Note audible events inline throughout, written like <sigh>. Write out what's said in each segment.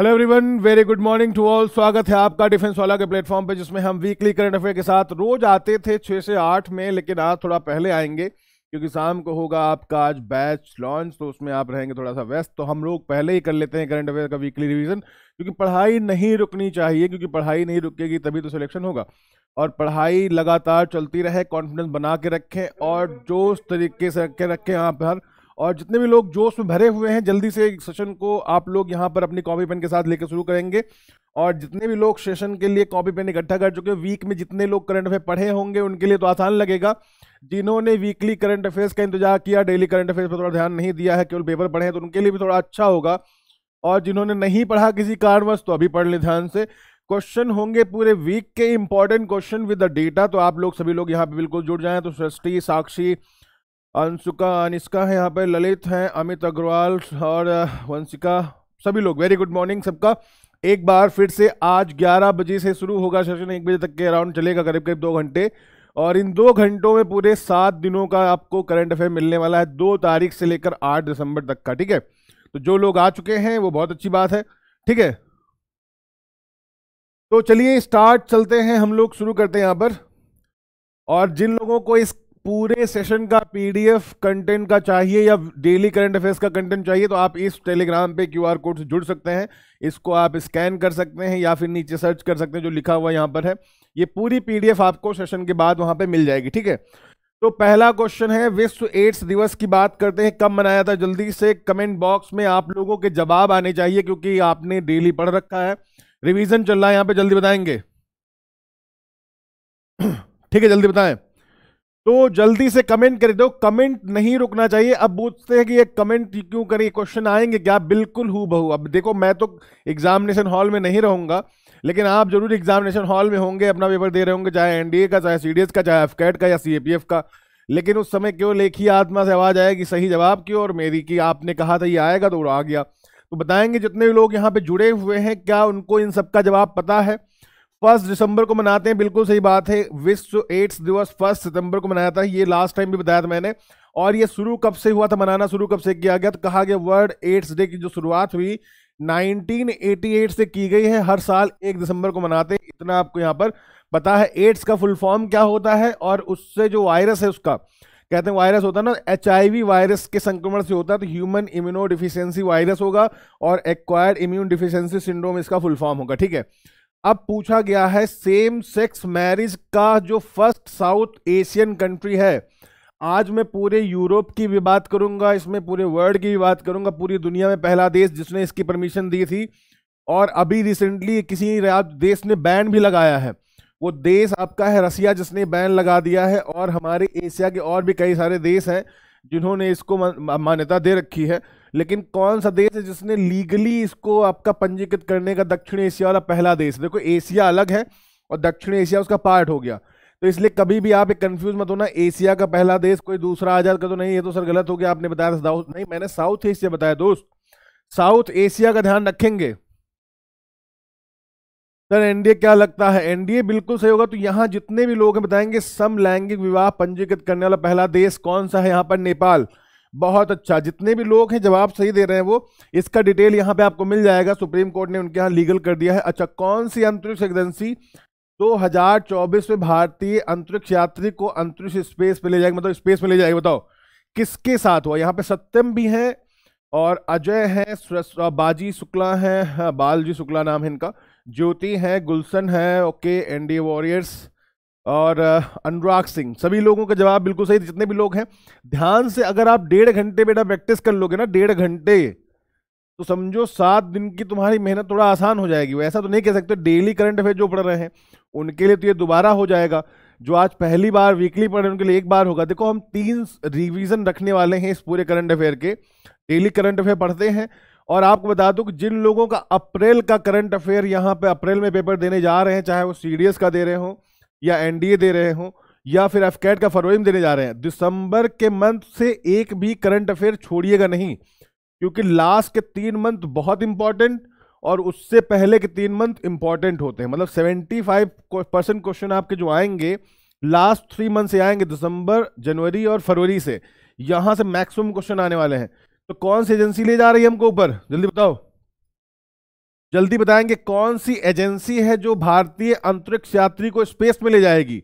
Hello everyone very good morning to all स्वागत है आपका डिफेंस वाला के प्लेटफॉर्म पे जिसमें हम वीकली करंट अफेयर के साथ रोज आते थे छः से आठ में लेकिन आज थोड़ा पहले आएंगे क्योंकि शाम को होगा आपका आज बैच लॉन्च तो उसमें आप रहेंगे थोड़ा सा व्यस्त तो हम लोग पहले ही कर लेते हैं करंट अफेयर का वीकली रिविजन क्योंकि पढ़ाई नहीं रुकनी चाहिए क्योंकि पढ़ाई नहीं रुकेगी तभी तो सिलेक्शन होगा और पढ़ाई लगातार चलती रहे कॉन्फिडेंस बना के रखें और जोश तरीके से रखें रखें यहाँ पर और जितने भी लोग जोश में भरे हुए हैं जल्दी से सेशन को आप लोग यहाँ पर अपनी कॉपी पेन के साथ लेकर शुरू करेंगे और जितने भी लोग सेशन के लिए कॉपी पेन इकट्ठा कर चुके हैं वीक में जितने लोग करंट अफेयर पढ़े होंगे उनके लिए तो आसान लगेगा जिन्होंने वीकली करंट अफेयर्स का इंतजार किया डेली करंट अफेयर्स पर थोड़ा ध्यान नहीं दिया है केवल पेपर पढ़े हैं तो उनके लिए भी थोड़ा अच्छा होगा और जिन्होंने नहीं पढ़ा किसी कारणवश तो अभी पढ़ लें ध्यान से क्वेश्चन होंगे पूरे वीक के important question with the data तो आप लोग सभी लोग यहाँ पे बिल्कुल जुड़ जाएं तो सृष्टि साक्षी अंशुका अनिष्का है यहाँ पे ललित हैं अमित अग्रवाल और वंशिका सभी लोग वेरी गुड मॉर्निंग सबका एक बार फिर से आज 11 बजे से शुरू होगा सेशन एक बजे तक के अराउंड चलेगा करीब करीब दो घंटे और इन दो घंटों में पूरे सात दिनों का आपको करंट अफेयर मिलने वाला है दो तारीख से लेकर आठ दिसंबर तक का ठीक है तो जो लोग आ चुके हैं वो बहुत अच्छी बात है ठीक है तो चलिए स्टार्ट चलते हैं हम लोग शुरू करते हैं यहाँ पर और जिन लोगों को इस पूरे सेशन का पीडीएफ कंटेंट का चाहिए या डेली करंट अफेयर्स का कंटेंट चाहिए तो आप इस टेलीग्राम पे क्यूआर कोड से जुड़ सकते हैं इसको आप स्कैन कर सकते हैं या फिर नीचे सर्च कर सकते हैं जो लिखा हुआ यहाँ पर है ये पूरी पीडीएफ आपको सेशन के बाद वहाँ पे मिल जाएगी ठीक है तो पहला क्वेश्चन है विश्व एड्स दिवस की बात करते हैं कब मनाया था जल्दी से कमेंट बॉक्स में आप लोगों के जवाब आने चाहिए क्योंकि आपने डेली पढ़ रखा है रिविजन चल रहा है यहाँ पे जल्दी बताएंगे <clears throat> ठीक है जल्दी बताएं तो जल्दी से कमेंट कर दो कमेंट नहीं रुकना चाहिए अब पूछते हैं कि ये कमेंट क्यों करें क्वेश्चन आएंगे क्या बिल्कुल हु बहु अब देखो मैं तो एग्जामिनेशन हॉल में नहीं रहूंगा लेकिन आप जरूर एग्जामिनेशन हॉल में होंगे अपना पेपर दे रहे होंगे चाहे एनडीए का चाहे सीडीएस का चाहे एफकेट का या सी का लेकिन उस समय केवल एक ही आत्मा से आवाज़ आएगी सही जवाब की और मेरी की आपने कहा था ये आएगा तो आ गया तो बताएंगे जितने भी लोग यहाँ पे जुड़े हुए हैं क्या उनको इन सब का जवाब पता है फर्स्ट दिसंबर को मनाते हैं बिल्कुल सही बात है विश्व एड्स दिवस फर्स्ट सितंबर को मनाया था ये लास्ट टाइम भी बताया था मैंने और ये शुरू कब से हुआ था मनाना शुरू कब से किया गया तो कहा गया वर्ल्ड एड्स डे की जो शुरुआत हुई 1988 से की गई है हर साल एक दिसंबर को मनाते हैं इतना आपको यहाँ पर पता है एड्स का फुल फॉर्म क्या होता है और उससे जो वायरस है उसका कहते हैं वायरस होता है ना एच वायरस के संक्रमण से होता है तो ह्यूमन इम्यूनो डिफिशियंसी वायरस होगा और एक्वायर्ड इम्यून डिफिशियंसी सिंड्रोम इसका फुल फॉर्म होगा ठीक है अब पूछा गया है सेम सेक्स मैरिज का जो फर्स्ट साउथ एशियन कंट्री है आज मैं पूरे यूरोप की भी बात करूंगा इसमें पूरे वर्ल्ड की भी बात करूंगा पूरी दुनिया में पहला देश जिसने इसकी परमिशन दी थी और अभी रिसेंटली किसी देश ने बैन भी लगाया है वो देश आपका है रसिया जिसने बैन लगा दिया है और हमारे एशिया के और भी कई सारे देश हैं जिन्होंने इसको मान्यता दे रखी है लेकिन कौन सा देश है जिसने लीगली इसको आपका पंजीकृत करने का दक्षिण एशिया वाला पहला देश देखो एशिया अलग है और दक्षिण एशिया उसका पार्ट हो गया तो इसलिए कभी भी आप एक कंफ्यूज मत होना एशिया का पहला देश कोई दूसरा आजाद का तो नहीं ये तो सर गलत हो गया आपने बताया था नहीं मैंने साउथ एशिया बताया दोस्त साउथ एशिया का ध्यान रखेंगे सर एनडीए क्या लगता है एनडीए बिल्कुल सही होगा तो यहाँ जितने भी लोग हैं बताएंगे समलैंगिक विवाह पंजीकृत करने वाला पहला देश कौन सा है यहाँ पर नेपाल बहुत अच्छा जितने भी लोग हैं जवाब सही दे रहे हैं वो इसका डिटेल यहाँ पे आपको मिल जाएगा सुप्रीम कोर्ट ने उनके यहाँ लीगल कर दिया है अच्छा कौन सी अंतरिक्ष एजेंसी 2024 में भारतीय अंतरिक्ष यात्री को अंतरिक्ष स्पेस में ले जाएगी मतलब स्पेस में ले जाएगी बताओ किसके साथ हुआ यहाँ पे सत्यम भी हैं और अजय हैं बाजी शुक्ला हैं हाँ, बालजी शुक्ला नाम है इनका ज्योति हैं गुलशन है ओके एनडी वॉरियर्स और अनुराग सिंह सभी लोगों का जवाब बिल्कुल सही जितने भी लोग हैं ध्यान से अगर आप डेढ़ घंटे बेटा प्रैक्टिस कर लोगे ना डेढ़ घंटे तो समझो सात दिन की तुम्हारी मेहनत थोड़ा आसान हो जाएगी वो ऐसा तो नहीं कह सकते डेली करंट अफेयर जो पढ़ रहे हैं उनके लिए तो ये दोबारा हो जाएगा जो आज पहली बार वीकली पढ़ रहे हैं उनके लिए एक बार होगा देखो हम तीन रिविजन रखने वाले हैं इस पूरे करंट अफेयर के डेली करंट अफेयर पढ़ते हैं और आपको बता दूं कि जिन लोगों का अप्रैल का करंट अफेयर यहाँ पे अप्रैल में पेपर देने जा रहे हैं चाहे वो सीडीएस का दे रहे हों या एनडीए दे रहे हों या फिर एफ का फरवरी में देने जा रहे हैं दिसंबर के मंथ से एक भी करंट अफेयर छोड़िएगा नहीं क्योंकि लास्ट के तीन मंथ बहुत इंपॉर्टेंट और उससे पहले के तीन मंथ इंपॉर्टेंट होते हैं मतलब 75 परसेंट क्वेश्चन आपके जो आएंगे लास्ट थ्री मंथ से आएंगे दिसंबर जनवरी और फरवरी से यहाँ से मैक्सिमम क्वेश्चन आने वाले हैं तो कौन सी एजेंसी ले जा रही है हमको ऊपर जल्दी बताओ जल्दी बताएंगे कौन सी एजेंसी है जो भारतीय अंतरिक्ष यात्री को स्पेस में ले जाएगी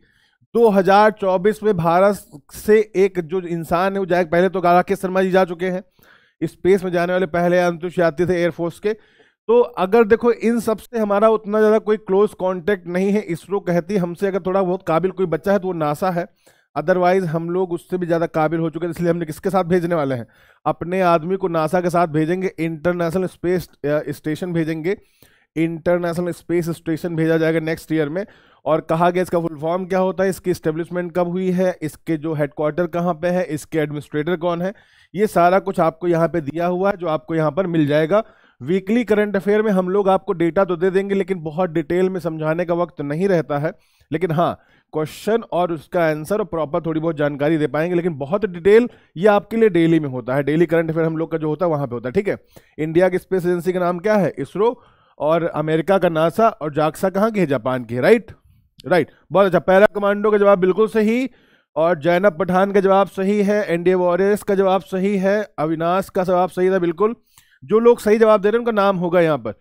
2024 में भारत से एक जो इंसान है वो जाएगा पहले तो राकेश शर्मा जी जा चुके हैं स्पेस में जाने वाले पहले अंतरिक्ष यात्री थे एयरफोर्स के तो अगर देखो इन सब से हमारा उतना ज़्यादा कोई क्लोज कांटेक्ट नहीं है इसरो कहती हमसे अगर थोड़ा बहुत काबिल कोई बच्चा है तो वो नासा है अदरवाइज हम लोग उससे भी ज़्यादा काबिल हो चुके हैं इसलिए हमने किसके साथ भेजने वाले हैं अपने आदमी को नासा के साथ भेजेंगे इंटरनेशनल स्पेस स्टेशन भेजेंगे इंटरनेशनल स्पेस स्टेशन भेजा जाएगा नेक्स्ट ईयर में और कहा गया इसका फुल फॉर्म क्या होता है इसकी इस्टेब्लिशमेंट कब हुई है इसके जो हेडक्वार्टर कहाँ पे है इसके एडमिनिस्ट्रेटर कौन है ये सारा कुछ आपको यहाँ पे दिया हुआ है जो आपको यहाँ पर मिल जाएगा वीकली करंट अफेयर में हम लोग आपको डेटा तो दे देंगे लेकिन बहुत डिटेल में समझाने का वक्त नहीं रहता है लेकिन हाँ क्वेश्चन और उसका आंसर और प्रॉपर थोड़ी बहुत जानकारी दे पाएंगे लेकिन बहुत डिटेल ये आपके लिए डेली में होता है डेली करंट अफेयर हम लोग का जो होता है वहाँ पे होता है ठीक है इंडिया की स्पेस एजेंसी का नाम क्या है इसरो और अमेरिका का नासा और जाक्सा कहाँ की है जापान की है राइट राइट बहुत अच्छा पैरा कमांडो का जवाब बिल्कुल सही और जैनब पठान का जवाब सही है एन वॉरियर्स का जवाब सही है अविनाश का जवाब सही था बिल्कुल जो लोग सही जवाब दे रहे हैं उनका नाम होगा यहाँ पर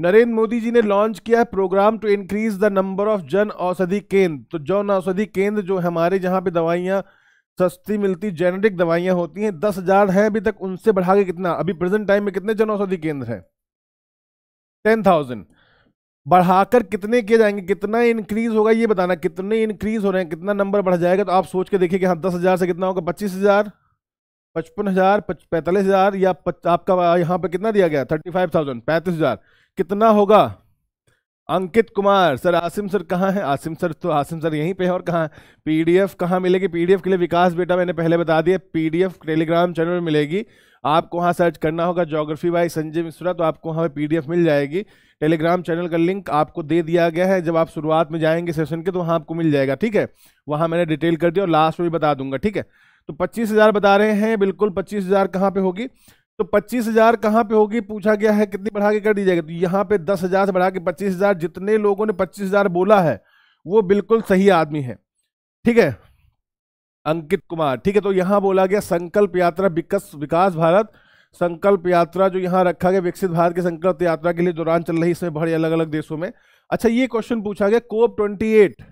नरेंद्र मोदी जी ने लॉन्च किया है programme to increase the number of Jan Aushadhi केंद्र तो जन औषधि केंद्र जो हमारे जहाँ पे दवाइयाँ सस्ती मिलती जेनेटिक दवाइयाँ होती हैं दस हज़ार हैं अभी तक उनसे बढ़ा के कितना अभी प्रेजेंट टाइम में कितने जन औषधि केंद्र हैं टेन थाउजेंड बढ़ाकर कितने किए जाएंगे कितना इंक्रीज होगा ये बताना कितने इंक्रीज हो रहे हैं कितना नंबर बढ़ जाएगा तो आप सोच के देखिए कि हाँ दस हज़ार से कितना होगा पच्चीस हज़ार पचपन हज़ार पैंतालीस हज़ार या पच, आपका यहाँ पर कितना दिया गया थर्टी फाइव थाउजेंड पैंतीस हज़ार कितना होगा अंकित कुमार सर आसिम सर कहाँ हैं आसिम सर तो आसिम सर यहीं पे है और कहाँ पीडीएफ कहाँ मिलेगी पीडीएफ के लिए विकास बेटा मैंने पहले बता दिया पीडीएफ टेलीग्राम चैनल में मिलेगी आपको वहाँ सर्च करना होगा जोग्राफी बाई संजय मिश्रा तो आपको वहाँ पे पीडीएफ मिल जाएगी टेलीग्राम चैनल का लिंक आपको दे दिया गया है जब आप शुरुआत में जाएंगे सेशन के तो वहाँ आपको मिल जाएगा ठीक है वहाँ मैंने डिटेल कर दिया और लास्ट में भी बता दूंगा ठीक है तो पच्चीस बता रहे हैं बिल्कुल पच्चीस हज़ार कहाँ पर होगी तो पच्चीस हजार कहाँ पे होगी पूछा गया है कितनी बढ़ा के कर दी जाएगी तो यहाँ पे दस हजार से बढ़ा के पच्चीस हजार जितने लोगों ने पच्चीस हजार बोला है वो बिल्कुल सही आदमी है ठीक है अंकित कुमार ठीक है तो यहाँ बोला गया संकल्प यात्रा विकस विकास भारत संकल्प यात्रा जो यहाँ रखा गया विकसित भारत के संकल्प यात्रा के लिए दौरान चल रही इसमें बड़े अलग अलग देशों में अच्छा ये क्वेश्चन पूछा गया कोप ट्वेंटी एट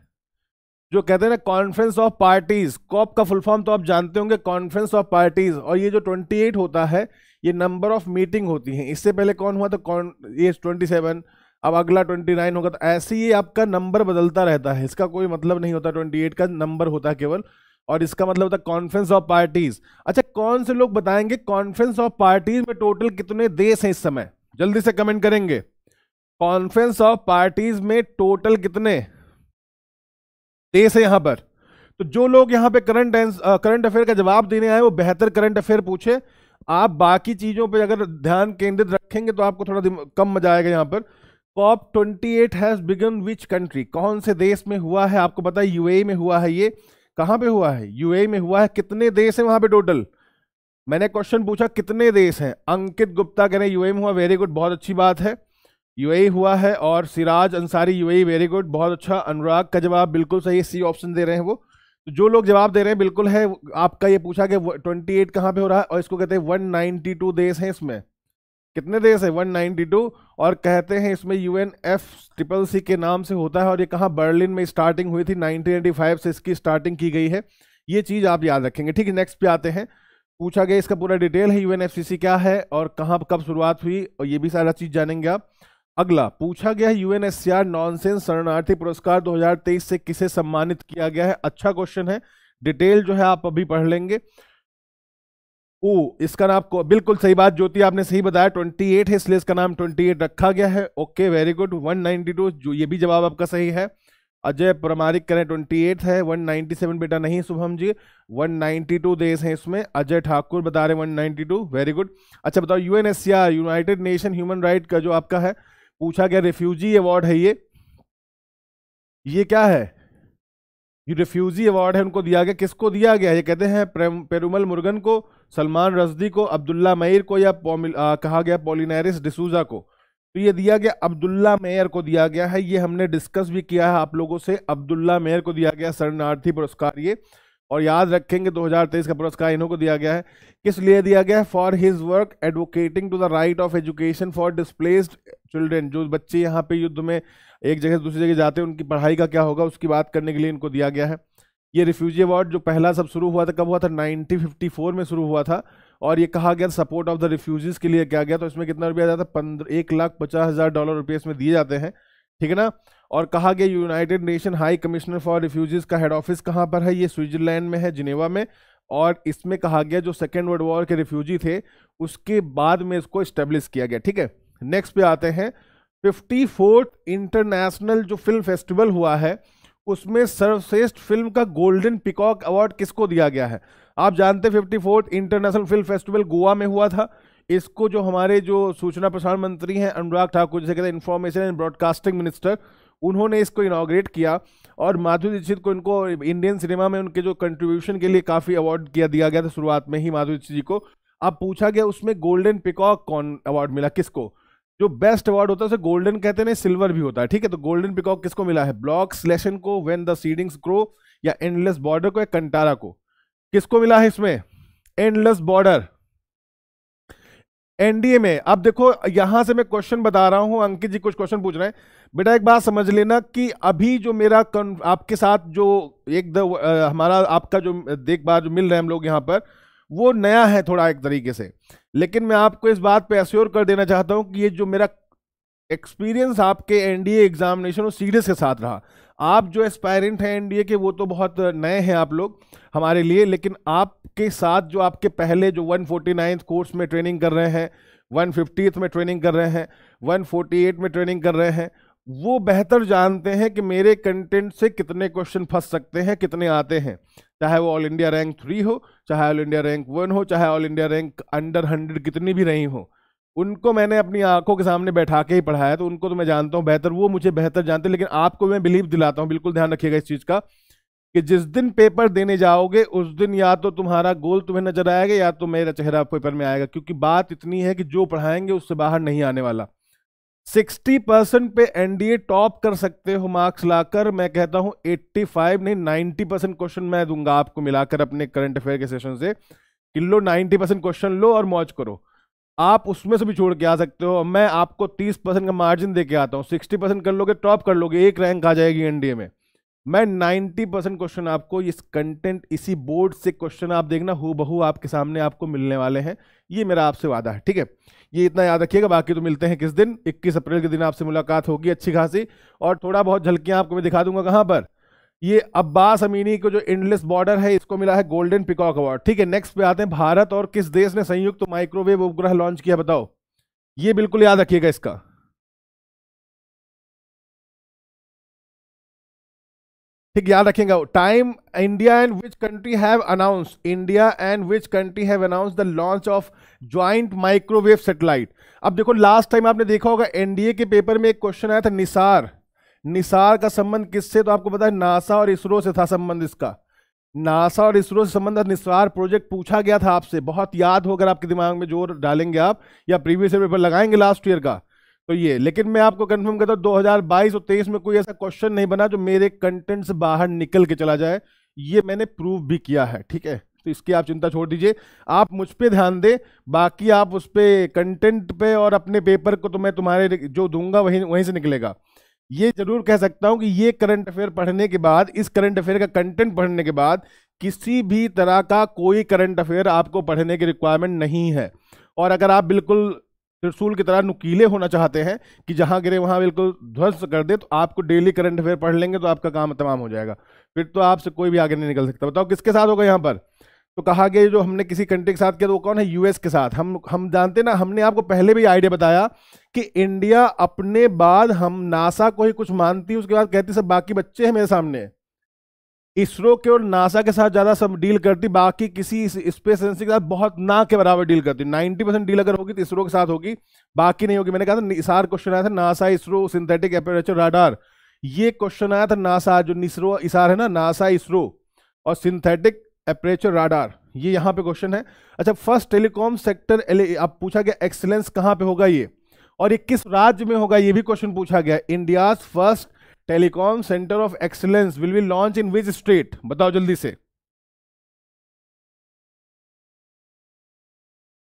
जो कहते हैं ना कॉन्फ्रेंस ऑफ पार्टीज कॉप का फुल फॉर्म तो आप जानते होंगे कॉन्फ्रेंस ऑफ पार्टीज और ये जो ट्वेंटी एट होता है ये नंबर ऑफ मीटिंग होती हैं इससे पहले कौन हुआ तो कौन ये ट्वेंटी सेवन अब अगला ट्वेंटी नाइन होगा तो ऐसे ही आपका नंबर बदलता रहता है इसका कोई मतलब नहीं होता ट्वेंटी एट का नंबर होता केवल और इसका मतलब होता है कॉन्फ्रेंस ऑफ पार्टीज अच्छा कौन से लोग बताएंगे कॉन्फ्रेंस ऑफ पार्टीज में टोटल कितने देश हैं इस समय जल्दी से कमेंट करेंगे कॉन्फ्रेंस ऑफ पार्टीज में टोटल कितने देश है यहां पर तो जो लोग यहां पे करंट करंट अफेयर का जवाब देने आए वो बेहतर करंट अफेयर पूछे आप बाकी चीज़ों पे अगर ध्यान केंद्रित रखेंगे तो आपको थोड़ा कम मजा आएगा यहाँ पर COP twenty eight has begun which country कौन से देश में हुआ है आपको पता है यूएई e में हुआ है ये कहाँ पे हुआ है यूएई e में हुआ है कितने देश हैं वहाँ पे टोटल मैंने क्वेश्चन पूछा कितने देश हैं अंकित गुप्ता कह रहे हैं यूएई e में हुआ वेरी गुड बहुत अच्छी बात है यूएई हुआ है और Siraj Ansari UAE very good बहुत अच्छा अनुराग का जवाब बिल्कुल सही सी ऑप्शन दे रहे हैं वो तो जो लोग जवाब दे रहे हैं बिल्कुल है आपका ये पूछा कि ट्वेंटी एट कहाँ पर हो रहा है और इसको कहते हैं वन नाइन्टी टू देश हैं इसमें कितने देश है वन नाइन्टी टू और कहते हैं इसमें U N F triple C के नाम से होता है और ये कहाँ बर्लिन में स्टार्टिंग हुई थी नाइनटीन एटी फाइव से इसकी स्टार्टिंग की गई है ये चीज़ आप याद रखेंगे ठीक है नेक्स्ट पे आते हैं पूछा गया इसका पूरा डिटेल है यू क्या है और कहाँ कब शुरुआत हुई और ये भी सारा चीज़ जानेंगे आप अगला पूछा गया है यूएनएससीआर नॉनसेंस शरणार्थी पुरस्कार 2023 से किसे सम्मानित किया गया है अच्छा क्वेश्चन है डिटेल जो है आप अभी पढ़ लेंगे ओ इसका नाम आपको बिल्कुल सही बात ज्योति आपने सही बताया 28 है इसलिए इसका नाम 28 रखा गया है ओके वेरी गुड 192 जो ये भी जवाब आपका सही है अजय प्रमाणिक करें 28 है 197 बेटा नहीं शुभम जी 192 देश है इसमें अजय ठाकुर बता रहे 192 वेरी गुड अच्छा बताओ UNSCR United Nation human right का जो आपका है पूछा गया रिफ्यूजी अवार्ड है ये ये क्या है ये रिफ्यूजी अवार्ड है उनको दिया गया किसको दिया गया ये कहते हैं पेरुमल मुर्गन को सलमान रजदी को अब्दुल्ला मयर को या आ, कहा गया पोलिनरिस डिसूजा को तो ये दिया गया अब्दुल्ला मेयर को दिया गया है ये हमने डिस्कस भी किया है आप लोगों से अब्दुल्ला मेयर को दिया गया शरणार्थी पुरस्कार ये और याद रखेंगे 2023 का पुरस्कार इन्हों को दिया गया है किस लिए दिया गया है for his work advocating to the right of education for displaced children जो बच्चे यहाँ पे युद्ध में एक जगह से दूसरी जगह जाते हैं उनकी पढ़ाई का क्या होगा उसकी बात करने के लिए इनको दिया गया है ये रिफ्यूजी अवार्ड जो पहला सब शुरू हुआ था कब हुआ था नाइनटीन में शुरू हुआ था और ये कहा गया सपोर्ट ऑफ द रिफ्यूजीज़ के लिए क्या गया तो इसमें कितना रुपया जाता है पंद्रह एक लाख पचास हज़ार डॉलर रुपये इसमें दिए जाते हैं ठीक है ना और कहा गया United Nation high commissioner for refugees का हेड ऑफिस कहाँ पर है ये स्विट्जरलैंड में है जिनेवा में और इसमें कहा गया जो सेकेंड वर्ल्ड वॉर के रिफ्यूजी थे उसके बाद में इसको इस्टेब्लिश किया गया ठीक है नेक्स्ट पे आते हैं फिफ्टी फोर्थ इंटरनेशनल जो फिल्म फेस्टिवल हुआ है उसमें सर्वश्रेष्ठ फिल्म का गोल्डन पिकॉक अवार्ड किसको दिया गया है आप जानते हैं fifty fourth international film festival Goa में हुआ था इसको जो हमारे जो सूचना प्रसारण मंत्री हैं अनुराग ठाकुर जैसे कहते हैं इन्फॉर्मेशन एंड ब्रॉडकास्टिंग मिनिस्टर उन्होंने इसको इनाग्रेट किया और माधुरी दीक्षित को इनको इंडियन सिनेमा में उनके जो कंट्रीब्यूशन के लिए काफ़ी अवार्ड किया दिया गया था शुरुआत में ही माधुरी दीक्षित जी को अब पूछा गया उसमें गोल्डन पिकॉक कौन अवार्ड मिला किसको जो बेस्ट अवार्ड होता है उसे गोल्डन कहते हैं सिल्वर भी होता है ठीक है तो गोल्डन पिकॉक किसको मिला है ब्लॉक सिलेशन को वेन द सीडिंग्स ग्रो या एंडलेस बॉर्डर को या कंटारा को किसको मिला है इसमें एंडलेस बॉर्डर एनडीए में अब देखो यहां से मैं क्वेश्चन बता रहा हूं अंकित जी कुछ क्वेश्चन पूछ रहे हैं बेटा एक बात समझ लेना कि अभी जो मेरा आपके साथ जो एक द, आ, हमारा आपका जो देख बार जो मिल रहा है हम लोग यहाँ पर वो नया है थोड़ा एक तरीके से लेकिन मैं आपको इस बात पे एश्योर कर देना चाहता हूँ कि ये जो मेरा एक्सपीरियंस आपके एनडीए एग्जामिनेशन और सीरियस के साथ रहा आप जो एस्पायरेंट हैं एनडीए के वो तो बहुत नए हैं आप लोग हमारे लिए लेकिन आपके साथ जो आपके पहले जो वन फोर्टी कोर्स में ट्रेनिंग कर रहे हैं वन में ट्रेनिंग कर रहे हैं वन में ट्रेनिंग कर रहे हैं वो बेहतर जानते हैं कि मेरे कंटेंट से कितने क्वेश्चन फंस सकते हैं कितने आते हैं चाहे वो ऑल इंडिया रैंक थ्री हो चाहे ऑल इंडिया रैंक वन हो चाहे all India rank under hundred कितनी भी रही हो उनको मैंने अपनी आंखों के सामने बैठा के ही पढ़ाया तो उनको तो मैं जानता हूँ बेहतर वो मुझे बेहतर जानते लेकिन आपको मैं बिलीव दिलाता हूँ बिल्कुल ध्यान रखिएगा इस चीज़ का कि जिस दिन पेपर देने जाओगे उस दिन या तो तुम्हारा गोल तुम्हें नजर आएगा या तो मेरा चेहरा पेपर में आएगा क्योंकि बात इतनी है कि जो पढ़ाएंगे उससे बाहर नहीं आने वाला 60 परसेंट पे एनडीए टॉप कर सकते हो मार्क्स लाकर मैं कहता हूं 85 नहीं 90 परसेंट क्वेश्चन मैं दूंगा आपको मिलाकर अपने करंट अफेयर के सेशन से कि लो 90 परसेंट क्वेश्चन लो और मौज करो आप उसमें से भी छोड़ के आ सकते हो मैं आपको 30 परसेंट का मार्जिन दे के आता हूँ 60 परसेंट कर लोगे टॉप कर लोगे एक रैंक आ जाएगी एनडीए में मैं 90 परसेंट क्वेश्चन आपको इस कंटेंट इसी बोर्ड से क्वेश्चन आप देखना हु बहू आपके सामने आपको मिलने वाले हैं ये मेरा आपसे वादा है ठीक है ये इतना याद रखिएगा बाकी तो मिलते हैं किस दिन इक्कीस अप्रैल के दिन आपसे मुलाकात होगी अच्छी खासी और थोड़ा बहुत झलकियाँ आपको मैं दिखा दूंगा कहाँ पर ये अब्बास अमीनी को जो इंडलेस बॉर्डर है इसको मिला है गोल्डन पिकॉक अवार्ड ठीक है नेक्स्ट पे आते हैं भारत और किस देश ने संयुक्त तो माइक्रोवेव उपग्रह लॉन्च किया बताओ ये बिल्कुल याद रखिएगा इसका ठीक याद रखेंगे time India and which country have announce India and which country have announce the launch of joint microwave satellite अब देखो लास्ट टाइम आपने देखा होगा एनडीए के पेपर में एक क्वेश्चन आया था निसार निसार का संबंध किससे तो आपको पता है नासा और इसरो से था संबंध इसका नासा और इसरो से संबंध निसार प्रोजेक्ट पूछा गया था आपसे बहुत याद होकर आपके दिमाग में जोर डालेंगे आप या प्रीवियस ईयर पेपर लगाएंगे लास्ट ईयर का तो ये लेकिन मैं आपको कंफर्म करता हूँ बाईस और तेईस में कोई ऐसा क्वेश्चन नहीं बना जो मेरे कंटेंट से बाहर निकल के चला जाए ये मैंने प्रूव भी किया है ठीक है तो इसकी आप चिंता छोड़ दीजिए आप मुझ पर ध्यान दें बाकी आप उस पर कंटेंट पे और अपने पेपर को तो मैं तुम्हारे जो दूंगा वहीं वहीं से निकलेगा ये जरूर कह सकता हूँ कि ये करंट अफेयर पढ़ने के बाद इस करंट अफेयर का कंटेंट पढ़ने के बाद किसी भी तरह का कोई करंट अफेयर आपको पढ़ने की रिक्वायरमेंट नहीं है और अगर आप बिल्कुल त्रिशूल की तरह नुकीले होना चाहते हैं कि जहाँ गिरे वहाँ बिल्कुल ध्वस्त कर दे तो आपको डेली करंट अफेयर पढ़ लेंगे तो आपका काम तमाम हो जाएगा फिर तो आपसे कोई भी आगे नहीं निकल सकता बताओ किसके साथ होगा यहाँ पर तो कहा कि जो हमने किसी कंट्री के साथ किया तो वो कौन है यूएस के साथ हम हम जानते ना हमने आपको पहले भी आइडिया बताया कि इंडिया अपने बाद हम नासा को ही कुछ मानती उसके बाद कहती सब बाकी बच्चे हैं मेरे सामने इसरो के और नासा के साथ ज़्यादा सब डील करती बाकी किसी स्पेस एजेंसी के साथ बहुत ना के बराबर डील करती 90 परसेंट डील अगर होगी तो इसरो के साथ होगी बाकी नहीं होगी मैंने कहा था सार क्वेश्चन आया था NASA ISRO synthetic aperture radar ये क्वेश्चन आया था नासा जो निसरो इसार है ना नासा इसरो और सिंथेटिक एपरेचर राडार ये यहाँ पे क्वेश्चन है अच्छा फर्स्ट टेलीकॉम सेक्टर आप पूछा गया एक्सलेंस कहाँ पे होगा ये और ये किस राज्य में होगा ये भी क्वेश्चन पूछा गया India first telecom centre of excellence will be launch in which state बताओ जल्दी से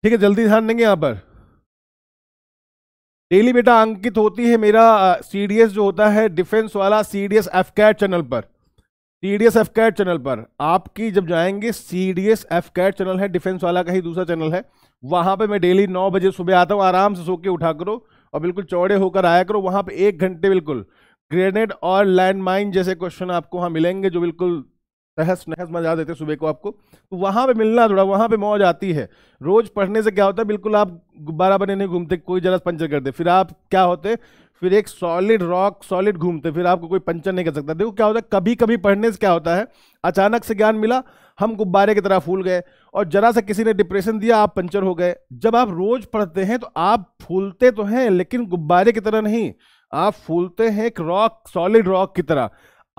ठीक है जल्दी ध्यान देंगे यहाँ पर डेली बेटा अंकित होती है मेरा सीडीएस जो होता है डिफेंस वाला सीडीएस एफकैट चैनल पर T D S F CAT channel पर आपकी जब जाएंगे C D S F CAT channel है डिफेंस वाला का ही दूसरा चैनल है वहाँ पे मैं डेली नौ बजे सुबह आता हूँ आराम से सो के उठा करो और बिल्कुल चौड़े होकर आया करो वहाँ पे एक घंटे बिल्कुल ग्रेनेड और लैंड माइन जैसे क्वेश्चन आपको वहाँ मिलेंगे जो बिल्कुल तहस नहस मजा देते सुबह को आपको तो वहाँ पर मिलना थोड़ा वहाँ पर मौज आती है रोज़ पढ़ने से क्या होता है बिल्कुल आप गुब्बारा बने नहीं घूमते कोई जरा पंचर करते फिर आप क्या होते फिर एक सॉलिड रॉक सॉलिड घूमते फिर आपको कोई पंचर नहीं कर सकता देखो क्या होता है कभी कभी पढ़ने से क्या होता है अचानक से ज्ञान मिला हम गुब्बारे की तरह फूल गए और जरा सा किसी ने डिप्रेशन दिया आप पंचर हो गए जब आप रोज पढ़ते हैं तो आप फूलते तो हैं लेकिन गुब्बारे की तरह नहीं आप फूलते हैं एक रॉक सॉलिड रॉक की तरह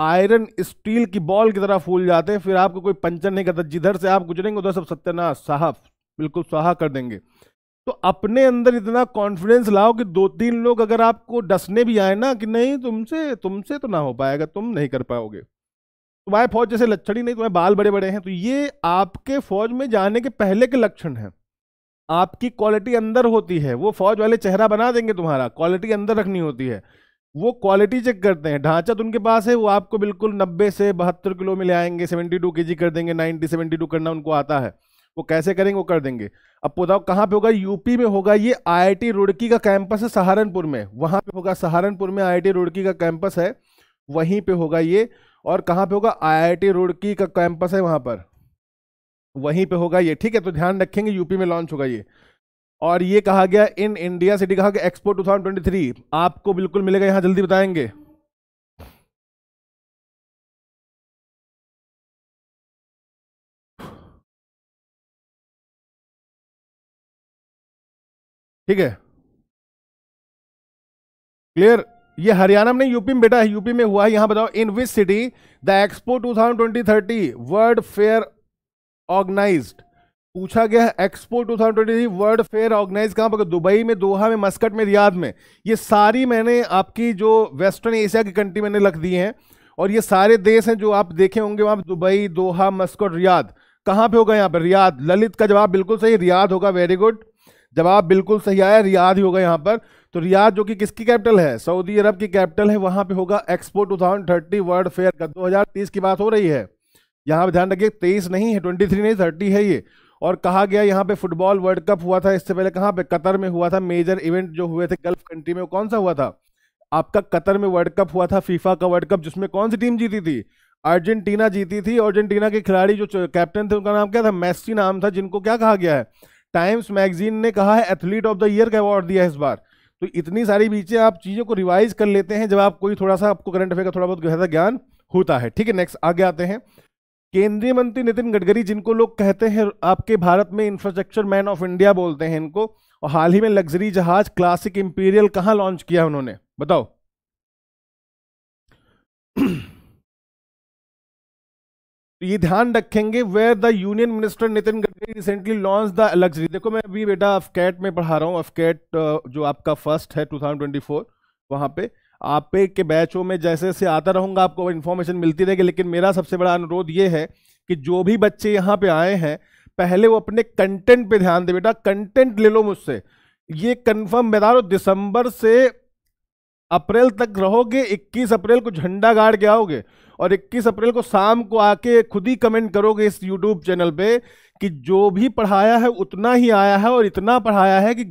आयरन स्टील की बॉल की तरह फूल जाते हैं फिर आपको कोई पंचर नहीं करता जिधर से आप गुजरेंगे उधर सब सत्यनाश साहब बिल्कुल स्वाहा कर देंगे तो अपने अंदर इतना कॉन्फिडेंस लाओ कि दो तीन लोग अगर आपको डसने भी आए ना कि नहीं तुमसे तुमसे तो ना हो पाएगा तुम नहीं कर पाओगे तुम्हारे फौज जैसे लक्षण ही नहीं तुम्हारे बाल बड़े बड़े हैं तो ये आपके फौज में जाने के पहले के लक्षण हैं आपकी क्वालिटी अंदर होती है वो फौज वाले चेहरा बना देंगे तुम्हारा क्वालिटी अंदर रखनी होती है वो क्वालिटी चेक करते हैं ढांचा तो उनके पास है वो आपको बिल्कुल नब्बे से बहत्तर किलो में ले आएंगे सेवेंटी टू के जी कर देंगे नाइनटी सेवेंटी करना उनको आता है वो कैसे करेंगे वो कर देंगे अब बताओ कहाँ पे होगा यूपी में होगा ये आईआईटी रुड़की का कैंपस है सहारनपुर में वहाँ पे होगा सहारनपुर में आईआईटी रुड़की का कैंपस है वहीं पे होगा ये और कहाँ पे होगा आईआईटी रुड़की का कैंपस है वहाँ पर वहीं पे होगा ये ठीक है तो ध्यान रखेंगे यूपी में लॉन्च होगा ये और ये कहा गया इन इंडिया सिटी कहा गया एक्सपो टू आपको बिल्कुल मिलेगा यहाँ जल्दी बताएंगे ठीक है क्लियर ये हरियाणा में नहीं यूपी में बेटा है यूपी में हुआ है यहां बताओ in which city the expo 2020 thousand world fair organised पूछा गया है expo thousand world fair organise कहां पर दुबई में दोहा में मस्कट में रियाद में ये सारी मैंने आपकी जो वेस्टर्न एशिया की कंट्री मैंने लख दी है और ये सारे देश हैं जो आप देखे होंगे वहां दुबई दोहा मस्कट रियाद कहां पे होगा यहां पर रियाद ललित का जवाब बिल्कुल सही रियाद होगा वेरी गुड जवाब बिल्कुल सही आया रियाद ही होगा यहाँ पर तो रियाद जो कि किसकी कैपिटल है सऊदी अरब की कैपिटल है वहाँ पे होगा एक्सपो 2030 वर्ल्ड फेयर का 2030 की बात हो रही है यहाँ पर ध्यान रखिए तेईस नहीं है ट्वेंटी नहीं थर्टी है ये और कहा गया यहाँ पे फुटबॉल वर्ल्ड कप हुआ था इससे पहले कहाँ पे कतर में हुआ था मेजर इवेंट जो हुए थे गल्फ कंट्री में कौन सा हुआ था आपका कतर में वर्ल्ड कप हुआ था फीफा का वर्ल्ड कप जिसमें कौन सी टीम जीती थी अर्जेंटीना जीती थी अर्जेंटीना के खिलाड़ी जो कैप्टन थे उनका नाम क्या था मेस्सी नाम था जिनको क्या कहा गया है टाइम्स मैगजीन ने कहा है एथलीट ऑफ द ईयर का अवार्ड दिया है इस बार तो इतनी सारी बीचें आप चीज़ों को रिवाइज कर लेते हैं जब आप कोई थोड़ा सा आपको करंट अफेयर का थोड़ा बहुत गहरा ज्ञान होता है ठीक है नेक्स्ट आगे आते हैं केंद्रीय मंत्री नितिन गडकरी जिनको लोग कहते हैं आपके भारत में इंफ्रास्ट्रक्चर मैन ऑफ इंडिया बोलते हैं इनको और हाल ही में लग्जरी जहाज क्लासिक इंपीरियल कहां लॉन्च किया उन्होंने बताओ तो ये ध्यान रखेंगे where the union minister Nitin Gadkari recently launch the luxury देखो मैं अभी बेटा अफकैट में पढ़ा रहा हूँ अफकैट uh, जो आपका फर्स्ट है 2024 वहाँ पे आप पे के बैचों में जैसे जैसे आता रहूँगा आपको इन्फॉर्मेशन मिलती रहेगी लेकिन मेरा सबसे बड़ा अनुरोध ये है कि जो भी बच्चे यहाँ पे आए हैं पहले वो अपने कंटेंट पे ध्यान दे बेटा कंटेंट ले लो मुझसे ये कन्फर्म बता रहा दिसंबर से अप्रैल तक रहोगे 21 अप्रैल को झंडा गाड़ के आओगे और 21 अप्रैल को शाम को आके खुद ही कमेंट करोगे इस यूट्यूब चैनल पे कि जो भी पढ़ाया है उतना ही आया है और इतना पढ़ाया है कि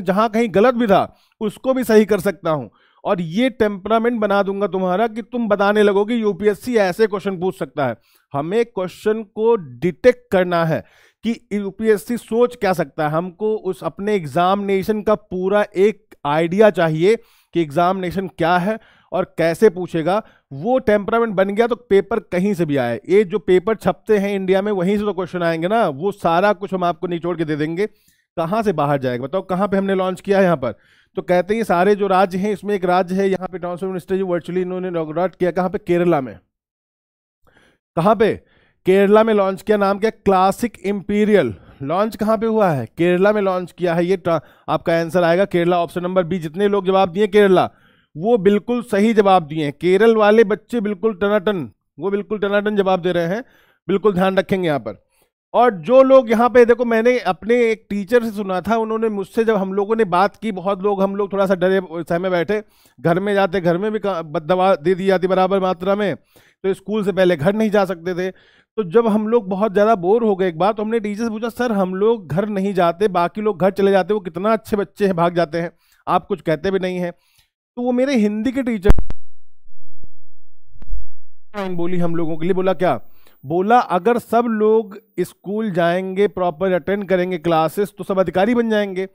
जहाँ कहीं गलत भी था उसको भी सही कर सकता हूँ और ये टेम्परामेंट बना दूंगा तुम्हारा कि तुम बताने लगोगे यूपीएससी ऐसे क्वेश्चन पूछ सकता है हमें क्वेश्चन को डिटेक्ट करना है कि यूपीएससी सोच क्या सकता है हमको उस अपने एग्जामिनेशन का पूरा एक आइडिया चाहिए कि एग्जामिनेशन क्या है और कैसे पूछेगा वो टेम्परामेंट बन गया तो पेपर कहीं से भी आए ये जो पेपर छपते हैं इंडिया में वहीं से तो क्वेश्चन आएंगे ना वो सारा कुछ हम आपको निचोड़ के दे देंगे कहाँ से बाहर जाएगा बताओ कहाँ पे हमने लॉन्च किया है यहाँ पर तो कहते हैं सारे जो राज्य हैं इसमें एक राज्य है यहाँ पे ट्रांसफर मिनिस्टर जी वर्चुअली इन्होंने इनोग्रेट किया कहाँ पे केरला में कहाँ पे केरला में लॉन्च किया नाम क्या क्लासिक इंपीरियल लॉन्च कहाँ पे हुआ है केरला में लॉन्च किया है ये आपका आंसर आएगा केरला ऑप्शन नंबर बी जितने लोग जवाब दिए केरला वो बिल्कुल सही जवाब दिए हैं केरल वाले बच्चे बिल्कुल टनाटन वो बिल्कुल टनाटन जवाब दे रहे हैं बिल्कुल ध्यान रखेंगे यहाँ पर और जो लोग यहाँ पे देखो मैंने अपने एक टीचर से सुना था उन्होंने मुझसे जब हम लोगों ने बात की बहुत लोग हम लोग थोड़ा सा डरे सहमे बैठे घर में जाते घर में भी दवा दे दी जाती बराबर मात्रा में तो स्कूल से पहले घर नहीं जा सकते थे तो जब हम लोग बहुत ज़्यादा बोर हो गए एक बार तो हमने टीचर से पूछा सर हम लोग घर नहीं जाते बाकी लोग घर चले जाते वो कितना अच्छे बच्चे हैं भाग जाते हैं आप कुछ कहते भी नहीं हैं तो वो मेरे हिंदी के टीचर बोली हम लोगों के लिए बोला क्या बोला अगर सब लोग स्कूल जाएंगे प्रॉपर अटेंड करेंगे क्लासेस तो सब अधिकारी बन जाएंगे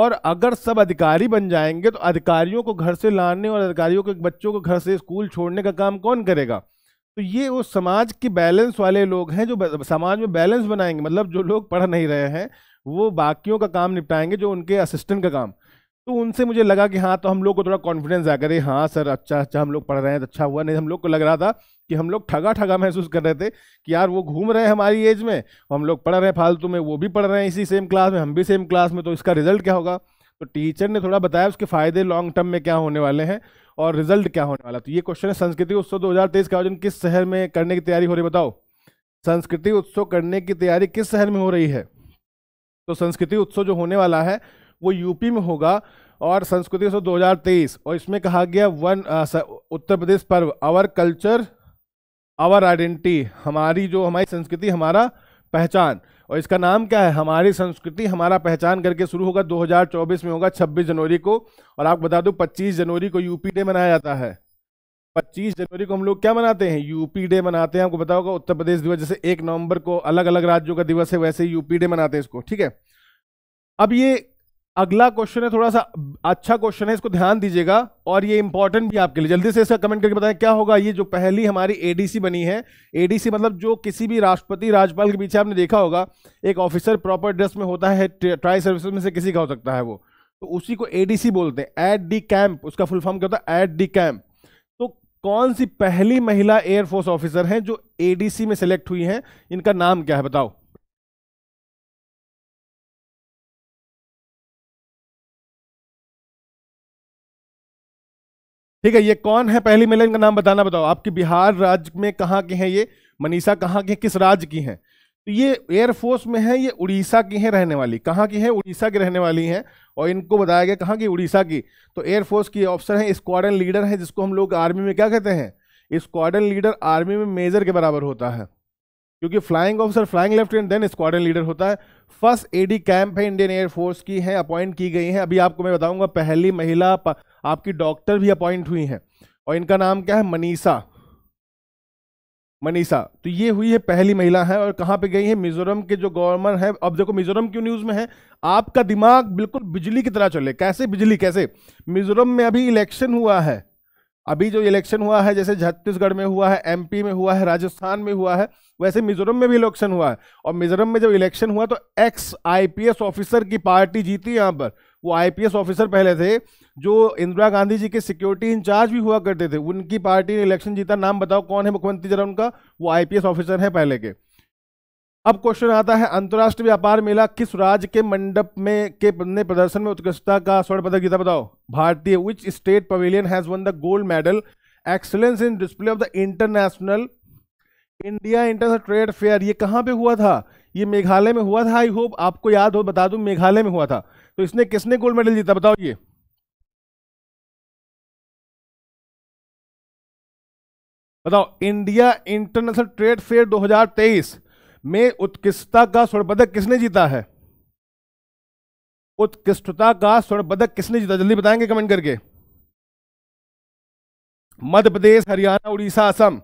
और अगर सब अधिकारी बन जाएंगे तो अधिकारियों को घर से लाने और अधिकारियों के बच्चों को घर से स्कूल छोड़ने का काम कौन करेगा तो ये वो समाज के बैलेंस वाले लोग हैं जो समाज में बैलेंस बनाएंगे मतलब जो लोग पढ़ नहीं रहे हैं वो बाकियों का काम निपटाएंगे जो उनके असिस्टेंट का काम तो उनसे मुझे लगा कि हाँ तो हम लोग को थोड़ा कॉन्फिडेंस आ करे हाँ सर अच्छा अच्छा हम लोग पढ़ रहे हैं तो अच्छा हुआ नहीं हम लोग को लग रहा था कि हम लोग ठगा ठगा महसूस कर रहे थे कि यार वो घूम रहे हैं हमारी एज में हम लोग पढ़ रहे हैं फालतू में वो भी पढ़ रहे हैं इसी सेम क्लास में हम भी सेम क्लास में तो इसका रिजल्ट क्या होगा तो टीचर ने थोड़ा बताया उसके फायदे लॉन्ग टर्म में क्या होने वाले हैं और रिजल्ट क्या होने वाला तो ये क्वेश्चन है संस्कृति उत्सव दो का आयोजन किस शहर में करने की तैयारी हो रही बताओ संस्कृति उत्सव करने की तैयारी किस शहर में हो रही है तो संस्कृति उत्सव जो होने वाला है वो यूपी में होगा और संस्कृति उत्सव तेईस और इसमें कहा गया वन उत्तर प्रदेश पर्व आवर कल्चर आवर आइडेंटिटी हमारी जो हमारी संस्कृति हमारा पहचान और इसका नाम क्या है हमारी संस्कृति हमारा पहचान करके शुरू होगा 2024 में होगा 26 जनवरी को और आपको बता दूं 25 जनवरी को यूपी डे मनाया जाता है 25 जनवरी को हम लोग क्या मनाते हैं यूपी डे मनाते हैं आपको पता उत्तर प्रदेश दिवस जैसे एक नवंबर को अलग अलग राज्यों का दिवस है वैसे यूपी डे मनाते हैं इसको ठीक है अब ये अगला क्वेश्चन है थोड़ा सा अच्छा क्वेश्चन है इसको ध्यान दीजिएगा और ये इंपॉर्टेंट भी आपके लिए जल्दी से इसका कमेंट करके बताएं क्या होगा ये जो पहली हमारी एडीसी बनी है एडीसी मतलब जो किसी भी राष्ट्रपति राज्यपाल के पीछे आपने देखा होगा एक ऑफिसर प्रॉपर ड्रेस में होता है ट्राई सर्विस में से किसी का हो सकता है वो तो उसी को एडीसी बोलते हैं एट डी कैंप उसका फुल फॉर्म क्या होता है एट डी कैंप तो कौन सी पहली महिला एयरफोर्स ऑफिसर हैं जो एडीसी में सेलेक्ट हुई हैं इनका नाम क्या है बताओ ठीक है ये कौन है पहली महिला इनका नाम बताना बताओ आपके बिहार राज्य में कहाँ के हैं ये मनीषा कहाँ के किस राज्य की हैं तो ये एयरफोर्स में है ये उड़ीसा की है रहने वाली कहाँ की है उड़ीसा की रहने वाली हैं और इनको बताया गया कहाँ की उड़ीसा की तो एयरफोर्स की ऑफिसर है स्क्वाडन लीडर है जिसको हम लोग आर्मी में क्या कहते हैं स्क्वाडन लीडर आर्मी में मेजर के बराबर होता है क्योंकि flying officer flying lieutenant then squadron leader होता है फर्स्ट एडी कैंप है इंडियन एयरफोर्स की है अपॉइंट की गई है अभी आपको मैं बताऊंगा पहली महिला आपकी डॉक्टर भी अपॉइंट हुई है और इनका नाम क्या है मनीषा मनीषा तो ये हुई है पहली महिला है और कहाँ पे गई है मिजोरम के जो गवर्नर है अब देखो मिजोरम क्यों न्यूज़ में है आपका दिमाग बिल्कुल बिजली की तरह चले कैसे बिजली कैसे मिजोरम में अभी इलेक्शन हुआ है अभी जो इलेक्शन हुआ है जैसे छत्तीसगढ़ में हुआ है एमपी में हुआ है राजस्थान में हुआ है वैसे मिजोरम में भी इलेक्शन हुआ है और मिजोरम में जब इलेक्शन हुआ तो एक्स आईपीएस ऑफिसर की पार्टी जीती यहाँ पर वो आईपीएस ऑफिसर पहले थे जो इंदिरा गांधी जी के सिक्योरिटी इंचार्ज भी हुआ करते थे उनकी पार्टी ने इलेक्शन जीता नाम बताओ कौन है मुख्यमंत्री जरा उनका वो आई ऑफिसर है पहले के अब क्वेश्चन आता है अंतर्राष्ट्रीय व्यापार मेला किस राज्य के मंडप में के ने प्रदर्शन में उत्कृष्टता का स्वर्ण पदक जीता बताओ भारतीय which state pavilion has won the gold medal excellence in display of the international India international trade fair ये कहाँ पे हुआ था ये मेघालय में हुआ था आई होप आपको याद हो बता दू मेघालय में हुआ था तो इसने किसने गोल्ड मेडल जीता बताओ ये बताओ इंडिया इंटरनेशनल ट्रेड फेयर 2023 में उत्कृष्टता का स्वर्ण पदक किसने जीता है उत्कृष्टता का स्वर्ण पदक किसने जीता जल्दी बताएंगे कमेंट करके मध्य प्रदेश हरियाणा उड़ीसा असम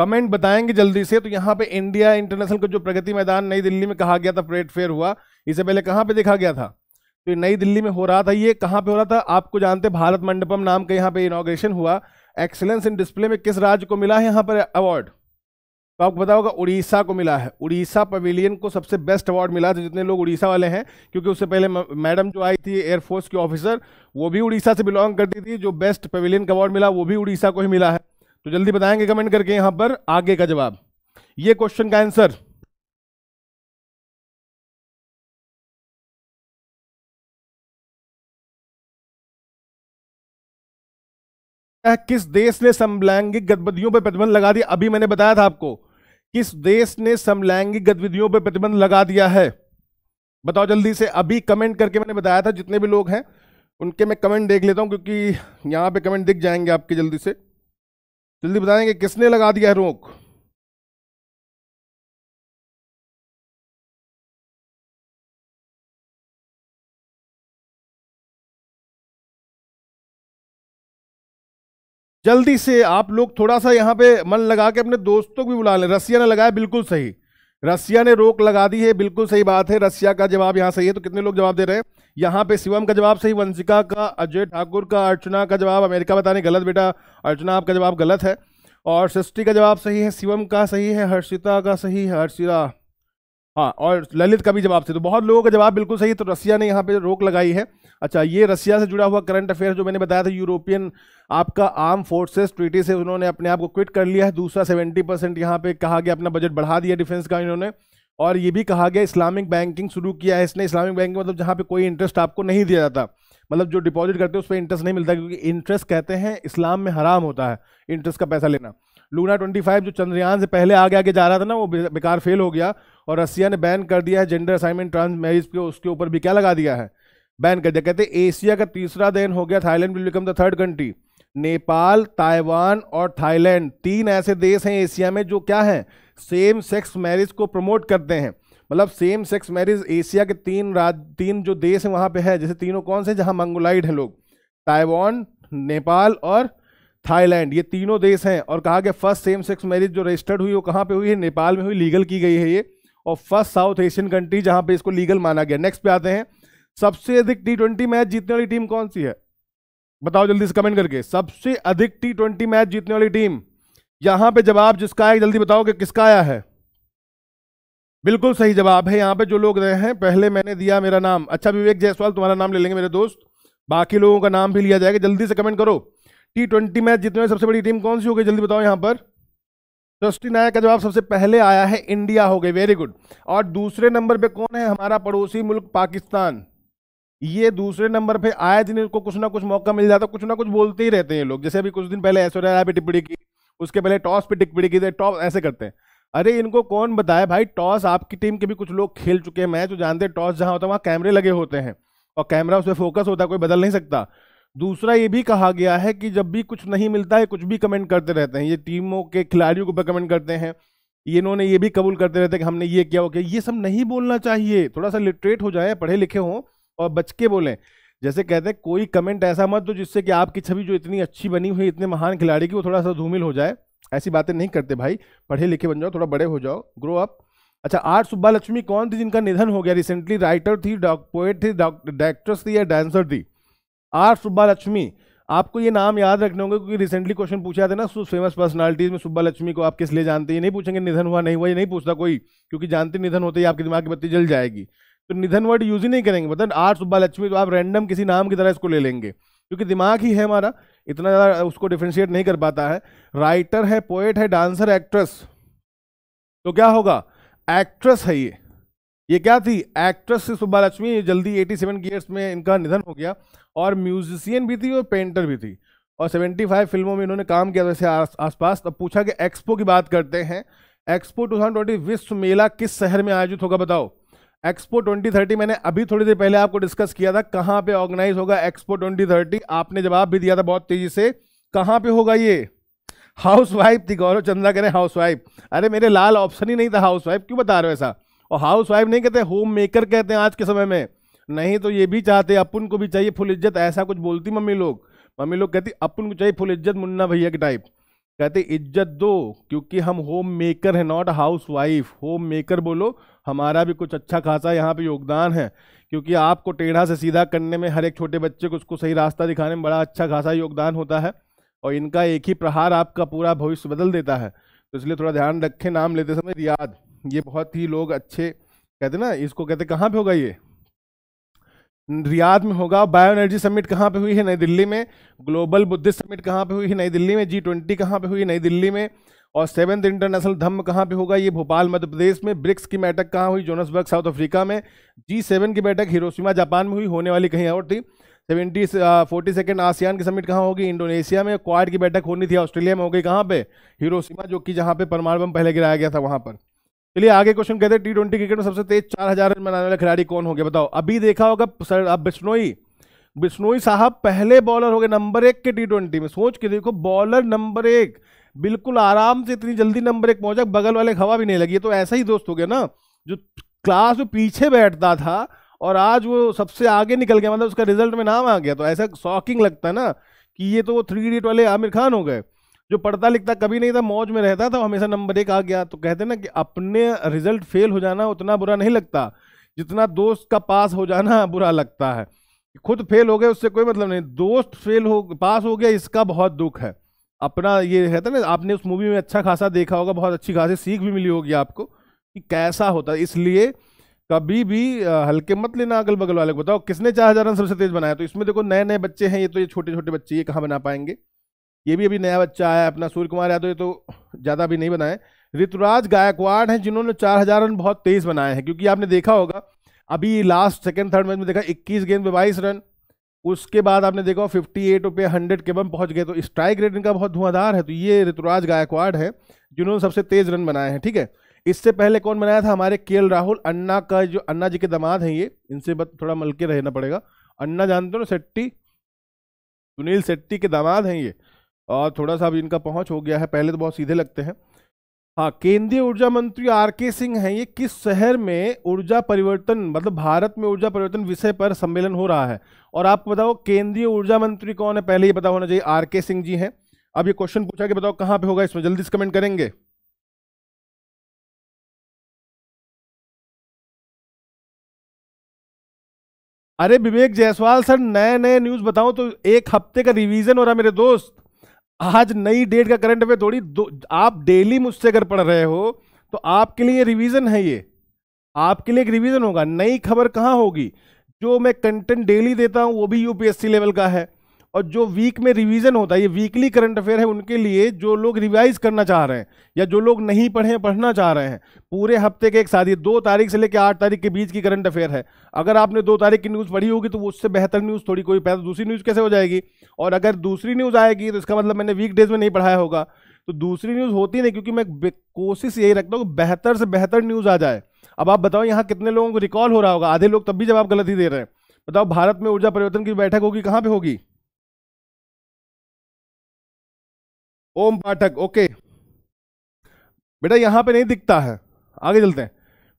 कमेंट बताएंगे जल्दी से तो यहां पे इंडिया इंटरनेशनल का जो प्रगति मैदान नई दिल्ली में कहा गया था परेड फेयर हुआ इससे पहले कहां पे देखा गया था तो नई दिल्ली में हो रहा था ये कहां पे हो रहा था आपको जानते भारत मंडपम नाम का यहाँ पे इनोग्रेशन हुआ एक्सेलेंस इन डिस्प्ले में किस राज्य को मिला है यहां पर अवार्ड तो आपको पता होगा उड़ीसा को मिला है उड़ीसा पवेलियन को सबसे बेस्ट अवार्ड मिला था जितने लोग उड़ीसा वाले हैं क्योंकि उससे पहले मैडम जो आई थी एयरफोर्स की ऑफिसर वो भी उड़ीसा से बिलोंग करती थी जो बेस्ट पवेलियन का अवार्ड मिला वो भी उड़ीसा को ही मिला है तो जल्दी बताएंगे कमेंट करके यहाँ पर आगे का जवाब ये क्वेश्चन का आंसर किस देश ने समलैंगिक गतिविधियों पर प्रतिबंध लगा दिया अभी मैंने बताया था आपको किस देश ने समलैंगिक गतिविधियों पर प्रतिबंध लगा दिया है बताओ जल्दी से अभी कमेंट करके मैंने बताया था जितने भी लोग हैं उनके मैं कमेंट देख लेता हूं क्योंकि यहां पे कमेंट दिख जाएंगे आपके जल्दी से जल्दी बताएंगे किसने लगा दिया है रोक जल्दी से आप लोग थोड़ा सा यहाँ पे मन लगा के अपने दोस्तों को भी बुला लें रसिया ने लगाया बिल्कुल सही रसिया ने रोक लगा दी है बिल्कुल सही बात है रसिया का जवाब यहाँ सही है तो कितने लोग जवाब दे रहे हैं यहाँ पे शिवम का जवाब सही वंशिका का अजय ठाकुर का अर्चना का जवाब अमेरिका बताने गलत बेटा अर्चना आपका जवाब गलत है और सृष्टि का जवाब सही है शिवम का सही है हर्षिता का सही है हर्षिता हाँ और ललित का भी जवाब सही तो बहुत लोगों का जवाब बिल्कुल सही है तो रसिया ने यहाँ पर रोक लगाई है अच्छा ये रसिया से जुड़ा हुआ करंट अफेयर जो मैंने बताया था यूरोपियन आपका आर्म फोर्सेस ट्रीटी से उन्होंने अपने आप को क्विट कर लिया है दूसरा सेवेंटी परसेंट यहाँ पे कहा गया अपना बजट बढ़ा दिया डिफेंस का इन्होंने और ये भी कहा गया इस्लामिक बैंकिंग शुरू किया है इसने इस्लामिक बैंकिंग मतलब जहाँ पे कोई इंटरेस्ट आपको नहीं दिया जाता मतलब जो डिपॉजिट करते हैं उस पर इंटरेस्ट नहीं मिलता क्योंकि इंटरेस्ट कहते हैं इस्लाम में हराम होता है इंटरेस्ट का पैसा लेना लूना फाइव जो चंद्रयान से पहले आगे आगे जा रहा था ना वो बेकार फेल हो गया और रसिया ने बैन कर दिया है जेंडर असाइनमेंट ट्रांस मैरिज के उसके ऊपर भी क्या लगा दिया है बैन कर दिया कहते एशिया का तीसरा देन हो गया Thailand will become the third country Nepal Taiwan और थाईलैंड तीन ऐसे देश हैं एशिया में जो क्या हैं सेम सेक्स मैरिज को प्रमोट करते हैं मतलब सेम सेक्स मैरिज एशिया के तीन राज तीन जो देश हैं वहाँ पे है जैसे तीनों कौन से जहाँ मंगोलाइड हैं लोग ताइवान नेपाल और थाईलैंड ये तीनों देश हैं और कहा गया फर्स्ट सेम सेक्स मैरिज जो रजिस्टर्ड हुई वो कहाँ पे हुई है नेपाल में हुई लीगल की गई है ये और फर्स्ट साउथ एशियन कंट्री जहाँ पे इसको लीगल माना गया नेक्स्ट पे आते हैं सबसे अधिक टी ट्वेंटी मैच जीतने वाली टीम कौन सी है बताओ जल्दी से कमेंट करके सबसे अधिक टी ट्वेंटी मैच जीतने वाली टीम यहां पे जवाब जिसका आया जल्दी बताओ कि किसका आया है बिल्कुल सही जवाब है यहां पे जो लोग रहे हैं पहले मैंने दिया मेरा नाम अच्छा विवेक जायसवाल तुम्हारा नाम ले लेंगे मेरे दोस्त बाकी लोगों का नाम भी लिया जाएगा जल्दी से कमेंट करो टी ट्वेंटी मैच जितने सबसे बड़ी टीम कौन सी होगी जल्दी बताओ यहां पर ट्रस्टी नायक का जवाब सबसे पहले आया है इंडिया हो गई वेरी गुड और दूसरे नंबर पर कौन है हमारा पड़ोसी मुल्क पाकिस्तान ये दूसरे नंबर पे आए दिन इनको कुछ ना कुछ मौका मिल जाता कुछ ना कुछ बोलते ही रहते हैं लोग जैसे अभी कुछ दिन पहले ऐश्वर्या राय पे टिप्पणी की उसके पहले टॉस पे टिप्पणी की तो टॉस ऐसे करते हैं अरे इनको कौन बताए भाई टॉस आपकी टीम के भी कुछ लोग खेल चुके हैं मैच जो तो जानते हैं टॉस जहाँ होता है वहाँ कैमरे लगे होते हैं और कैमरा उस पर फोकस होता है कोई बदल नहीं सकता दूसरा ये भी कहा गया है कि जब भी कुछ नहीं मिलता है कुछ भी कमेंट करते रहते हैं ये टीमों के खिलाड़ियों के ऊपर कमेंट करते हैं ये इन्होंने ये भी कबूल करते रहते हैं कि हमने ये किया ओके ये सब नहीं बोलना चाहिए थोड़ा सा लिटरेट हो जाए पढ़े लिखे हों और बच के बोलें जैसे कहते हैं कोई कमेंट ऐसा मत दो जिससे कि आपकी छवि जो इतनी अच्छी बनी हुई इतने महान खिलाड़ी की वो थोड़ा सा धूमिल हो जाए ऐसी बातें नहीं करते भाई पढ़े लिखे बन जाओ थोड़ा बड़े हो जाओ ग्रो अप अच्छा आर सुब्बा लक्ष्मी कौन थी जिनका निधन हो गया रिसेंटली राइटर थी डॉक पोएट थी डायरेक्ट्रेस थी या डांसर थी आर सुब्बा लक्ष्मी आपको ये नाम याद रखने होंगे क्योंकि रिसेंटली क्वेश्चन पूछा था ना फेमस पर्सनालिटीज में सुब्बा लक्ष्मी को आप किस लिए जानते हैं नहीं पूछेंगे निधन हुआ नहीं हुआ ये नहीं पूछता कोई क्योंकि जानते निधन होते ही आपके दिमाग की बत्ती जल जाएगी तो निधन वर्ड यूज ही नहीं करेंगे मतलब आर सुब्बा लक्ष्मी तो आप रैंडम किसी नाम की तरह इसको ले लेंगे क्योंकि दिमाग ही है हमारा इतना ज़्यादा उसको डिफ्रेंशिएट नहीं कर पाता है राइटर है पोएट है डांसर एक्ट्रेस तो क्या होगा एक्ट्रेस है ये ये क्या थी एक्ट्रेस से सुब्बा लक्ष्मी जल्दी 87 सेवन में इनका निधन हो गया और म्यूजिशियन भी थी और पेंटर भी थी और 75 फिल्मों में इन्होंने काम किया वैसे आसपास तब पूछा कि एक्सपो की बात करते हैं एक्सपो 2020 विश्व मेला किस शहर में आयोजित होगा बताओ एक्सपो 2030 मैंने अभी थोड़ी देर पहले आपको डिस्कस किया था कहाँ पे ऑर्गेनाइज होगा एक्सपो 2030 आपने जवाब भी दिया था बहुत तेजी से कहाँ पे होगा ये हाउस वाइफ थी गौरव चंद्रा कह रहे हाउस वाइफ अरे मेरे लाल ऑप्शन ही नहीं था हाउस वाइफ क्यों बता रहे हो ऐसा और हाउस वाइफ नहीं कहते होम मेकर कहते हैं आज के समय में नहीं तो ये भी चाहते अपन को भी चाहिए फुल इज्जत ऐसा कुछ बोलती मम्मी लोग मम्मी लोग कहती अपन को चाहिए फुल इज्जत मुन्ना भैया की टाइप कहते इज्जत दो क्योंकि हम होम मेकर हैं not house wife home maker बोलो हमारा भी कुछ अच्छा खासा यहाँ पे योगदान है क्योंकि आपको टेढ़ा से सीधा करने में हर एक छोटे बच्चे को उसको सही रास्ता दिखाने में बड़ा अच्छा खासा योगदान होता है और इनका एक ही प्रहार आपका पूरा भविष्य बदल देता है तो इसलिए थोड़ा ध्यान रखें नाम लेते समय रियाद ये बहुत ही लोग अच्छे कहते ना इसको कहते कहाँ पर होगा ये रियाद में होगा बायो एनर्जी समिट कहाँ पे हुई है नई दिल्ली में ग्लोबल बुद्धिस्ट समिट कहाँ पे हुई है नई दिल्ली में जी ट्वेंटी कहाँ पे हुई है नई दिल्ली में और सेवन्थ इंटरनेशनल धम्म कहाँ पे होगा ये भोपाल मध्य प्रदेश में ब्रिक्स की बैठक कहाँ हुई जोनसबर्ग साउथ अफ्रीका में जी सेवन की बैठक हिरोशिमा जापान में हुई होने वाली कहीं और थी सेवेंटी फोर्टी सेकेंड आसियान की समिट कहाँ होगी इंडोनेशिया में क्वाड की बैठक होनी थी ऑस्ट्रेलिया में हो गई कहाँ पे हिरोशिमा जो कि जहाँ पे परमाणु बम पहले गिराया गया था वहाँ पर चलिए आगे क्वेश्चन कहते हैं टी ट्वेंटी क्रिकेट में सबसे तेज चार हजार रन बनाने वाले खिलाड़ी कौन हो गए बताओ अभी देखा होगा सर अब बिश्नोई बिश्नोई साहब पहले बॉलर हो गए नंबर एक के टी ट्वेंटी में सोच के देखो बॉलर नंबर एक बिल्कुल आराम से इतनी जल्दी नंबर एक पहुंचा बगल वाले हवा भी नहीं लगी तो ऐसा ही दोस्त हो गया ना जो क्लास में पीछे बैठता था और आज वो सबसे आगे निकल गया मतलब उसका रिजल्ट में नाम आ गया तो ऐसा शॉकिंग लगता है ना कि ये तो वो थ्री इडियट वाले आमिर खान हो गए जो पढ़ता लिखता कभी नहीं था मौज में रहता था हमेशा नंबर एक आ गया तो कहते ना कि अपने रिजल्ट फेल हो जाना उतना बुरा नहीं लगता जितना दोस्त का पास हो जाना बुरा लगता है खुद फेल हो गए उससे कोई मतलब नहीं दोस्त फेल हो पास हो गया इसका बहुत दुख है अपना ये रहता है ना आपने उस मूवी में अच्छा खासा देखा होगा बहुत अच्छी खासी सीख भी मिली होगी आपको कि कैसा होता है इसलिए कभी भी हल्के मत लेना अगल बगल वाले को बताओ किसने चार हज़ार रन सबसे तेज़ बनाया तो इसमें देखो नए नए बच्चे हैं ये तो ये छोटे छोटे बच्चे ये कहाँ बना पाएंगे ये भी अभी नया बच्चा आया अपना सूर्य कुमार यादव ये तो ज़्यादा भी नहीं बनाए ऋतुराज गायकवाड़ हैं जिन्होंने चार हज़ार रन बहुत तेज़ बनाए हैं क्योंकि आपने देखा होगा अभी लास्ट सेकेंड थर्ड मैच में देखा इक्कीस गेंद में बाईस रन उसके बाद आपने देखा फिफ्टी एट रुपये हंड्रेड के बम पहुंच गए तो स्ट्राइक रेट इनका बहुत धुआंधार है तो ये ऋतुराज गायकवाड़ है जिन्होंने सबसे तेज रन बनाए हैं ठीक है इससे पहले कौन बनाया था हमारे के राहुल अन्ना का जो अन्ना जी के दामाद हैं ये इनसे थोड़ा मलके रहना पड़ेगा अन्ना जानते हो ना शेट्टी सुनील सेट्टी के दामाद हैं ये और थोड़ा सा अब इनका पहुंच हो गया है पहले तो बहुत सीधे लगते हैं हाँ केंद्रीय ऊर्जा मंत्री आर के सिंह हैं ये किस शहर में ऊर्जा परिवर्तन मतलब भारत में ऊर्जा परिवर्तन विषय पर सम्मेलन हो रहा है और आपको बताओ केंद्रीय ऊर्जा मंत्री कौन है पहले ही बताओ होना चाहिए आर के सिंह जी हैं अब ये क्वेश्चन पूछा कि बताओ कहां पे होगा इसमें जल्दी से कमेंट करेंगे अरे विवेक जायसवाल सर नए नए न्यूज बताओ तो एक हफ्ते का रिवीजन हो रहा मेरे दोस्त आज नई डेट का करंट अफेयर थोड़ी दो आप डेली मुझसे अगर पढ़ रहे हो तो आपके लिए रिवीजन है ये आपके लिए एक रिवीजन होगा नई खबर कहाँ होगी जो मैं कंटेंट डेली देता हूँ वो भी यूपीएससी लेवल का है और जो वीक में रिवीजन होता है ये वीकली करंट अफेयर है उनके लिए जो लोग रिवाइज करना चाह रहे हैं या जो लोग नहीं पढ़े पढ़ना चाह रहे हैं पूरे हफ्ते के एक साथ ये दो तारीख से लेकर आठ तारीख के बीच की करंट अफेयर है अगर आपने दो तारीख की न्यूज़ पढ़ी होगी तो उससे बेहतर न्यूज़ थोड़ी कोई पैदा दूसरी न्यूज़ कैसे हो जाएगी और अगर दूसरी न्यूज़ आएगी तो इसका मतलब मैंने वीक डेज में नहीं पढ़ाया होगा तो दूसरी न्यूज़ होती नहीं क्योंकि मैं कोशिश यही रखता हूँ कि बेहतर से बेहतर न्यूज़ आ जाए अब आप बताओ यहाँ कितने लोगों को रिकॉल हो रहा होगा आधे लोग तब भी जवाब गलत ही दे रहे हैं बताओ भारत में ऊर्जा परिवर्तन की बैठक होगी कहाँ पे होगी ओम पाठक ओके बेटा यहाँ पे नहीं दिखता है आगे चलते हैं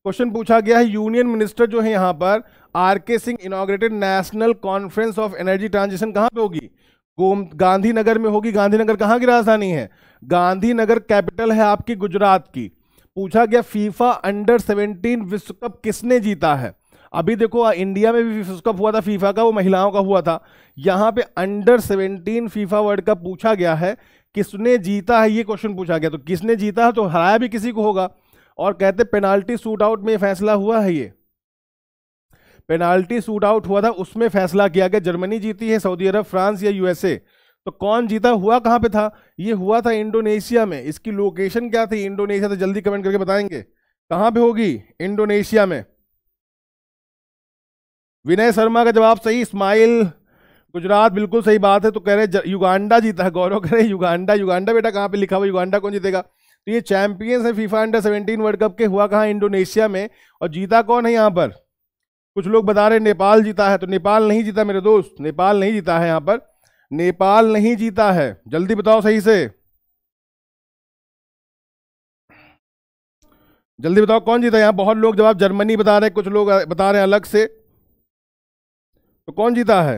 क्वेश्चन पूछा गया है यूनियन मिनिस्टर जो है यहाँ पर R K Singh inaugurated national conference of energy transition कहाँ पे होगी गांधीनगर में होगी गांधीनगर कहाँ की राजधानी है गांधीनगर कैपिटल है आपकी गुजरात की पूछा गया फीफा अंडर 17 विश्व कप किसने जीता है अभी देखो इंडिया में भी विश्व कप हुआ था फीफा का वो महिलाओं का हुआ था यहाँ पे अंडर 17 फीफा वर्ल्ड कप पूछा गया है किसने जीता है ये क्वेश्चन पूछा गया तो किसने जीता है तो हराया भी किसी को होगा और कहते पेनाल्टी सूट आउट में फैसला हुआ है ये पेनाल्टी सूट आउट हुआ था उसमें फैसला किया गया जर्मनी जीती है सऊदी अरब फ्रांस या यूएसए तो कौन जीता हुआ कहाँ पे था ये हुआ था इंडोनेशिया में इसकी लोकेशन क्या थी इंडोनेशिया तो जल्दी कमेंट करके बताएंगे कहाँ पे होगी इंडोनेशिया में विनय शर्मा का जवाब सही स्माइल गुजरात बिल्कुल सही बात है तो कह रहे युगांडा जीता है गौरव कह रहे युगांडा युगांडा बेटा कहाँ पे लिखा हुआ युगांडा कौन जीतेगा तो ये चैंपियंस है FIFA under seventeen world cup के हुआ कहाँ इंडोनेशिया में और जीता कौन है यहाँ पर कुछ लोग बता रहे नेपाल जीता है तो नेपाल नहीं जीता मेरे दोस्त नेपाल नहीं जीता है यहाँ पर नेपाल नहीं जीता है जल्दी बताओ सही से जल्दी बताओ कौन जीता यहां बहुत लोग जवाब जर्मनी बता रहे हैं कुछ लोग बता रहे हैं अलग से तो कौन जीता है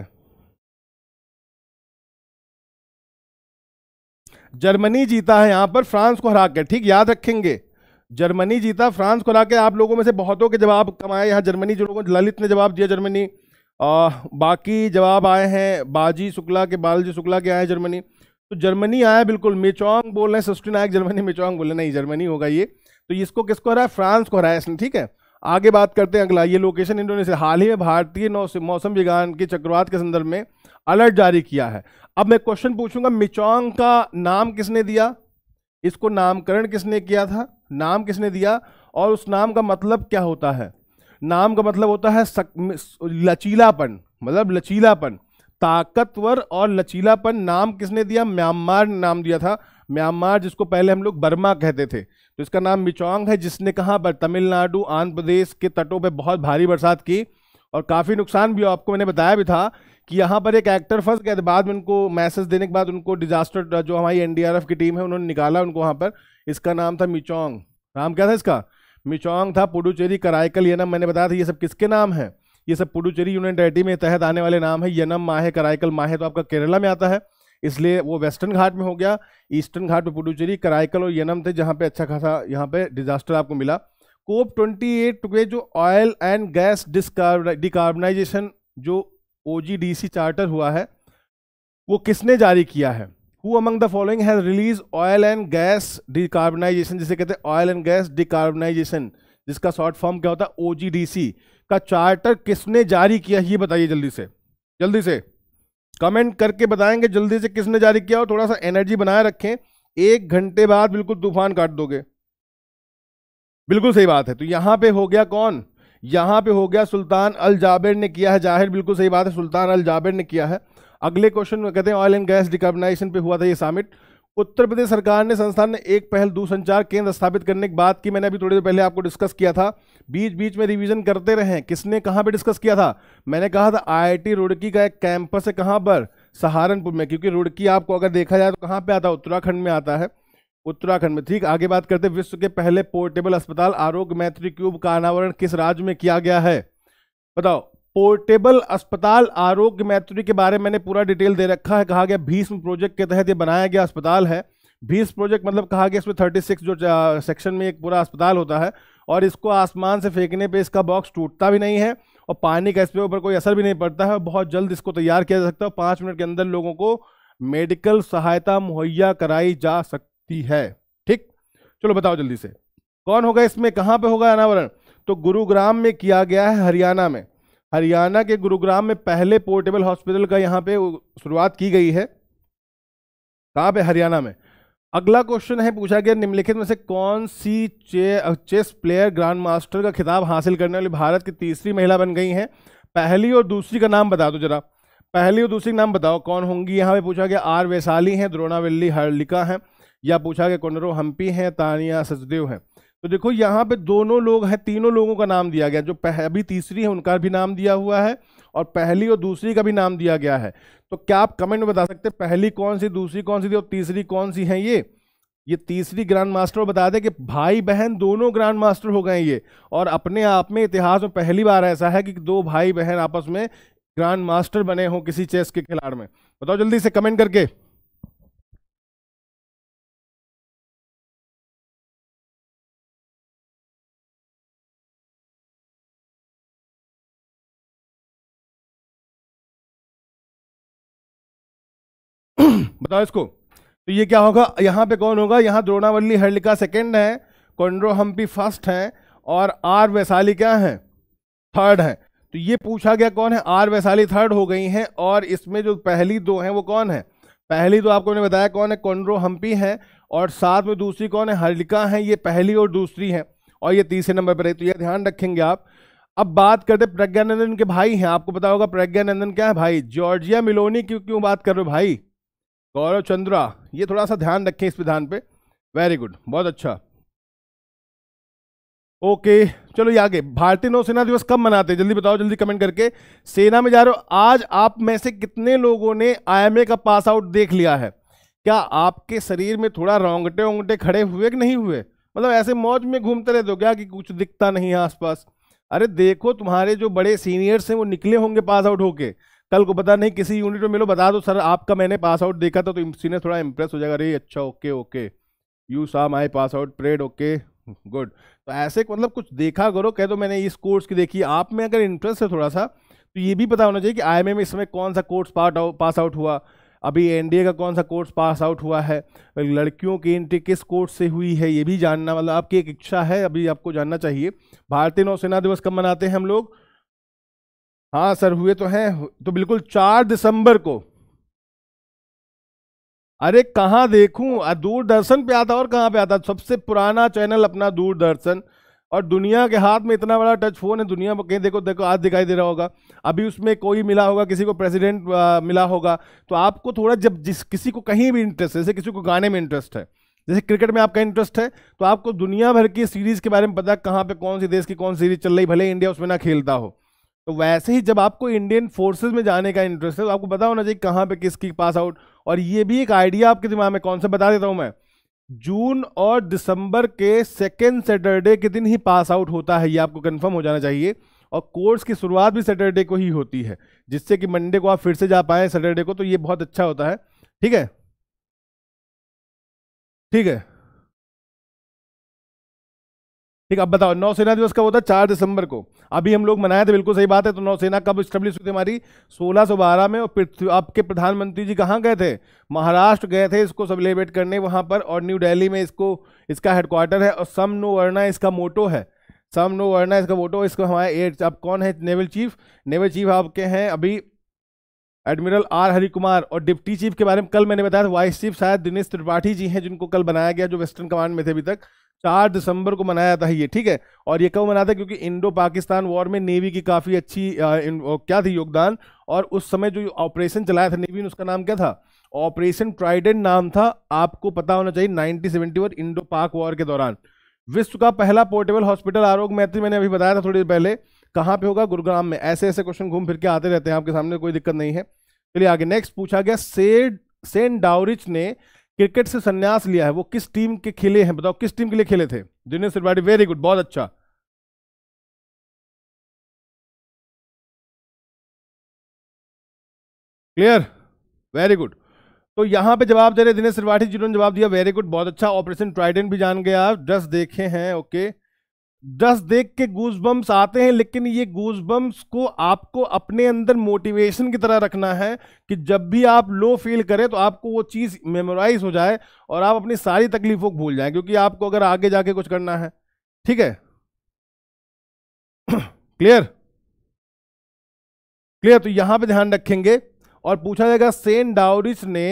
जर्मनी जीता है यहां पर फ्रांस को हरा के ठीक याद रखेंगे जर्मनी जीता फ्रांस को हरा के आप लोगों में से बहुतों के जवाब कमाए यहां जर्मनी जो लोगों ललित ने जवाब दिया जर्मनी आ, बाकी जवाब आए हैं बाजी शुक्ला के बालजी शुक्ला के आए जर्मनी तो जर्मनी आया बिल्कुल मिचोंग बोल रहे हैं सस्टी नायक जर्मनी मिचोंग बोले नहीं जर्मनी होगा ये तो इसको किसको हराया फ्रांस को हराया इसने ठीक है आगे बात करते हैं अगला ये लोकेशन इंडोनेशिया हाल ही में भारतीय मौसम विज्ञान के चक्रवात के संदर्भ में अलर्ट जारी किया है अब मैं क्वेश्चन पूछूंगा मिचोंग का नाम किसने दिया इसको नामकरण किसने किया था नाम किसने दिया और उस नाम का मतलब क्या होता है नाम का मतलब होता है सक, लचीलापन मतलब लचीलापन ताकतवर और लचीलापन नाम किसने दिया म्यांमार ने नाम दिया था म्यांमार जिसको पहले हम लोग बर्मा कहते थे तो इसका नाम मिचोंग है जिसने कहा पर तमिलनाडु आंध्र प्रदेश के तटों पर बहुत भारी बरसात की और काफ़ी नुकसान भी आपको मैंने बताया भी था कि यहाँ पर एक एक्टर फंस गए बाद में उनको मैसेज देने के बाद उनको डिजास्टर जो हमारी एनडीआरएफ की टीम है उन्होंने निकाला उनको वहाँ पर इसका नाम था मिचोंग नाम क्या था इसका मिचोंग था पुडुचेरी कराईकल यनम मैंने बताया था ये सब किसके नाम है ये सब पुडुचेरी यूनियन टेरेटरी में तहत आने वाले नाम है यनम माहे कराईकल माहे तो आपका केरला में आता है इसलिए वो वेस्टर्न घाट में हो गया ईस्टर्न घाट में पुडुचेरी कराईकल और यनम थे जहाँ पे अच्छा खासा यहाँ पे डिजास्टर आपको मिला कोप ट्वेंटी एट जो ऑयल एंड गैस डिकार्बनाइजेशन जो ओ चार्टर हुआ है वो किसने जारी किया है who among the following has released oil and gas decarbonisation जिसे कहते हैं ऑयल एंड गैस डिकार्बनाइजेशन जिसका शॉर्ट फॉर्म क्या होता है ओ जी डी सी का चार्टर किसने जारी किया ये बताइए जल्दी से जल्दी से कमेंट करके बताएंगे जल्दी से किसने जारी किया और थोड़ा सा एनर्जी बनाए रखें एक घंटे बाद बिल्कुल तूफान काट दोगे बिल्कुल सही बात है तो यहाँ पे हो गया कौन यहाँ पे हो गया सुल्तान अल जाबेर ने किया है जाहिर बिल्कुल सही बात है सुल्तान अल जाबेर ने किया है अगले क्वेश्चन में कहते हैं ऑयल एंड गैस डिकार्बनाइजेशन पे हुआ था ये सामिट उत्तर प्रदेश सरकार ने संस्थान ने एक पहल दूरसंचार केंद्र स्थापित करने की बात की मैंने अभी थोड़ी देर पहले आपको डिस्कस किया था बीच बीच में रिवीजन करते रहे किसने कहाँ पे डिस्कस किया था मैंने कहा था आईआईटी रुड़की का एक कैंपस है कहाँ पर सहारनपुर में क्योंकि रुड़की आपको अगर देखा जाए तो कहाँ पर आता है उत्तराखंड में आता है उत्तराखंड में ठीक आगे बात करते विश्व के पहले पोर्टेबल अस्पताल आरोग्य मैत्री क्यूब का अनावरण किस राज्य में किया गया है बताओ पोर्टेबल अस्पताल आरोग्य मैत्री के बारे में मैंने पूरा डिटेल दे रखा है कहा गया भीष्म प्रोजेक्ट के तहत ये बनाया गया अस्पताल है भीष्म प्रोजेक्ट मतलब कहा गया इसमें 36 जो सेक्शन में एक पूरा अस्पताल होता है और इसको आसमान से फेंकने पे इसका बॉक्स टूटता भी नहीं है और पानी का इसके ऊपर कोई असर भी नहीं पड़ता है बहुत जल्द इसको तैयार किया जा सकता है पाँच मिनट के अंदर लोगों को मेडिकल सहायता मुहैया कराई जा सकती है ठीक चलो बताओ जल्दी से कौन होगा इसमें कहाँ पर होगा अनावरण तो गुरुग्राम में किया गया है हरियाणा में हरियाणा के गुरुग्राम में पहले पोर्टेबल हॉस्पिटल का यहाँ पे शुरुआत की गई है कहाँ पे हरियाणा में अगला क्वेश्चन है पूछा गया निम्नलिखित में से कौन सी चे, चेस प्लेयर ग्रांड मास्टर का खिताब हासिल करने वाली भारत की तीसरी महिला बन गई हैं पहली और दूसरी का नाम बता दो जरा पहली और दूसरी का नाम बताओ कौन होंगी यहाँ पे पूछा गया आर वैशाली हैं द्रोणावेली हर्लिका हैं या पूछा गया कोनरो हम्पी हैं तानिया सचदेव हैं तो देखो यहाँ पे दोनों लोग हैं तीनों लोगों का नाम दिया गया जो अभी तीसरी है उनका भी नाम दिया हुआ है और पहली और दूसरी का भी नाम दिया गया है तो क्या आप कमेंट में बता सकते हैं पहली कौन सी दूसरी कौन सी थी और तीसरी कौन सी है ये ये तीसरी ग्रांड मास्टर बता दें कि भाई बहन दोनों ग्रांड मास्टर हो गए ये और अपने आप में इतिहास में पहली बार ऐसा है कि दो भाई बहन आपस में ग्रांड मास्टर बने हों किसी चेस के खिलाड़ में बताओ जल्दी से कमेंट करके बताओ इसको तो ये क्या होगा यहाँ पे कौन होगा यहाँ द्रोणावली हरलिका सेकेंड है कोंड्रो हम्पी फर्स्ट हैं और आर वैशाली क्या है थर्ड हैं तो ये पूछा गया कौन है आर वैशाली थर्ड हो गई हैं और इसमें जो पहली दो हैं वो कौन है पहली तो आपको उन्होंने बताया कौन है कोंड्रो हम्पी हैं और साथ में दूसरी कौन है हर्लिका है ये पहली और दूसरी है और ये तीसरे नंबर पर है तो ये ध्यान रखेंगे आप अब बात करते प्रज्ञानंदन के भाई हैं आपको पता होगा प्रज्ञानंदन क्या है भाई जॉर्जिया मिलोनी क्यों क्यों बात कर रहे हो भाई गौरव चंद्रा ये थोड़ा सा ध्यान रखें इस विधान पे वेरी गुड बहुत अच्छा ओके चलो ये आगे भारतीय नौसेना दिवस कब मनाते हैं जल्दी बताओ जल्दी कमेंट करके सेना में जा रहे हो आज आप में से कितने लोगों ने आईएमए का पास आउट देख लिया है क्या आपके शरीर में थोड़ा रोंगटे ओंगटे खड़े हुए कि नहीं हुए मतलब ऐसे मौज में घूमते रहते हो क्या कि कुछ दिखता नहीं है आसपास अरे देखो तुम्हारे जो बड़े सीनियर्स हैं वो निकले होंगे पास आउट होके कल को पता नहीं किसी यूनिट में मिलो बता दो सर आपका मैंने पास आउट देखा था तो सीनियर थोड़ा इंप्रेस हो जाएगा अरे अच्छा okay okay you saw my pass out parade okay good तो ऐसे मतलब कुछ देखा करो कह दो मैंने इस कोर्स की देखी आप में अगर इंटरेस्ट है थोड़ा सा तो ये भी पता होना चाहिए कि आई में इसमें कौन सा कोर्स पास आउट हुआ अभी एनडीए का कौन सा कोर्स पास आउट हुआ है लड़कियों की एंट्री किस कोर्स से हुई है ये भी जानना मतलब आपकी एक इच्छा है अभी आपको जानना चाहिए भारतीय नौसेना दिवस कब मनाते हैं हम लोग हाँ सर हुए तो हैं तो बिल्कुल चार दिसंबर को अरे कहाँ देखूं दूरदर्शन पे आता और कहाँ पे आता सबसे पुराना चैनल अपना दूरदर्शन और दुनिया के हाथ में इतना बड़ा टच फोन है दुनिया में कहीं देखो देखो आज दिखाई दे रहा होगा अभी उसमें कोई मिला होगा किसी को प्रेसिडेंट मिला होगा तो आपको थोड़ा जब जिस किसी को कहीं भी इंटरेस्ट है जैसे किसी को गाने में इंटरेस्ट है जैसे क्रिकेट में आपका इंटरेस्ट है तो आपको दुनिया भर की सीरीज़ के बारे में पता कहाँ पर कौन सी देश की कौन सी सीरीज चल रही भले इंडिया उसमें ना खेलता हो तो वैसे ही जब आपको इंडियन फोर्सेज में जाने का इंटरेस्ट है तो आपको पता होना चाहिए कहाँ पे किसकी पास आउट और ये भी एक आइडिया आपके दिमाग में कौन सा बता देता हूँ मैं जून और दिसंबर के सेकेंड सैटरडे के दिन ही पास आउट होता है ये आपको कन्फर्म हो जाना चाहिए और कोर्स की शुरुआत भी सैटरडे को ही होती है जिससे कि मंडे को आप फिर से जा पाएँ सैटरडे को तो ये बहुत अच्छा होता है ठीक है ठीक है ठीक अब बताओ नौसेना दिवस का होता है चार दिसंबर को अभी हम लोग मनाए थे बिल्कुल सही बात है तो नौसेना कब स्टेब्लिश हुई थी हमारी सोलह में और आपके प्रधानमंत्री जी कहाँ गए थे महाराष्ट्र गए थे इसको सेलिब्रेट करने वहाँ पर और न्यू दिल्ली में इसको इसका हेडक्वार्टर है और सम नो वर्ना इसका मोटो है सम नो वर्ना इसका मोटो इसको हमारे एयर आप कौन है नेवल चीफ नेवल चीफ आपके हैं अभी एडमिरल आर हरि कुमार और डिप्टी चीफ के बारे में कल मैंने बताया था वाइस चीफ शायद दिनेश त्रिपाठी जी हैं जिनको कल बनाया गया जो वेस्टर्न कमांड में थे अभी तक चार दिसंबर को मनाया था ये ठीक है और ये कब मनाया था क्योंकि इंडो पाकिस्तान वॉर में नेवी की काफ़ी अच्छी आ, क्या थी योगदान और उस समय जो ऑपरेशन चलाया था नेवी ने उसका नाम क्या था ऑपरेशन ट्राइडेंट नाम था आपको पता होना चाहिए nineteen seventy one Indo Pak war के दौरान विश्व का पहला पोर्टेबल हॉस्पिटल आरोग्य मैत्री मैंने अभी बताया था थोड़ी देर पहले कहाँ पे होगा गुरुग्राम में ऐसे ऐसे क्वेश्चन घूम फिर के आते रहते हैं आपके सामने कोई दिक्कत नहीं है चलिए आगे नेक्स्ट पूछा गया सेड सेंट डाउरिच ने क्रिकेट से संन्यास लिया है वो किस टीम के खेले हैं बताओ किस टीम के लिए खेले थे दिनेश त्रिपाठी वेरी गुड बहुत अच्छा क्लियर वेरी गुड तो यहां पे जवाब दे रहे दिनेश त्रिपाठी जिन्होंने जवाब दिया वेरी गुड बहुत अच्छा ऑपरेशन ट्राइडेंट भी जान गया आप ड्रेस देखे हैं ओके okay. दस देख के गूज आते हैं लेकिन ये गूज को आपको अपने अंदर मोटिवेशन की तरह रखना है कि जब भी आप लो फील करें तो आपको वो चीज़ मेमोराइज हो जाए और आप अपनी सारी तकलीफों को भूल जाएं क्योंकि आपको अगर आगे जाके कुछ करना है ठीक है क्लियर <clears throat> क्लियर तो यहाँ पे ध्यान रखेंगे और पूछा जाएगा सेन डाउरिस ने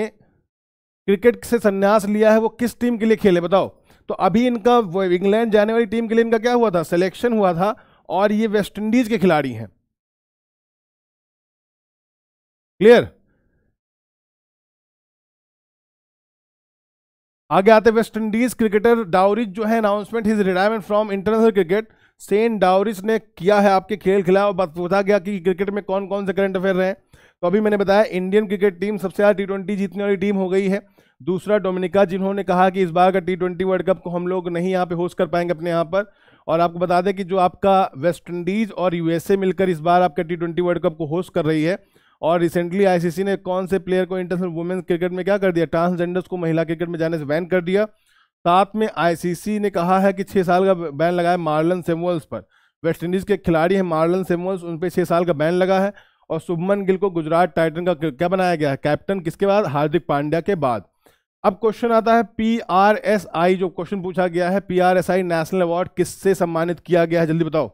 क्रिकेट से संन्यास लिया है वो किस टीम के लिए खेले बताओ तो अभी इनका इंग्लैंड जाने वाली टीम के लिए इनका क्या हुआ था सिलेक्शन हुआ था और ये वेस्टइंडीज के खिलाड़ी हैं क्लियर आगे आते वेस्ट इंडीज क्रिकेटर डाउरिज जो है announcement his retirement from international cricket Shane Dowrich ने किया है आपके खेल खिलाफ और पूछा गया कि क्रिकेट में कौन कौन से करंट अफेयर रहे तो अभी मैंने बताया इंडियन क्रिकेट टीम सबसे ज़्यादा टी ट्वेंटी जीतने वाली टीम हो गई है दूसरा डोमिनिका जिन्होंने कहा कि इस बार का टी ट्वेंटी वर्ल्ड कप को हम लोग नहीं यहाँ पे होस्ट कर पाएंगे अपने यहाँ पर और आपको बता दें कि जो आपका वेस्ट इंडीज़ और यूएसए मिलकर इस बार आपका टी ट्वेंटी वर्ल्ड कप को होस्ट कर रही है और रिसेंटली आईसीसी ने कौन से प्लेयर को इंटरनेशनल वुमेन्स क्रिकेट में क्या कर दिया ट्रांसजेंडर्स को महिला क्रिकेट में जाने से बैन कर दिया साथ में आई ने कहा है कि छः साल का बैन लगा है मार्लन सेमुअल्स पर वेस्ट इंडीज़ के खिलाड़ी हैं मार्लन सेमुअल्स उन पर छः साल का बैन लगा है और शुभमन गिल को गुजरात टाइटन का क्या बनाया गया है कैप्टन किसके बाद हार्दिक पांड्या के बाद अब क्वेश्चन आता है पी आर एस आई जो क्वेश्चन पूछा गया है P R S I national award किससे सम्मानित किया गया है जल्दी बताओ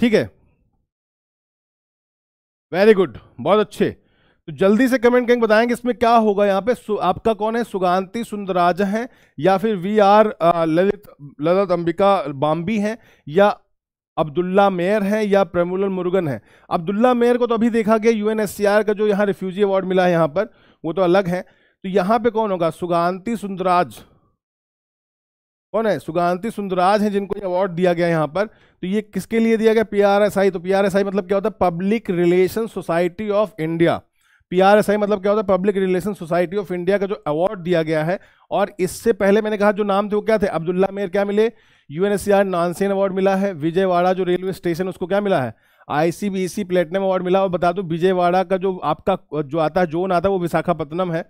ठीक है वेरी गुड बहुत अच्छे तो जल्दी से कमेंट करेंगे बताएंगे इसमें क्या होगा यहाँ पे आपका कौन है सुगांति सुंदराज है या फिर वी आर ललित ललित अंबिका बाम्बी है या अब्दुल्ला मेयर है या प्रमुलल मुरुगन है अब्दुल्ला मेयर को तो अभी देखा गया यूएनएससीआर का जो यहाँ रिफ्यूजी अवार्ड मिला है यहाँ पर वो तो अलग है तो यहां पे कौन होगा सुगांति सुंदराज कौन है सुगांति सुंदराज हैं जिनको अवार्ड दिया गया यहां पर तो ये किसके लिए दिया गया पीआरएसआई तो पीआरएसआई मतलब क्या होता है public relation society of India PRSI मतलब क्या होता है public relation society of India का जो अवार्ड दिया गया है और इससे पहले मैंने कहा जो नाम थे वो क्या थे अब्दुल्ला मेयर क्या मिले यूएनएससीआर नानसेन अवार्ड मिला है विजयवाड़ा जो रेलवे स्टेशन उसको क्या मिला है आईसीबीसी प्लेटिनम अवार्ड मिला और बता दो विजयवाड़ा का जो आपका जो आता है जोन आता है वो विशाखापत्तनम है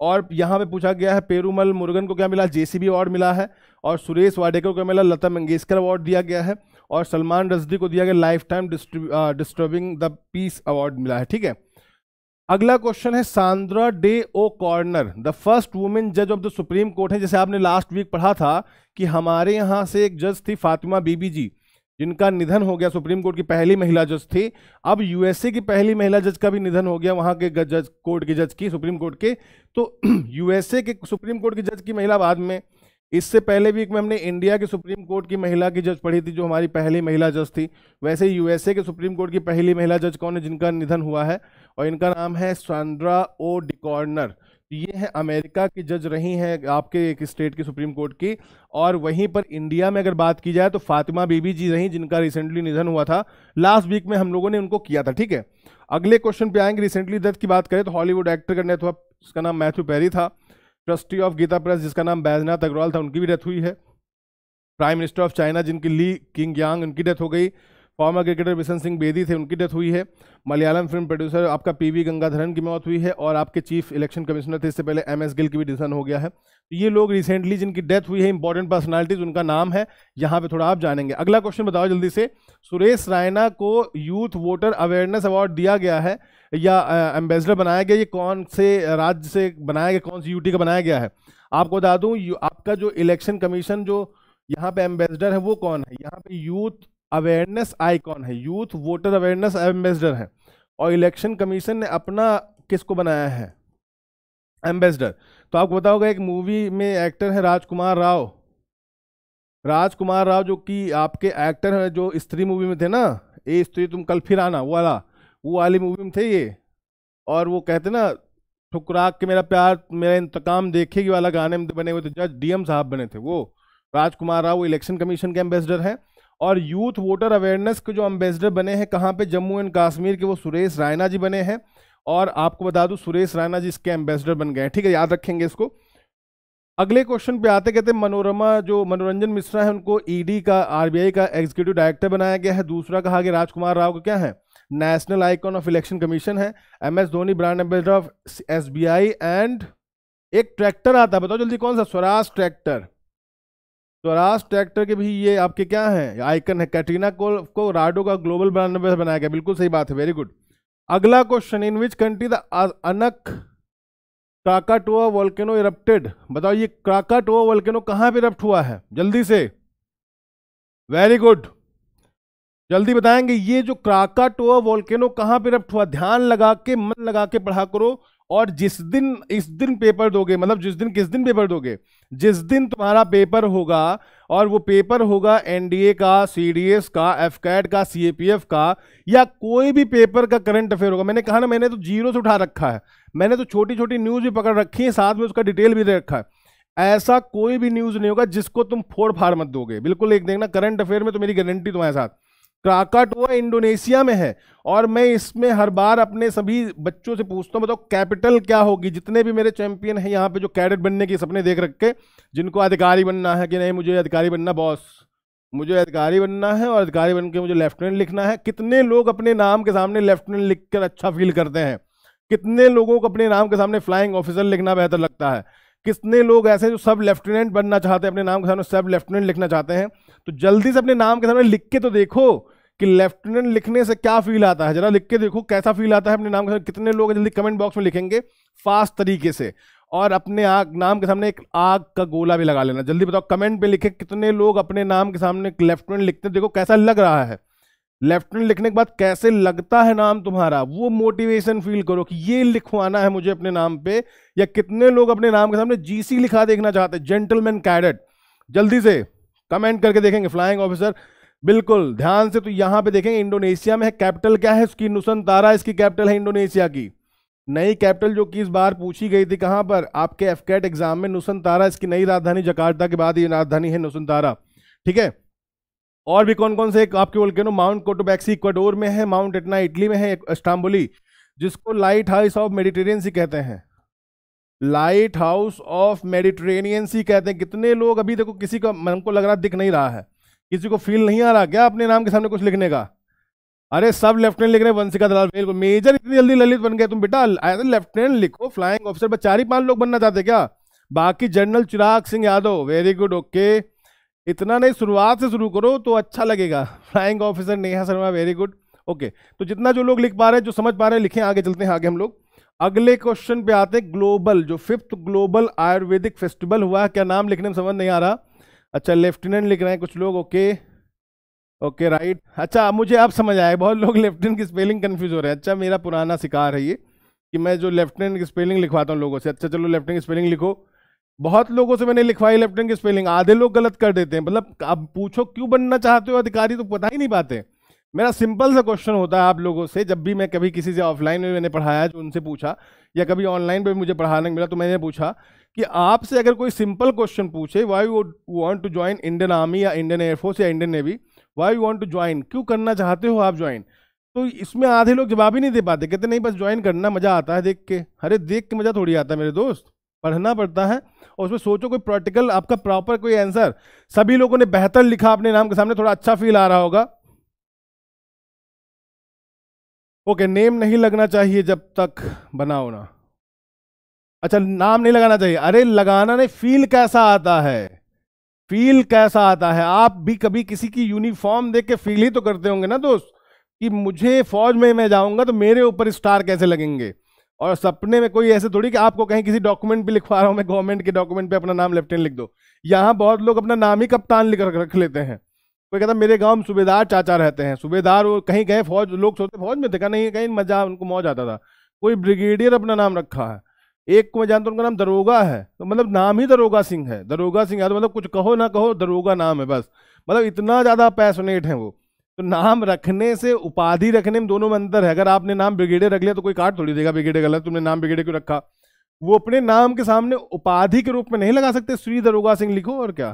और यहाँ पे पूछा गया है पेरूमल मुर्गन को क्या मिला जेसीबी अवार्ड मिला है और सुरेश वाडेकर को क्या मिला लता मंगेशकर अवार्ड दिया गया है और सलमान रजदी को दिया गया life time disturbing the peace award मिला है ठीक है अगला क्वेश्चन है Sandra Day O'Connor the first women जज ऑफ द सुप्रीम कोर्ट है जैसे आपने लास्ट वीक पढ़ा था कि हमारे यहाँ से एक जज थी फातिमा बीबी जी जिनका निधन हो गया सुप्रीम कोर्ट की पहली महिला जज थी अब यूएसए की पहली महिला जज का भी निधन हो गया वहां के जज कोर्ट के जज की सुप्रीम कोर्ट के तो <clears throat> यूएसए के सुप्रीम कोर्ट की जज की महिला बाद में इससे पहले एक में हमने इंडिया के सुप्रीम कोर्ट की महिला की जज पढ़ी थी जो हमारी पहली महिला जज थी वैसे यूएसए के सुप्रीम कोर्ट की पहली महिला जज कौन है जिनका निधन हुआ है और इनका नाम है सांड्रा ओ डिकॉर्नर ये है अमेरिका की जज रही हैं आपके एक स्टेट की सुप्रीम कोर्ट की और वहीं पर इंडिया में अगर बात की जाए तो फातिमा बीबी जी रही जिनका रिसेंटली निधन हुआ था लास्ट वीक में हम लोगों ने उनको किया था ठीक है अगले क्वेश्चन पे आएंगे रिसेंटली डेथ की बात करें तो हॉलीवुड एक्टर का डेथ हुआ जिसका नाम मैथ्यू पैरी था ट्रस्टी ऑफ गीता प्रेस जिसका नाम बैजनाथ अग्रवाल था उनकी भी डेथ हुई है प्राइम मिनिस्टर ऑफ चाइना जिनकी ली किंग यांग उनकी डेथ हो गई फॉर्मर क्रिकेटर बिशन सिंह बेदी थे उनकी डेथ हुई है मलयालम फिल्म प्रोड्यूसर आपका पीवी गंगाधरन की मौत हुई है और आपके चीफ इलेक्शन कमिश्नर थे इससे पहले एम एस गिल की भी डिसन हो गया है तो ये लोग रिसेंटली जिनकी डेथ हुई है इंपॉर्टेंट पर्सनैलिटीज उनका नाम है यहाँ पर थोड़ा आप जानेंगे अगला क्वेश्चन बताओ जल्दी से सुरेश रायना को यूथ वोटर अवेयरनेस अवार्ड दिया गया है या एम्बेसडर बनाया गया ये कौन से राज्य से बनाया गया कौन सी यूटी का बनाया गया है आपको बता दूँ आपका जो इलेक्शन कमीशन जो यहाँ पे एम्बेसडर है वो कौन है यहाँ पे यूथ अवेयरनेस आइकॉन है यूथ वोटर अवेयरनेस एम्बेसडर है और इलेक्शन कमीशन ने अपना किसको बनाया है एम्बेसडर तो आपको बताओगे एक मूवी में एक्टर है राजकुमार राव राजकुमार राव जो कि आपके एक्टर हैं जो स्त्री मूवी में थे ना ए स्त्री तुम कल फिर आना वो वाला वो वाली मूवी में थे ये और वो कहते ना ठुकरा के मेरा प्यार मेरा इंतकाम देखेगी वाला गाने में बने हुए थे जज डीएम साहब बने थे वो राजकुमार राव इलेक्शन कमीशन के एम्बेसडर हैं और यूथ वोटर अवेयरनेस के जो एम्बेसडर बने हैं कहाँ पे जम्मू एंड कश्मीर के वो सुरेश रायना जी बने हैं और आपको बता दूं सुरेश रायना जी इसके एम्बेसडर बन गए हैं ठीक है याद रखेंगे इसको अगले क्वेश्चन पे आते कहते मनोरमा जो मनोरंजन मिश्रा है उनको ईडी e का आरबीआई का एग्जीक्यूटिव डायरेक्टर बनाया गया है दूसरा कहा कि राजकुमार राव का क्या है national icon of election commission है M S Dhoni brand ambassador of S and एक ट्रैक्टर आता है बताओ जल्दी कौन सा स्वराज ट्रैक्टर स्वराज तो ट्रैक्टर के भी ये आपके क्या हैं आइकन है कैटरीना को, को राडो का ग्लोबल ब्रांड एम्बेसडर बनाया गया बिल्कुल सही बात है वेरी गुड अगला question in which country the Anak Krakatoa volcano erupted बताओ ये क्राकाटोआ वॉल्केनो कहाँ पर इरप्ट हुआ है जल्दी से वेरी गुड जल्दी बताएंगे ये जो क्राकाटोआ वॉल्केनो कहाँ पर इरप्ट हुआ ध्यान लगा के मन लगा के पढ़ा करो और जिस दिन इस दिन पेपर दोगे मतलब जिस दिन किस दिन पेपर दोगे जिस दिन तुम्हारा पेपर होगा और वो पेपर होगा एनडीए का सीडीएस का एफकैट का सीएपीएफ का या कोई भी पेपर का करंट अफेयर होगा मैंने कहा ना मैंने तो जीरो से उठा रखा है मैंने तो छोटी छोटी न्यूज़ भी पकड़ रखी है साथ में उसका डिटेल भी दे रखा है ऐसा कोई भी न्यूज़ नहीं होगा जिसको तुम फोड़ फाड़ मत दोगे बिल्कुल एक देखना करंट अफेयर में तो मेरी गारंटी तुम्हारे साथ क्राकाटोआ इंडोनेशिया में है और मैं इसमें हर बार अपने सभी बच्चों से पूछता हूँ बताओ कैपिटल क्या होगी जितने भी मेरे चैंपियन हैं यहाँ पे जो कैडेट बनने के सपने देख रख के जिनको अधिकारी बनना है कि नहीं मुझे अधिकारी बनना बॉस मुझे अधिकारी बनना है और अधिकारी बन के मुझे लेफ्टिनेंट लिखना है कितने लोग अपने नाम के सामने लेफ्टिनेंट लिख कर अच्छा फील करते हैं कितने लोगों को अपने नाम के सामने फ्लाइंग ऑफिसर लिखना बेहतर लगता है कितने लोग ऐसे जो सब लेफ्टिनेंट बनना चाहते हैं अपने नाम के सामने सब लेफ्टिनेंट लिखना चाहते हैं तो जल्दी से अपने नाम के सामने लिख के तो देखो कि लेफ्टिनेंट लिखने से क्या फील आता है जरा लिख के देखो कैसा फील आता है अपने नाम के सामने कितने लोग जल्दी कमेंट बॉक्स में लिखेंगे फास्ट तरीके से और अपने आग नाम के सामने एक आग का गोला भी लगा लेना जल्दी बताओ कमेंट पे लिखे कितने लोग अपने नाम के सामने लेफ्टिनेंट लिखते देखो कैसा लग रहा है लेफ्टिनेंट लिखने के बाद कैसे लगता है नाम तुम्हारा वो मोटिवेशन फील करो कि ये लिखवाना है मुझे अपने नाम पे या कितने लोग अपने नाम के सामने जीसी लिखा देखना चाहते हैं जेंटलमैन कैडेट जल्दी से कमेंट करके देखेंगे फ्लाइंग ऑफिसर बिल्कुल ध्यान से तो यहां पे देखेंगे इंडोनेशिया में है कैपिटल क्या है उसकी नुसंतारा इसकी कैपिटल है इंडोनेशिया की नई कैपिटल जो कि इस बार पूछी गई थी कहां पर आपके एफकेट एग्जाम में नुसंतारा इसकी नई राजधानी जकार्ता के बाद ये राजधानी है नुसंतारा ठीक है और भी कौन कौन से आपके बोल के माउंट कोटोबैक्सी इक्वाडोर में है माउंट एटना इटली में है इस्टाम्बुली जिसको light house of Mediterranean sea कहते हैं light house of Mediterranean sea कहते हैं कितने लोग अभी देखो किसी का को लग रहा दिख नहीं रहा है किसी को फील नहीं आ रहा क्या अपने नाम के सामने कुछ लिखने का अरे सब लेफ्टिनेंट लिख रहे हैं वंशिका दलाल फेल को मेजर इतनी जल्दी ललित बन गए तुम बेटा एज लेफ्टिनेंट लिखो फ्लाइंग ऑफिसर पर चार ही पांच लोग बनना चाहते क्या बाकी general Chirag Singh Yadav very good okay इतना नहीं शुरुआत से शुरू करो तो अच्छा लगेगा flying officer Neha Sharma very good okay तो जितना जो लोग लिख पा रहे हैं जो समझ पा रहे हैं लिखें आगे चलते हैं आगे हम लोग अगले क्वेश्चन पे आते हैं ग्लोबल जो फिफ्थ ग्लोबल आयुर्वेदिक फेस्टिवल हुआ है क्या नाम लिखने में समझ नहीं आ रहा अच्छा लेफ्टिनेंट लिख रहे हैं कुछ लोग ओके ओके राइट अच्छा मुझे अब समझ आया बहुत लोग लेफ्टिनेंट की स्पेलिंग कन्फ्यूज हो रहे हैं अच्छा मेरा पुराना शिकार है ये कि मैं जो लेफ्टिनेंट की स्पेलिंग लिखवाता हूँ लोगों से अच्छा चलो लेफ्टिनेंट की स्पेलिंग लिखो बहुत लोगों से मैंने लिखवाई लेफ्टिनेंट की स्पेलिंग आधे लोग गलत कर देते हैं मतलब अब पूछो क्यों बनना चाहते हो अधिकारी तो पता ही नहीं पाते मेरा सिंपल सा क्वेश्चन होता है आप लोगों से जब भी मैं कभी किसी से ऑफलाइन में मैंने पढ़ाया जो उनसे पूछा या कभी ऑनलाइन पर मुझे पढ़ाने मिला तो मैंने पूछा कि आपसे अगर कोई सिंपल क्वेश्चन पूछे why you want to join Indian army या इंडियन एयरफोर्स या Indian navy why you want to join क्यों करना चाहते हो आप ज्वाइन तो इसमें आधे लोग जवाब ही नहीं दे पाते कहते नहीं बस ज्वाइन करना मज़ा आता है देख के अरे देख के मज़ा थोड़ी आता है मेरे दोस्त पढ़ना पड़ता है और उसमें सोचो कोई प्रैक्टिकल आपका प्रॉपर कोई आंसर सभी लोगों ने बेहतर लिखा अपने नाम के सामने थोड़ा अच्छा फील आ रहा होगा ओके okay, नेम नहीं लगना चाहिए जब तक बनाओ ना अच्छा नाम नहीं लगाना चाहिए अरे लगाना नहीं फील कैसा आता है फील कैसा आता है आप भी कभी किसी की यूनिफॉर्म देख के फील ही तो करते होंगे ना दोस्त कि मुझे फौज में मैं जाऊंगा तो मेरे ऊपर स्टार कैसे लगेंगे और सपने में कोई ऐसे थोड़ी कि आपको कहीं किसी डॉक्यूमेंट पे लिखवा रहा हूँ मैं गवर्नमेंट के डॉक्यूमेंट पे अपना नाम लेफ्टिनेंट लिख दो यहाँ बहुत लोग अपना नाम ही कप्तान लिख रख लेते हैं कोई कहता मेरे गांव में सूबेदार चाचा रहते हैं सूबेदार वो कहीं गए फौज लोग सोचते फौज में थे कहा नहीं कहीं मजा उनको मौज आता था कोई ब्रिगेडियर अपना नाम रखा है एक को मैं जानता हूँ उनका नाम दरोगा है तो मतलब नाम ही दरोगा सिंह है दरोगा सिंह यादव तो मतलब कुछ कहो ना कहो दरोगा नाम है बस मतलब इतना ज़्यादा पैसोनेट है वो तो नाम रखने से उपाधि रखने में दोनों में अंतर है अगर आपने नाम ब्रिगेडियर रख लिया तो कोई काट थोड़ी देगा ब्रिगेडियर गलत तुमने नाम ब्रिगेडियर क्यों रखा वो अपने नाम के सामने उपाधि के रूप में नहीं लगा सकते श्री दरोगा सिंह लिखो और क्या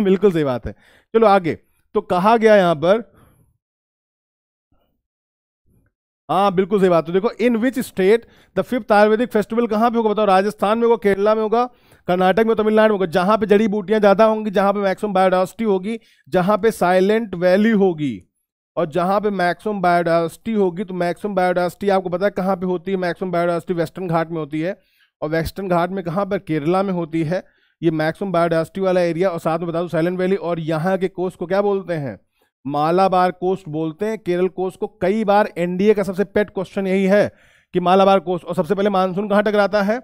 <laughs> बिल्कुल सही बात है चलो आगे तो कहा गया यहां पर हाँ बिल्कुल सही बात है देखो in which state the fifth Ayurvedic festival कहां पे होगा बताओ राजस्थान में होगा केरला में होगा कर्नाटक में तमिलनाडु में होगा जहां पे जड़ी बूटियां ज़्यादा होंगी जहां पे मैक्सिमम बायोडाइवर्सिटी होगी जहां पे साइलेंट वैली होगी और जहां पे मैक्सिमम बायोडावर्सिटी होगी तो मैक्सिमम बायोडावर्सिटी आपको पता है कहाँ पे होती है मैक्सिमम बायोडावर्सिटी वेस्टर्न घाट में होती है और वेस्टर्न घाट में कहाँ पर केरला में होती है ये मैक्सिमम बायोडाइवर्सिटी वाला एरिया और साथ में बता दो साइलेंट वैली और यहाँ के कोस्ट को क्या बोलते हैं मालाबार कोस्ट बोलते हैं केरल कोस्ट को कई बार एनडीए का सबसे पेट क्वेश्चन यही है कि मालाबार कोस्ट और सबसे पहले मानसून कहाँ टकराता है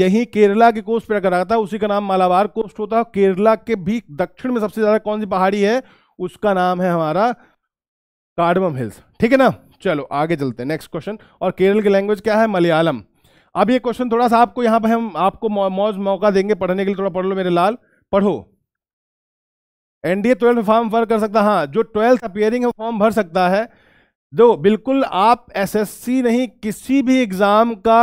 यही केरला के कोस्ट पर टकराता है उसी का नाम मालाबार कोस्ट होता है केरला के भी दक्षिण में सबसे ज़्यादा कौन सी पहाड़ी है उसका नाम है हमारा कार्डम हिल्स ठीक है ना चलो आगे चलते हैं नेक्स्ट क्वेश्चन और केरल की लैंग्वेज क्या है मलयालम अब ये क्वेश्चन थोड़ा सा आपको यहाँ पर हम आपको मौज मौका देंगे पढ़ने के लिए थोड़ा पढ़ लो मेरे लाल पढ़ो एनडीए ट्वेल्थ फॉर्म भर कर सकता हाँ जो ट्वेल्थ अपियरिंग है फॉर्म भर सकता है जो बिल्कुल आप एसएससी नहीं किसी भी एग्ज़ाम का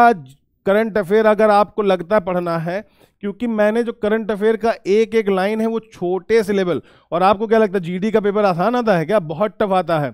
करंट अफेयर अगर आपको लगता है पढ़ना है क्योंकि मैंने जो करंट अफेयर का एक एक लाइन है वो छोटे से लेवल और आपको क्या लगता है जीडी का पेपर आसान आता है क्या बहुत टफ आता है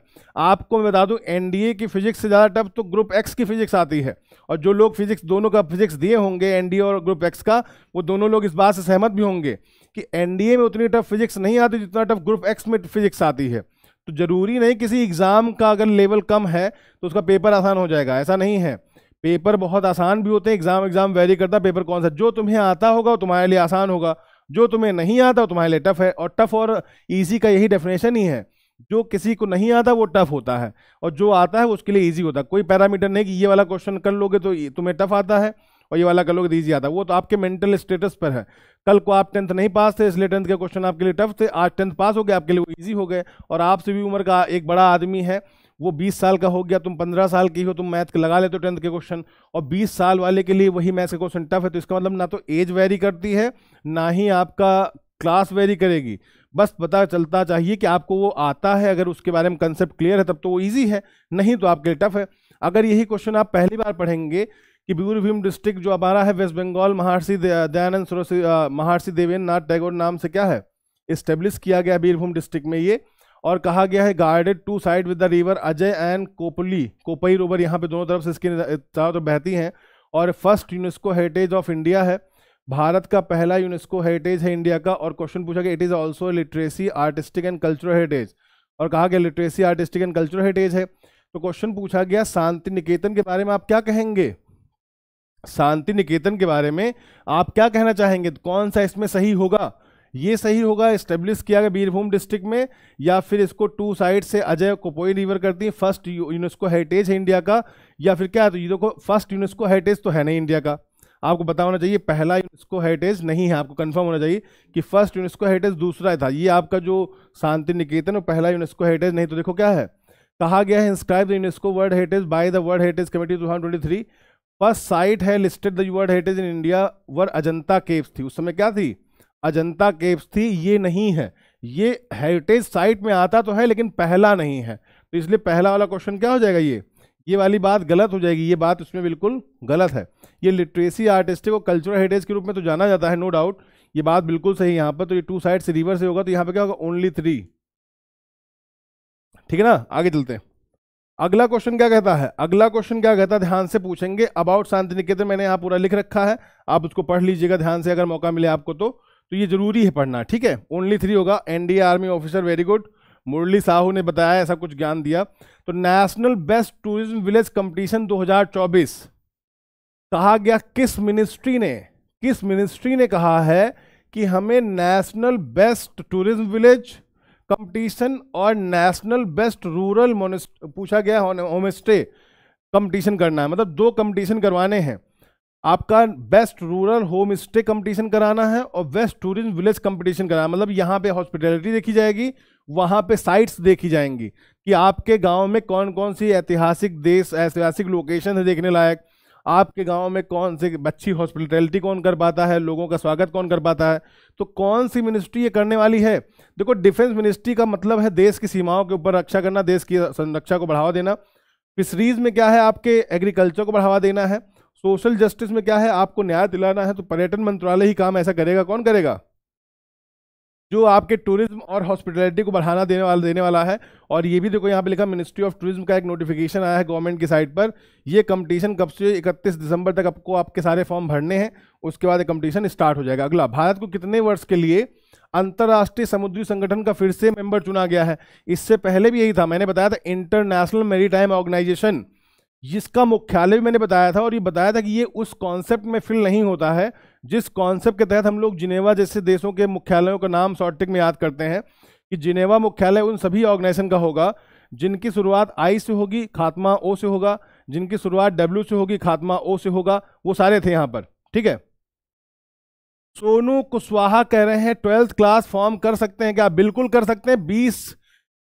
आपको मैं बता दूं एनडीए की फिजिक्स से ज़्यादा टफ तो ग्रुप एक्स की फिजिक्स आती है और जो लोग फिजिक्स दोनों का फिजिक्स दिए होंगे एनडीए और ग्रुप एक्स का वो दोनों लोग इस बात से सहमत भी होंगे कि एनडीए में उतनी टफ फिजिक्स नहीं आती जितना टफ ग्रुप एक्स में फिजिक्स आती है तो ज़रूरी नहीं किसी एग्ज़ाम का अगर लेवल कम है तो उसका पेपर आसान हो जाएगा ऐसा नहीं है पेपर बहुत आसान भी होते हैं एग्ज़ाम एग्ज़ाम वेरी करता है पेपर कौन सा जो तुम्हें आता होगा वो तुम्हारे लिए आसान होगा जो तुम्हें नहीं आता वो तुम्हारे लिए टफ है और टफ और ईजी का यही डेफिनेशन ही है जो किसी को नहीं आता वो टफ होता है और जो आता है उसके लिए ईजी होता है कोई पैरामीटर नहीं कि ये वाला क्वेश्चन कर लोगे तो तुम्हें टफ आता है और ये वाला कर लोगे तो ईजी आता है वो तो आपके मेंटल स्टेटस पर है कल को आप टेंथ नहीं पास थे इसलिए टेंथ के क्वेश्चन आपके लिए टफ थे आज टेंथ पास हो गए आपके लिए वो ईजी हो गए और आपसे भी उम्र का एक बड़ा आदमी है वो 20 साल का हो गया तुम 15 साल की हो तुम मैथ के लगा लेते हो टेंथ के क्वेश्चन और 20 साल वाले के लिए वही मैथ के क्वेश्चन टफ है तो इसका मतलब ना तो एज वेरी करती है ना ही आपका क्लास वेरी करेगी बस पता चलता चाहिए कि आपको वो आता है अगर उसके बारे में कंसेप्ट क्लियर है तब तो वो ईजी है नहीं तो आपके लिए टफ है अगर यही क्वेश्चन आप पहली बार पढ़ेंगे कि बीरभूम डिस्ट्रिक्ट जो हमारा है वेस्ट बंगाल महर्षि दयानंद सरोसी महर्षि देवेंद्र नाथ टैगोर नाम से क्या है इस्टेब्लिश किया गया बीरभूम डिस्ट्रिक्ट में ये और कहा गया है guarded two side with the river Ajay and Kopali Kopai river यहाँ पे दोनों तरफ से इसकी चारों तरफ बहती हैं और first UNESCO heritage of India है भारत का पहला यूनेस्को हेरिटेज है इंडिया का और क्वेश्चन पूछा गया it is also literacy artistic and cultural heritage और कहा गया literacy artistic and cultural heritage है तो क्वेश्चन पूछा गया शांति निकेतन के बारे में आप क्या कहेंगे शांति निकेतन के बारे में आप क्या कहना चाहेंगे कौन सा इसमें सही होगा ये सही होगा इस्टेब्लिश किया गया बीरभूम डिस्ट्रिक्ट में या फिर इसको टू साइड से अजय कोपोई रिवर करती है फर्स्ट यूनेस्को हेरिटेज है इंडिया का या फिर क्या तो ये देखो फर्स्ट यूनेस्को हेरिटेज तो है नहीं इंडिया का आपको बता होना चाहिए पहला यूनेस्को हेरिटेज नहीं है आपको कंफर्म होना चाहिए कि फर्स्ट यूनेस्को हेरिटेज दूसरा था ये आपका जो शांति निकेतन और पहला यूनेस्को हेरिटेज नहीं तो देखो क्या है कहा गया है inscribe the UNESCO world heritage by the world heritage committee two thousand twenty three first site है listed the world heritage in India were Ajanta caves थी उस समय क्या थी अजंता केव्स थी ये नहीं है ये हेरिटेज साइट में आता तो है लेकिन पहला नहीं है तो इसलिए पहला वाला क्वेश्चन क्या हो जाएगा ये ये वाली बात गलत हो जाएगी ये बात उसमें बिल्कुल गलत है ये लिटरेसी आर्टिस्टिक और कल्चरल हेरिटेज के रूप में तो जाना जाता है नो डाउट ये बात बिल्कुल सही यहाँ पर तो ये टू साइड से रिवर से होगा तो यहाँ पर क्या होगा ओनली थ्री ठीक है ना आगे चलते हैं अगला क्वेश्चन क्या कहता है अगला क्वेश्चन क्या कहता है ध्यान से पूछेंगे अबाउट शांति निकेतन मैंने यहाँ पूरा लिख रखा है आप उसको पढ़ लीजिएगा ध्यान से अगर मौका मिले आपको तो तो ये जरूरी है पढ़ना ठीक है ओनली थ्री होगा NDA army officer very good Murli Sahu ने बताया ऐसा कुछ ज्ञान दिया तो national best tourism village competition 2024 कहा गया किस मिनिस्ट्री ने किस मिनिस्ट्री ने कहा है कि हमें national best tourism village competition और नेशनल बेस्ट रूरल पूछा गया होम स्टे कंपटीशन करना है मतलब दो कंपटीशन करवाने हैं आपका best rural home stay competition कराना है और बेस्ट टूरिज्म विलेज कंपटीशन कराना मतलब यहाँ पे हॉस्पिटैलिटी देखी जाएगी वहाँ पे साइट्स देखी जाएंगी कि आपके गांव में कौन कौन सी ऐतिहासिक देश ऐतिहासिक लोकेशन है देखने लायक आपके गांव में कौन से अच्छी हॉस्पिटलिटी कौन कर पाता है लोगों का स्वागत कौन कर पाता है तो कौन सी मिनिस्ट्री ये करने वाली है देखो डिफेंस मिनिस्ट्री का मतलब है देश की सीमाओं के ऊपर रक्षा करना देश की संरक्षा को बढ़ावा देना फिशरीज में क्या है आपके एग्रीकल्चर को बढ़ावा देना है सोशल जस्टिस में क्या है आपको न्याय दिलाना है तो पर्यटन मंत्रालय ही काम ऐसा करेगा कौन करेगा जो आपके टूरिज्म और हॉस्पिटलिटी को बढ़ाना देने वाला देने वाला है और ये भी देखो यहाँ पे लिखा मिनिस्ट्री ऑफ टूरिज्म का एक नोटिफिकेशन आया है गवर्नमेंट की साइट पर ये कंपटीशन कब से 31 दिसंबर तक आपको आपके सारे फॉर्म भरने हैं उसके बाद कंपटीशन स्टार्ट हो जाएगा अगला भारत को कितने वर्ष के लिए अंतर्राष्ट्रीय समुद्री संगठन का फिर से मेंबर चुना गया है इससे पहले भी यही था मैंने बताया था इंटरनेशनल मेरी ऑर्गेनाइजेशन जिसका मुख्यालय भी मैंने बताया था और ये बताया था कि ये उस कॉन्सेप्ट में फिल नहीं होता है जिस कॉन्सेप्ट के तहत हम लोग जिनेवा जैसे देशों के मुख्यालयों का नाम शॉर्टिक में याद करते हैं कि जिनेवा मुख्यालय उन सभी ऑर्गेनाइजेशन का होगा जिनकी शुरुआत आई से होगी खात्मा ओ से होगा जिनकी शुरुआत डब्ल्यू से होगी खात्मा ओ से होगा वो सारे थे यहाँ पर ठीक है सोनू कुशवाहा कह रहे हैं ट्वेल्थ क्लास फॉर्म कर सकते हैं क्या बिल्कुल कर सकते हैं बीस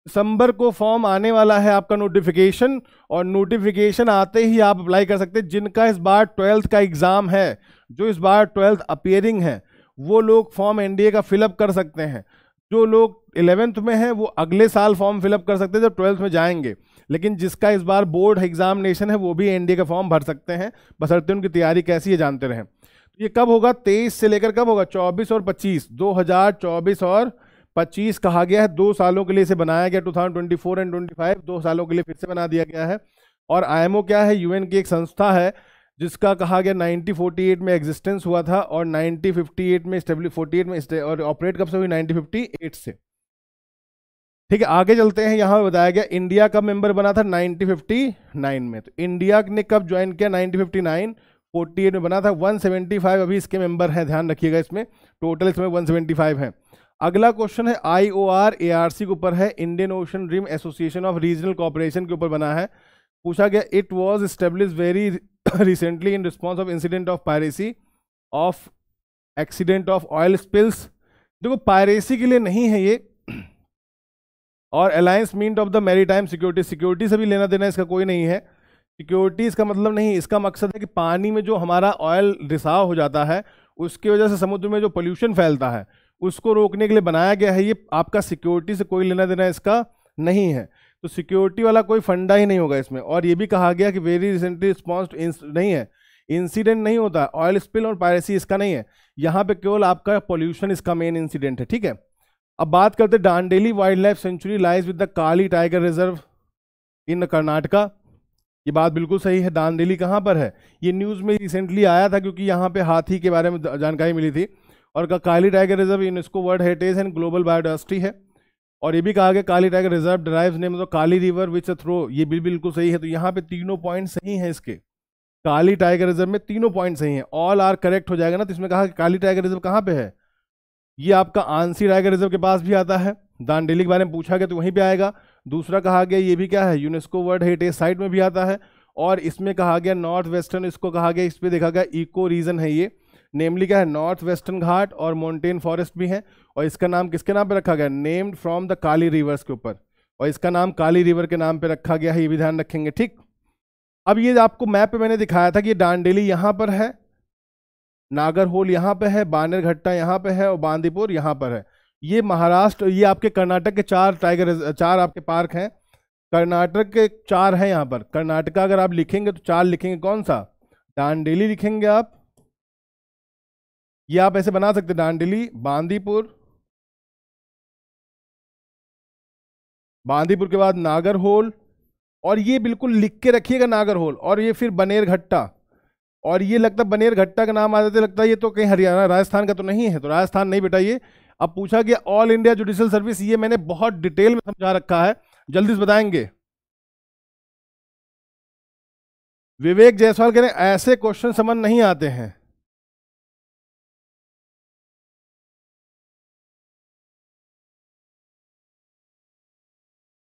दिसंबर को फॉर्म आने वाला है आपका नोटिफिकेशन और नोटिफिकेशन आते ही आप अप्लाई कर सकते हैं जिनका इस बार ट्वेल्थ का एग्ज़ाम है जो इस बार ट्वेल्थ अपियरिंग है वो लोग फॉर्म एनडीए का फिलअप कर सकते हैं जो लोग इलेवेंथ में हैं वो अगले साल फॉर्म फिलअप कर सकते हैं जब ट्वेल्थ में जाएंगे लेकिन जिसका इस बार बोर्ड एग्जामिनेशन है वो भी एनडीए का फॉर्म भर सकते हैं बस अर्थ उनकी तैयारी कैसी है जानते रहें तो ये कब होगा तेईस से लेकर कब होगा चौबीस और पच्चीस दो हजार चौबीस और पच्चीस कहा गया है दो सालों के लिए इसे बनाया गया two thousand twenty four and twenty five दो सालों के लिए फिर से बना दिया गया है और ओ क्या है एन की एक संस्था है जिसका कहा गया 1948 में एग्जिस्टेंस हुआ था और 1958 में स्टेबली 48 में और ऑपरेट कब से हुई 1958 से ठीक है आगे चलते हैं यहाँ बताया गया इंडिया का मेंबर बना था 1959 में तो इंडिया ने कब ज्वाइन किया 1959 48 में बना था 175 अभी इसके मेंबर हैं ध्यान रखिएगा इसमें टोटल इसमें वन सेवेंटी अगला क्वेश्चन है आई ओ के ऊपर है Indian Ocean rim association of regional cooperation के ऊपर बना है पूछा गया it was establish very <laughs> recently in response of incident of piracy of accident of oil spills देखो पायरेसी के लिए नहीं है ये और alliance meet of the time security security से भी लेना देना इसका कोई नहीं है सिक्योरिटी इसका मतलब नहीं इसका मकसद है कि पानी में जो हमारा ऑयल रिसाव हो जाता है उसकी वजह से समुद्र में जो पोल्यूशन फैलता है उसको रोकने के लिए बनाया गया है ये आपका सिक्योरिटी से कोई लेना देना इसका नहीं है तो सिक्योरिटी वाला कोई फंडा ही नहीं होगा इसमें और ये भी कहा गया कि वेरी रिसेंटली रिस्पॉन्स नहीं है इंसिडेंट नहीं होता ऑयल स्पिल और पायरेसी इसका नहीं है यहाँ पे केवल आपका पोल्यूशन इसका मेन इंसिडेंट है ठीक है अब बात करते हैं Dandeli wild life sanctuary lies with the Kali tiger reserve in Karnataka ये बात बिल्कुल सही है डांडेली कहाँ पर है ये न्यूज़ में रिसेंटली आया था क्योंकि यहाँ पर हाथी के बारे में जानकारी मिली थी और Kali tiger reserve UNESCO world heritage and global biodiversity है और ये भी कहा गया काली टाइगर रिजर्व ड्राइव ने मतलब काली रिवर विच थ्रो ये भी बिल्कुल सही है तो यहाँ पे तीनों पॉइंट सही हैं इसके काली टाइगर रिजर्व में तीनों पॉइंट सही हैं ऑल आर करेक्ट हो जाएगा ना तो इसमें कहा कि काली टाइगर रिजर्व कहाँ पे है ये आपका आंसी टाइगर रिजर्व के पास भी आता है डेली के बारे में पूछा गया तो वहीं पर आएगा दूसरा कहा गया ये भी क्या है यूनेस्को वर्ल्ड हेरिटेज साइट में भी आता है और इसमें कहा गया नॉर्थ वेस्टर्न इसको कहा गया इस पर देखा गया इको रीजन है ये नेमली क्या है नॉर्थ वेस्टर्न घाट और माउंटेन फॉरेस्ट भी हैं और इसका नाम किसके नाम पर रखा गया named from the Kali rivers के ऊपर और इसका नाम काली रिवर के नाम पर रखा गया है ये भी ध्यान रखेंगे ठीक अब ये आपको मैप पे मैंने दिखाया था कि डांडेली यहाँ पर है नागर होल यहाँ पर है बानर घट्टा यहाँ पर है और बांदीपुर यहाँ पर है ये महाराष्ट्र ये आपके कर्नाटक के चार टाइगर चार आपके पार्क हैं कर्नाटक के चार हैं यहाँ पर कर्नाटका अगर आप लिखेंगे तो चार लिखेंगे कौन सा डांडेली लिखेंगे आप ये आप ऐसे बना सकते डांडिली बांदीपुर बांदीपुर के बाद नागर होल और ये बिल्कुल लिख के रखिएगा नागर होल और ये फिर बनेर घट्टा और ये लगता बनेर घट्टा का नाम आ जाते लगता है ये तो कहीं हरियाणा राजस्थान का तो नहीं है तो राजस्थान नहीं बेटा ये अब पूछा गया ऑल इंडिया जुडिशियल सर्विस ये मैंने बहुत डिटेल में समझा रखा है जल्दी से बताएंगे विवेक जायसवाल कह रहे ऐसे क्वेश्चन समझ नहीं आते हैं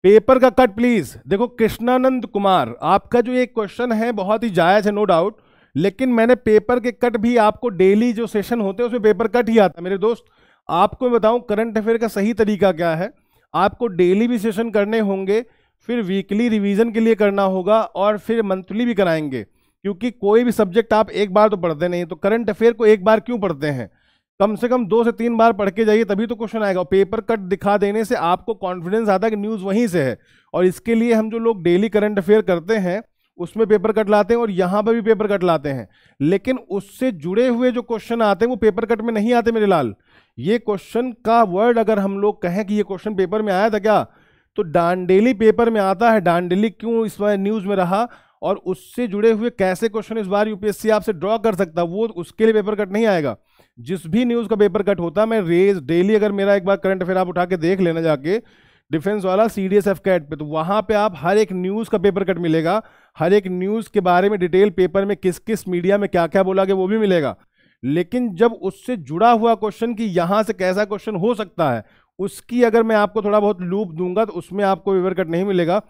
पेपर का कट प्लीज देखो कृष्णानंद कुमार आपका जो ये क्वेश्चन है बहुत ही जायज है नो डाउट लेकिन मैंने पेपर के कट भी आपको डेली जो सेशन होते हैं उसमें पेपर कट ही आता है मेरे दोस्त आपको बताऊं करंट अफेयर का सही तरीका क्या है आपको डेली भी सेशन करने होंगे फिर वीकली रिवीजन के लिए करना होगा और फिर मंथली भी कराएंगे क्योंकि कोई भी सब्जेक्ट आप एक बार तो पढ़ते नहीं तो करंट अफेयर को एक बार क्यों पढ़ते हैं कम से कम दो से तीन बार पढ़ के जाइए तभी तो क्वेश्चन आएगा पेपर कट दिखा देने से आपको कॉन्फिडेंस आता है कि न्यूज़ वहीं से है और इसके लिए हम जो लोग डेली करंट अफेयर करते हैं उसमें पेपर कट लाते हैं और यहाँ पर भी पेपर कट लाते हैं लेकिन उससे जुड़े हुए जो क्वेश्चन आते हैं वो पेपर कट में नहीं आते मेरे लाल ये क्वेश्चन का वर्ड अगर हम लोग कहें कि ये क्वेश्चन पेपर में आया था क्या तो डांडेली पेपर में आता है डांडेली क्यों इस बार न्यूज़ में रहा और उससे जुड़े हुए कैसे क्वेश्चन इस बार यूपीएससी आपसे ड्रॉ कर सकता वो उसके लिए पेपर कट नहीं आएगा जिस भी न्यूज़ का पेपर कट होता मैं रेज डेली अगर मेरा एक बार करंट अफेयर आप उठा के देख लेना जाके डिफेंस वाला C D S F CAT पर तो वहाँ पर आप हर एक न्यूज़ का पेपर कट मिलेगा हर एक न्यूज़ के बारे में डिटेल पेपर में किस किस मीडिया में क्या क्या बोला गया वो भी मिलेगा लेकिन जब उससे जुड़ा हुआ क्वेश्चन कि यहाँ से कैसा क्वेश्चन हो सकता है उसकी अगर मैं आपको थोड़ा बहुत लूप दूंगा तो उसमें आपको पेपर कट नहीं मिलेगा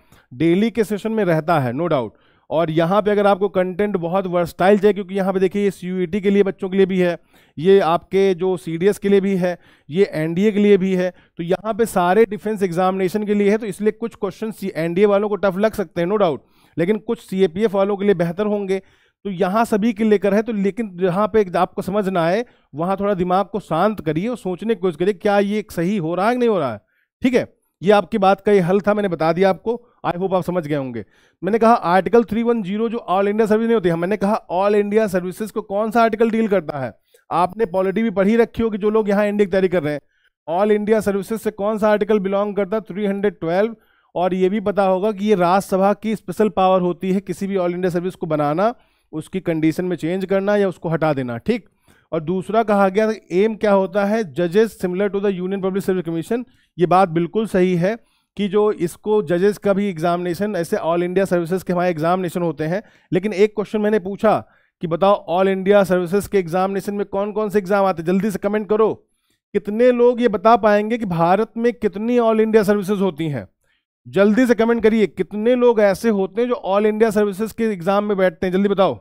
डेली के सेशन में रहता है नो no डाउट और यहाँ पे अगर आपको कंटेंट बहुत वर्सटाइल चाहिए क्योंकि यहाँ पे देखिए ये सी e के लिए बच्चों के लिए भी है ये आपके जो सी के लिए भी है ये एन के लिए भी है तो यहाँ पे सारे डिफेंस एग्जामिनेशन के लिए है तो इसलिए कुछ क्वेश्चन एन वालों को टफ लग सकते हैं नो डाउट लेकिन कुछ सी वालों के लिए बेहतर होंगे तो यहाँ सभी के लेकर है तो लेकिन जहाँ पे आपको समझ ना आए वहाँ थोड़ा दिमाग को शांत करिए और सोचने की कोशिश करिए क्या ये सही हो रहा है कि नहीं हो रहा है ठीक है ये आपकी बात का ये हल था मैंने बता दिया आपको आई होप आप समझ गए होंगे मैंने कहा आर्टिकल 310 जो ऑल इंडिया सर्विस नहीं होती है मैंने कहा ऑल इंडिया सर्विसेज को कौन सा आर्टिकल डील करता है आपने पॉलिटी भी पढ़ी रखी होगी जो लोग यहाँ इंडिया की तैयारी कर रहे हैं ऑल इंडिया सर्विसेज से कौन सा आर्टिकल बिलोंग करता है थ्री और ये भी पता होगा कि ये राज्यसभा की स्पेशल पावर होती है किसी भी ऑल इंडिया सर्विस को बनाना उसकी कंडीशन में चेंज करना या उसको हटा देना ठीक और दूसरा कहा गया एम क्या होता है जजेस similar to the union public service commission ये बात बिल्कुल सही है कि जो इसको जजेस का भी एग्जामिनेशन ऐसे ऑल इंडिया सर्विसेज के हमारे एग्जामिनेशन होते हैं लेकिन एक क्वेश्चन मैंने पूछा कि बताओ ऑल इंडिया सर्विसेज के एग्जामिनेशन में कौन कौन से एग्जाम आते हैं जल्दी से कमेंट करो कितने लोग ये बता पाएंगे कि भारत में कितनी ऑल इंडिया सर्विसेज होती हैं जल्दी से कमेंट करिए कितने लोग ऐसे होते हैं जो ऑल इंडिया सर्विसेज के एग्जाम में बैठते हैं जल्दी बताओ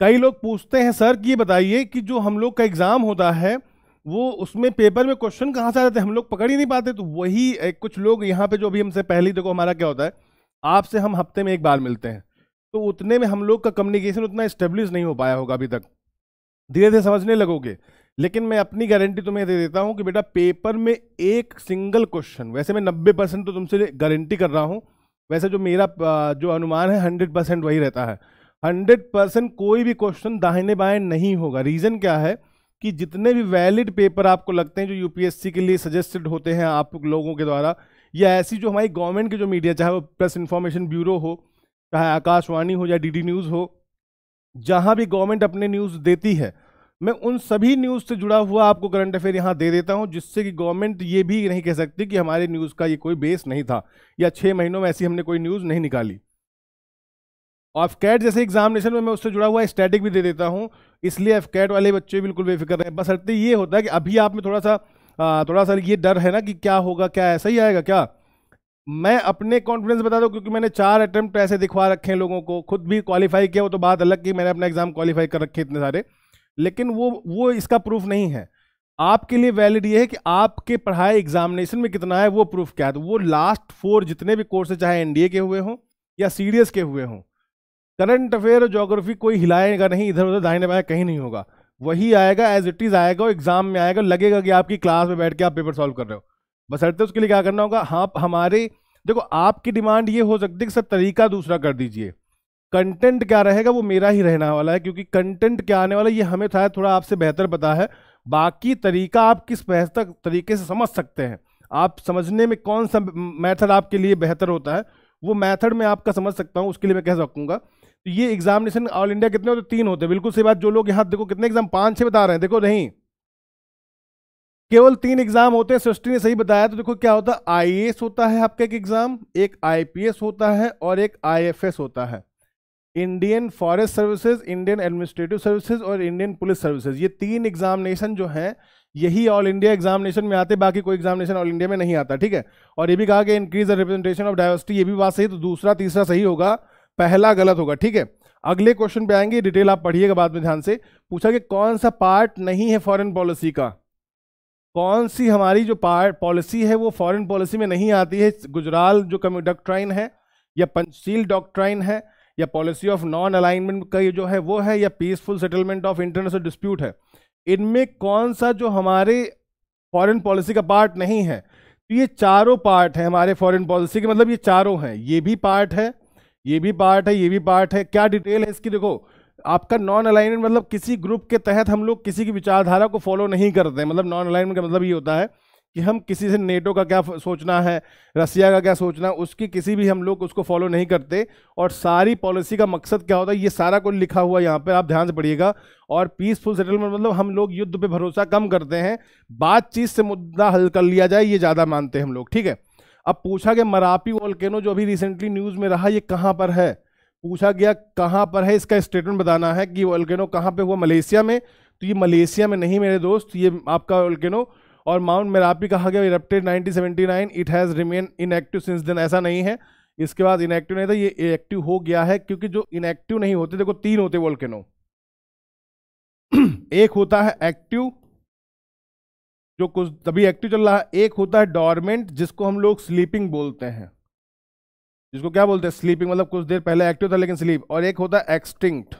कई लोग पूछते हैं सर कि ये बताइए कि जो हम लोग का एग्ज़ाम होता है वो उसमें पेपर में क्वेश्चन कहाँ से आ जाते हैं हम लोग पकड़ ही नहीं पाते तो वही कुछ लोग यहाँ पे जो अभी हमसे पहले देखो हमारा क्या होता है आपसे हम हफ्ते में एक बार मिलते हैं तो उतने में हम लोग का कम्युनिकेशन उतना इस्टेब्लिश नहीं हो पाया होगा अभी तक धीरे धीरे समझने लगोगे लेकिन मैं अपनी गारंटी तुम्हें दे देता हूँ कि बेटा पेपर में एक सिंगल क्वेश्चन वैसे मैं नब्बे परसेंट तो तुमसे गारंटी कर रहा हूँ वैसे जो मेरा जो अनुमान है हंड्रेड परसेंट वही रहता है हंड्रेड परसेंट कोई भी क्वेश्चन दाहिने बाएं नहीं होगा रीज़न क्या है कि जितने भी वैलिड पेपर आपको लगते हैं जो यूपीएससी के लिए सजेस्टेड होते हैं आप लोगों के द्वारा या ऐसी जो हमारी गवर्नमेंट की जो मीडिया चाहे वो प्रेस इन्फॉर्मेशन ब्यूरो हो चाहे आकाशवाणी हो या डी न्यूज़ हो जहाँ भी गवर्नमेंट अपने न्यूज़ देती है मैं उन सभी न्यूज़ से जुड़ा हुआ आपको करंट अफेयर यहाँ दे देता हूँ जिससे कि गवर्नमेंट ये भी नहीं कह सकती कि हमारे न्यूज़ का ये कोई बेस नहीं था या छः महीनों में ऐसी हमने कोई न्यूज़ नहीं निकाली और कैट जैसे एग्जामिनेशन में मैं उससे जुड़ा हुआ स्टैटिक भी दे देता हूँ इसलिए एफ कैट वाले बच्चे बिल्कुल बेफिक्र हैं बस हटते ये होता है कि अभी आप में थोड़ा सा थोड़ा सा ये डर है ना कि क्या होगा क्या ऐसा ही आएगा क्या मैं अपने कॉन्फिडेंस बता दूं क्योंकि मैंने चार अटैम्प्ट ऐसे दिखवा रखे हैं लोगों को खुद भी क्वालिफाई किया वो तो बात अलग की मैंने अपना एग्जाम क्वालिफाई कर रखे इतने सारे लेकिन वो वो इसका प्रूफ नहीं है आपके लिए वैलिड ये है कि आपके पढ़ाई एग्जामिनेशन में कितना है वो प्रूफ क्या है तो वो लास्ट फोर जितने भी कोर्सेज चाहे एनडीए के हुए हों या सीडीएस के हुए हों करंट अफेयर जोग्राफी कोई हिलाएगा नहीं इधर उधर दाहिने बाएं कहीं नहीं होगा वही आएगा एज इट इज़ आएगा एग्जाम में आएगा लगेगा कि आपकी क्लास में बैठ के आप पेपर सॉल्व कर रहे हो बस बसरते उसके लिए क्या करना होगा हाँ हमारे देखो आपकी डिमांड ये हो सकती है कि सर तरीका दूसरा कर दीजिए कंटेंट क्या रहेगा वो मेरा ही रहने वाला है क्योंकि कंटेंट क्या आने वाला है ये हमें शायद थोड़ा आपसे बेहतर पता है बाकी तरीका आप किस बेहतर तरीके से समझ सकते हैं आप समझने में कौन सा मेथड आपके लिए बेहतर होता है वो मेथड मैं आपका समझ सकता हूँ उसके लिए मैं कह सकूँगा तो ये एग्जामिनेशन ऑल इंडिया कितने होते तीन होते बिल्कुल सही बात जो लोग यहां देखो कितने एग्जाम पांच छह बता रहे हैं देखो नहीं केवल तीन एग्जाम होते हैं सृष्टि ने सही बताया तो देखो क्या होता है आई होता है आपका एक एग्जाम एक आईपीएस होता है और एक आईएफएस होता है Indian forest services Indian administrative services और इंडियन पुलिस सर्विसेज ये तीन एग्जामिनेशन जो है यही ऑल इंडिया एग्जामिनेशन में आते बाकी कोई एग्जामिनेशन ऑल इंडिया में नहीं आता ठीक है और ये भी कहा कि increase the representation of diversity ये भी बात सही तो दूसरा तीसरा सही होगा पहला गलत होगा ठीक है अगले क्वेश्चन पे आएंगे डिटेल आप पढ़िएगा बाद में ध्यान से पूछा कि कौन सा पार्ट नहीं है फॉरेन पॉलिसी का कौन सी हमारी जो पार्ट पॉलिसी है वो फॉरेन पॉलिसी में नहीं आती है गुजराल जो कम डॉक्ट्राइन है या पंचशील डॉक्ट्राइन है या पॉलिसी ऑफ नॉन अलाइनमेंट का जो है वो है या peaceful settlement of international dispute है इनमें कौन सा जो हमारे फॉरेन पॉलिसी का पार्ट नहीं है तो ये चारों पार्ट है हमारे फॉरेन पॉलिसी के मतलब ये चारों हैं ये भी पार्ट है ये भी पार्ट है ये भी पार्ट है क्या डिटेल है इसकी देखो आपका नॉन अलाइनमेंट मतलब किसी ग्रुप के तहत हम लोग किसी की विचारधारा को फॉलो नहीं करते हैं मतलब नॉन अलाइनमेंट का मतलब ये होता है कि हम किसी से नेटो का क्या सोचना है रसिया का क्या सोचना है उसकी किसी भी हम लोग उसको फॉलो नहीं करते और सारी पॉलिसी का मकसद क्या होता है ये सारा कुछ लिखा हुआ यहाँ पर आप ध्यान से पढ़िएगा और पीसफुल सेटलमेंट मतलब हम लोग युद्ध पे भरोसा कम करते हैं बातचीत से मुद्दा हल कर लिया जाए ये ज़्यादा मानते हैं हम लोग ठीक है अब पूछा गया मरापी वॉल्केनो जो अभी रिसेंटली न्यूज़ में रहा ये कहाँ पर है पूछा गया कहाँ पर है इसका स्टेटमेंट बताना है कि वॉल्केनो कहाँ पे हुआ मलेशिया में तो ये मलेशिया में नहीं मेरे दोस्त ये आपका वॉल्केनो और माउंट मेरापी कहा गया erupted 1979 it has remain inactive since then ऐसा नहीं है इसके बाद इनएक्टिव नहीं था ये एक्टिव हो गया है क्योंकि जो इनएक्टिव नहीं होते देखो तीन होते वॉल्केनो <clears throat> एक होता है एक्टिव जो कुछ तभी एक्टिव चल रहा है एक होता है डॉर्मेंट जिसको हम लोग स्लीपिंग बोलते हैं जिसको क्या बोलते हैं स्लीपिंग मतलब कुछ देर पहले एक्टिव था लेकिन स्लीप और एक होता है एक्सटिंक्ट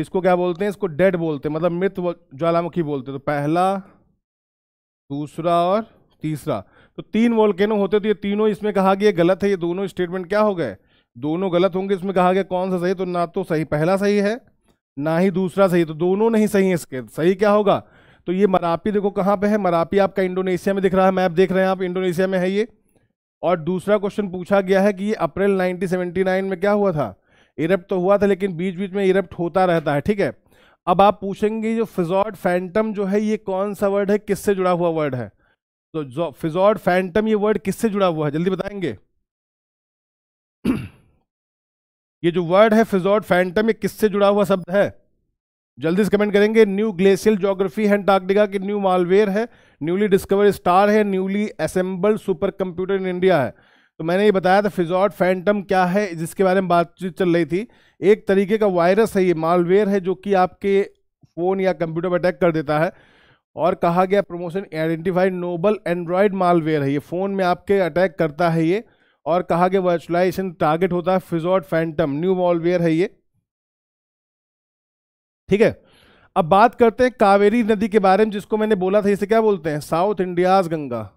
इसको क्या बोलते हैं इसको डेड बोलते हैं मतलब मृत ज्वालामुखी बोलते हैं तो पहला दूसरा और तीसरा तो तीन वोल्केनो होते तो ये तीनों इसमें कहा गया गलत है ये दोनों स्टेटमेंट क्या हो गए दोनों गलत होंगे इसमें कहा गया कौन सा सही तो ना तो सही पहला सही है ना ही दूसरा सही तो दोनों नहीं सही है इसके सही क्या होगा तो ये मरापी देखो कहाँ पे है मरापी आपका इंडोनेशिया में दिख रहा है मैप देख रहे हैं आप इंडोनेशिया में है ये और दूसरा क्वेश्चन पूछा गया है कि ये अप्रैल 1979 में क्या हुआ था इरप्ट तो हुआ था लेकिन बीच बीच में इरप्ट होता रहता है ठीक है अब आप पूछेंगे जो फिजॉर्ड फैंटम जो है ये कौन सा वर्ड है किससे जुड़ा हुआ वर्ड है तो फिजॉर्ड फैंटम ये वर्ड किससे जुड़ा हुआ है जल्दी बताएंगे <clears throat> ये जो वर्ड है फिजॉर्ड फैंटम ये किससे जुड़ा हुआ शब्द है जल्दी से कमेंट करेंगे न्यू ग्लेशियल ज्योग्राफी है अंटार्कटिका की न्यू मालवेयर है न्यूली डिस्कवर स्टार है newly assembled super computer in India है तो मैंने ये बताया था फिजॉट फैंटम क्या है जिसके बारे में बातचीत चल रही थी एक तरीके का वायरस है ये मालवेयर है जो कि आपके फ़ोन या कंप्यूटर पर अटैक कर देता है और कहा गया promotion identified novel android malware है ये फ़ोन में आपके अटैक करता है ये और कहा गया वर्चुलाइजेशन टारगेट होता है फिजॉट फैंटम न्यू मालवेयर है ये ठीक है अब बात करते हैं कावेरी नदी के बारे में जिसको मैंने बोला था इसे क्या बोलते हैं साउथ इंडियाज गंगा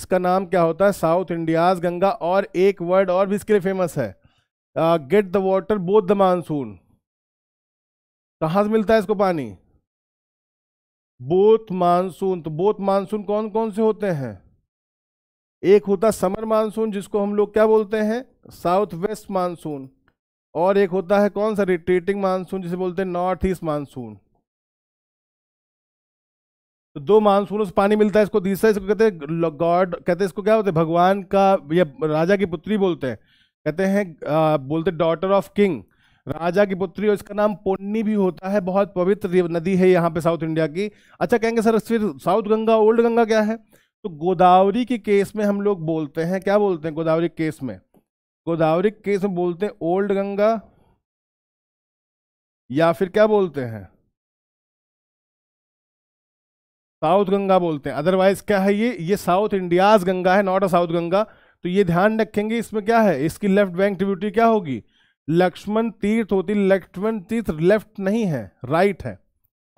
इसका नाम क्या होता है साउथ इंडियाज गंगा और एक वर्ड और भी इसके लिए फेमस है get the water both the monsoon कहाँ से मिलता है इसको पानी बोथ मानसून तो बोथ मानसून कौन कौन से होते हैं एक होता समर मानसून जिसको हम लोग क्या बोलते हैं साउथ वेस्ट मानसून और एक होता है कौन सा रिट्रीटिंग मानसून जिसे बोलते हैं नॉर्थ ईस्ट मानसून तो दो मानसूनों से पानी मिलता है इसको दीसरा इसको कहते हैं गॉड कहते हैं इसको क्या बोलते हैं भगवान का या राजा की पुत्री बोलते हैं कहते हैं बोलते डॉटर ऑफ किंग राजा की पुत्री और इसका नाम पोन्नी भी होता है बहुत पवित्र नदी है यहाँ पे साउथ इंडिया की अच्छा कहेंगे सर फिर साउथ गंगा ओल्ड गंगा क्या है तो गोदावरी के केस में हम लोग बोलते हैं क्या बोलते हैं गोदावरी केस में गोदावरी केस में बोलते हैं ओल्ड गंगा या फिर क्या बोलते हैं साउथ गंगा बोलते हैं अदरवाइज क्या है ये ये साउथ इंडियाज गंगा है नॉट अ साउथ गंगा तो ये ध्यान रखेंगे इसमें क्या है इसकी लेफ्ट बैंक ट्रिब्यूटरी क्या होगी लक्ष्मण तीर्थ होती लक्ष्मण तीर्थ लेफ्ट नहीं है राइट है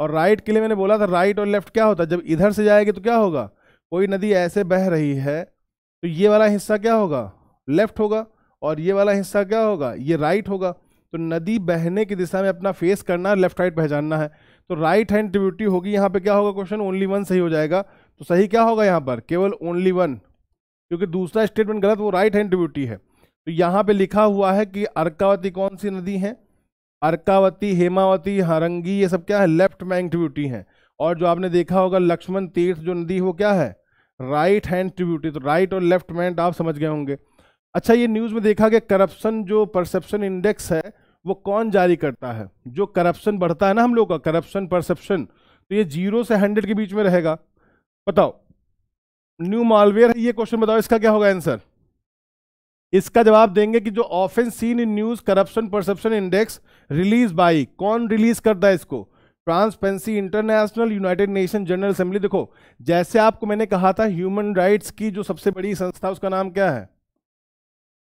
और राइट के लिए मैंने बोला था राइट और लेफ्ट क्या होता जब इधर से जाएगी तो क्या होगा कोई नदी ऐसे बह रही है तो ये वाला हिस्सा क्या होगा लेफ्ट होगा और ये वाला हिस्सा क्या होगा ये राइट होगा तो नदी बहने की दिशा में अपना फेस करना है लेफ्ट राइट पहचानना है तो राइट हैंड ट्रिब्यूटी होगी यहाँ पे क्या होगा क्वेश्चन ओनली वन सही हो जाएगा तो सही क्या होगा यहाँ पर केवल ओनली वन क्योंकि दूसरा स्टेटमेंट गलत वो राइट हैंड ट्रिब्यूटी है तो यहाँ पे लिखा हुआ है कि अर्कावती कौन सी नदी है अर्कावती हेमावती हारंगी ये सब क्या है लेफ्ट मैंग ट्रिब्यूटी है और जो आपने देखा होगा लक्ष्मण तीर्थ जो नदी वो क्या है राइट हैंड ट्रिब्यूटी तो राइट और लेफ्ट मैंड आप समझ गए होंगे अच्छा ये न्यूज़ में देखा कि करप्शन जो परसेप्शन इंडेक्स है वो कौन जारी करता है जो करप्शन बढ़ता है ना हम लोग का करप्शन परसेप्शन तो ये जीरो से हंड्रेड के बीच में रहेगा बताओ न्यू मालवेयर है ये क्वेश्चन बताओ इसका क्या होगा आंसर इसका जवाब देंगे कि जो ऑफेंस seen in news corruption perception index release by कौन रिलीज करता है इसको transparency international united nation general assembly देखो जैसे आपको मैंने कहा था ह्यूमन राइट्स की जो सबसे बड़ी संस्था उसका नाम क्या है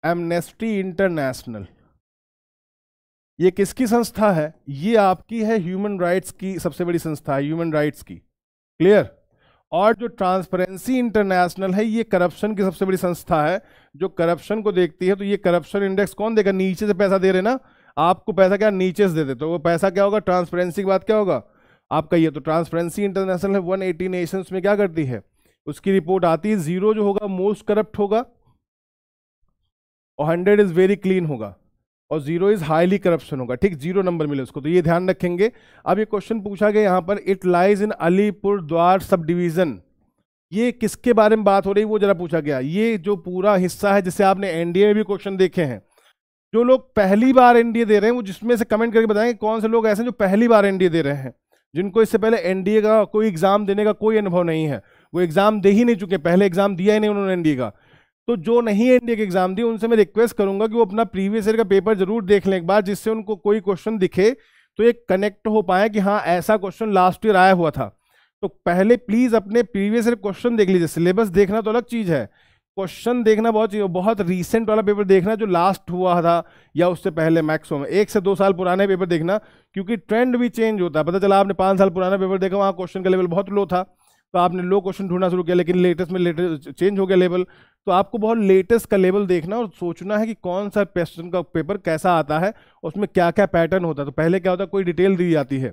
एमनेस्टी इंटरनेशनल ये किसकी संस्था है ये आपकी है ह्यूमन राइट्स की सबसे बड़ी संस्था है ह्यूमन राइट्स की क्लियर और जो ट्रांसपेरेंसी इंटरनेशनल है ये करप्शन की सबसे बड़ी संस्था है जो करप्शन को देखती है तो ये करप्शन इंडेक्स कौन देगा नीचे से पैसा दे रहे ना आपको पैसा क्या नीचे से दे देते तो वो पैसा क्या होगा ट्रांसपेरेंसी की बात क्या होगा आपका ये तो ट्रांसपेरेंसी इंटरनेशनल है वन एटी नेशंस में क्या करती है उसकी रिपोर्ट आती है जीरो जो होगा मोस्ट करप्ट होगा और हंड्रेड इज़ वेरी क्लीन होगा और जीरो इज़ हाईली करप्शन होगा ठीक जीरो नंबर मिले उसको तो ये ध्यान रखेंगे अब ये क्वेश्चन पूछा गया यहाँ पर इट लाइज इन अलीपुर द्वार सब डिवीज़न ये किसके बारे में बात हो रही वो जरा पूछा गया ये जो पूरा हिस्सा है जिसे आपने एनडीए में भी क्वेश्चन देखे हैं जो लोग पहली बार एनडीए दे रहे हैं वो जिसमें से कमेंट करके बताएंगे कौन से लोग ऐसे हैं जो पहली बार एनडीए दे रहे हैं जिनको इससे पहले एनडीए का कोई एग्जाम देने का कोई अनुभव नहीं है वो एग्जाम दे ही नहीं चुके पहले एग्जाम दिया ही नहीं उन्होंने एनडीए का तो जो नहीं एनडीए के एग्जाम दिए उनसे मैं रिक्वेस्ट करूंगा कि वो अपना प्रीवियस ईयर का पेपर जरूर देख लें एक बार जिससे उनको कोई क्वेश्चन दिखे तो एक कनेक्ट हो पाए कि हाँ ऐसा क्वेश्चन लास्ट ईयर आया हुआ था तो पहले प्लीज़ अपने प्रीवियस ईयर क्वेश्चन देख लीजिए सिलेबस देखना तो अलग चीज़ है क्वेश्चन देखना बहुत चीज़ बहुत रीसेंट वाला पेपर देखना जो लास्ट हुआ था या उससे पहले मैक्सिमम एक से दो साल पुराने पेपर देखना क्योंकि ट्रेंड भी चेंज होता है पता चला आपने पाँच साल पुराना पेपर देखा वहाँ क्वेश्चन का लेवल बहुत लो था तो आपने लो क्वेश्चन ढूंढना शुरू किया लेकिन लेटेस्ट में लेटेस्ट चेंज हो गया लेवल तो आपको बहुत लेटेस्ट का लेवल देखना और सोचना है कि कौन सा क्वेश्चन का पेपर कैसा आता है उसमें क्या क्या पैटर्न होता है तो पहले क्या होता है कोई डिटेल दी जाती है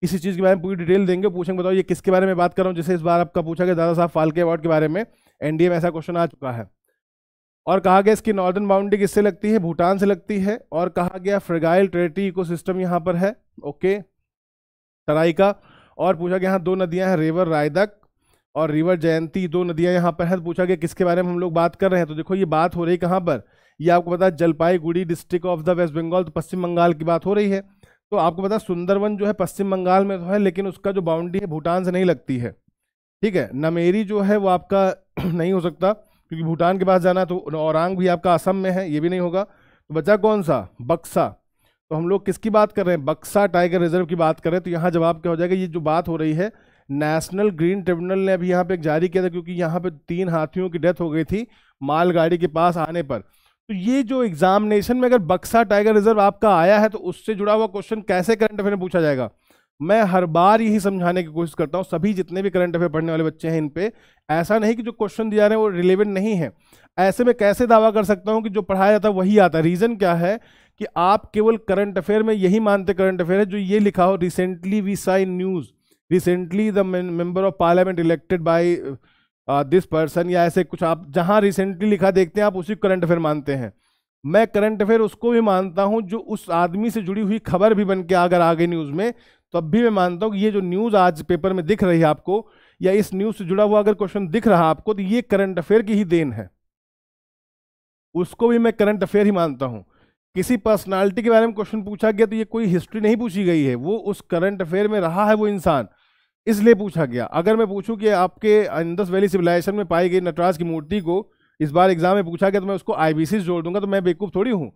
किसी चीज़ के बारे में पूरी डिटेल देंगे पूछेंगे बताओ ये किसके बारे में बात कर रहा हूँ जैसे इस बार आपका पूछा गया दादा साहब फालके अवार्ड के बारे में एनडीए में ऐसा क्वेश्चन आ चुका है और कहा गया इसकी नॉर्दर्न बाउंड्री किससे लगती है भूटान से लगती है और कहा गया फ्रेगाइल इको सिस्टम यहाँ पर है ओके तराई का और पूछा गया यहाँ दो नदियाँ हैं रेवर रायदक और रिवर जयंती दो नदियां यहाँ पर है तो पूछा गया किसके बारे में हम लोग बात कर रहे हैं तो देखो ये बात हो रही कहाँ पर ये आपको पता है Jalpaiguri district of the west Bengal तो पश्चिम बंगाल की बात हो रही है तो आपको पता सुंदरवन जो है पश्चिम बंगाल में तो है लेकिन उसका जो बाउंड्री है भूटान से नहीं लगती है ठीक है नमेरी जो है वो आपका <clears throat> नहीं हो सकता क्योंकि भूटान के पास जाना तो औरंग भी आपका असम में है ये भी नहीं होगा तो बचा कौन सा बक्सा तो हम लोग किसकी बात कर रहे हैं बक्सा टाइगर रिजर्व की बात कर रहे हैं तो यहाँ जवाब क्या हो जाएगा ये जो बात हो रही है नेशनल ग्रीन ट्रिब्यूनल ने अभी यहाँ पे एक जारी किया था क्योंकि यहाँ पे तीन हाथियों की डेथ हो गई थी मालगाड़ी के पास आने पर तो ये जो एग्जामिनेशन में अगर बक्सा टाइगर रिजर्व आपका आया है तो उससे जुड़ा हुआ क्वेश्चन कैसे करंट अफेयर में पूछा जाएगा मैं हर बार यही समझाने की कोशिश करता हूँ सभी जितने भी करंट अफेयर पढ़ने वाले बच्चे हैं इन पे ऐसा नहीं कि जो क्वेश्चन दिया रहे हैं वो रिलेवेंट नहीं है ऐसे में कैसे दावा कर सकता हूँ कि जो पढ़ाया जाता है वही आता है रीज़न क्या है कि आप केवल करंट अफेयर में यही मानते करंट अफेयर है जो ये लिखा हो recently we seen news recently the member of parliament elected by this person या ऐसे कुछ आप जहाँ रिसेंटली लिखा देखते हैं आप उसी करंट अफेयर मानते हैं मैं करंट अफेयर उसको भी मानता हूँ जो उस आदमी से जुड़ी हुई खबर भी बन के अगर आ गई न्यूज़ में तो अब भी मैं मानता हूँ कि ये जो न्यूज़ आज पेपर में दिख रही है आपको या इस न्यूज़ से जुड़ा हुआ अगर क्वेश्चन दिख रहा आपको तो ये करंट अफेयर की ही देन है उसको भी मैं करंट अफेयर ही मानता हूँ किसी पर्सनालिटी के बारे में क्वेश्चन पूछा गया तो ये कोई हिस्ट्री नहीं पूछी गई है वो उस करंट अफेयर में रहा है वो इंसान इसलिए पूछा गया अगर मैं पूछूं कि आपके इंदस वैली सिविलाइजेशन में पाई गई नटराज की मूर्ति को इस बार एग्जाम में पूछा गया तो मैं उसको आई से जोड़ दूंगा तो मैं बेवकूफ़ थोड़ी हूँ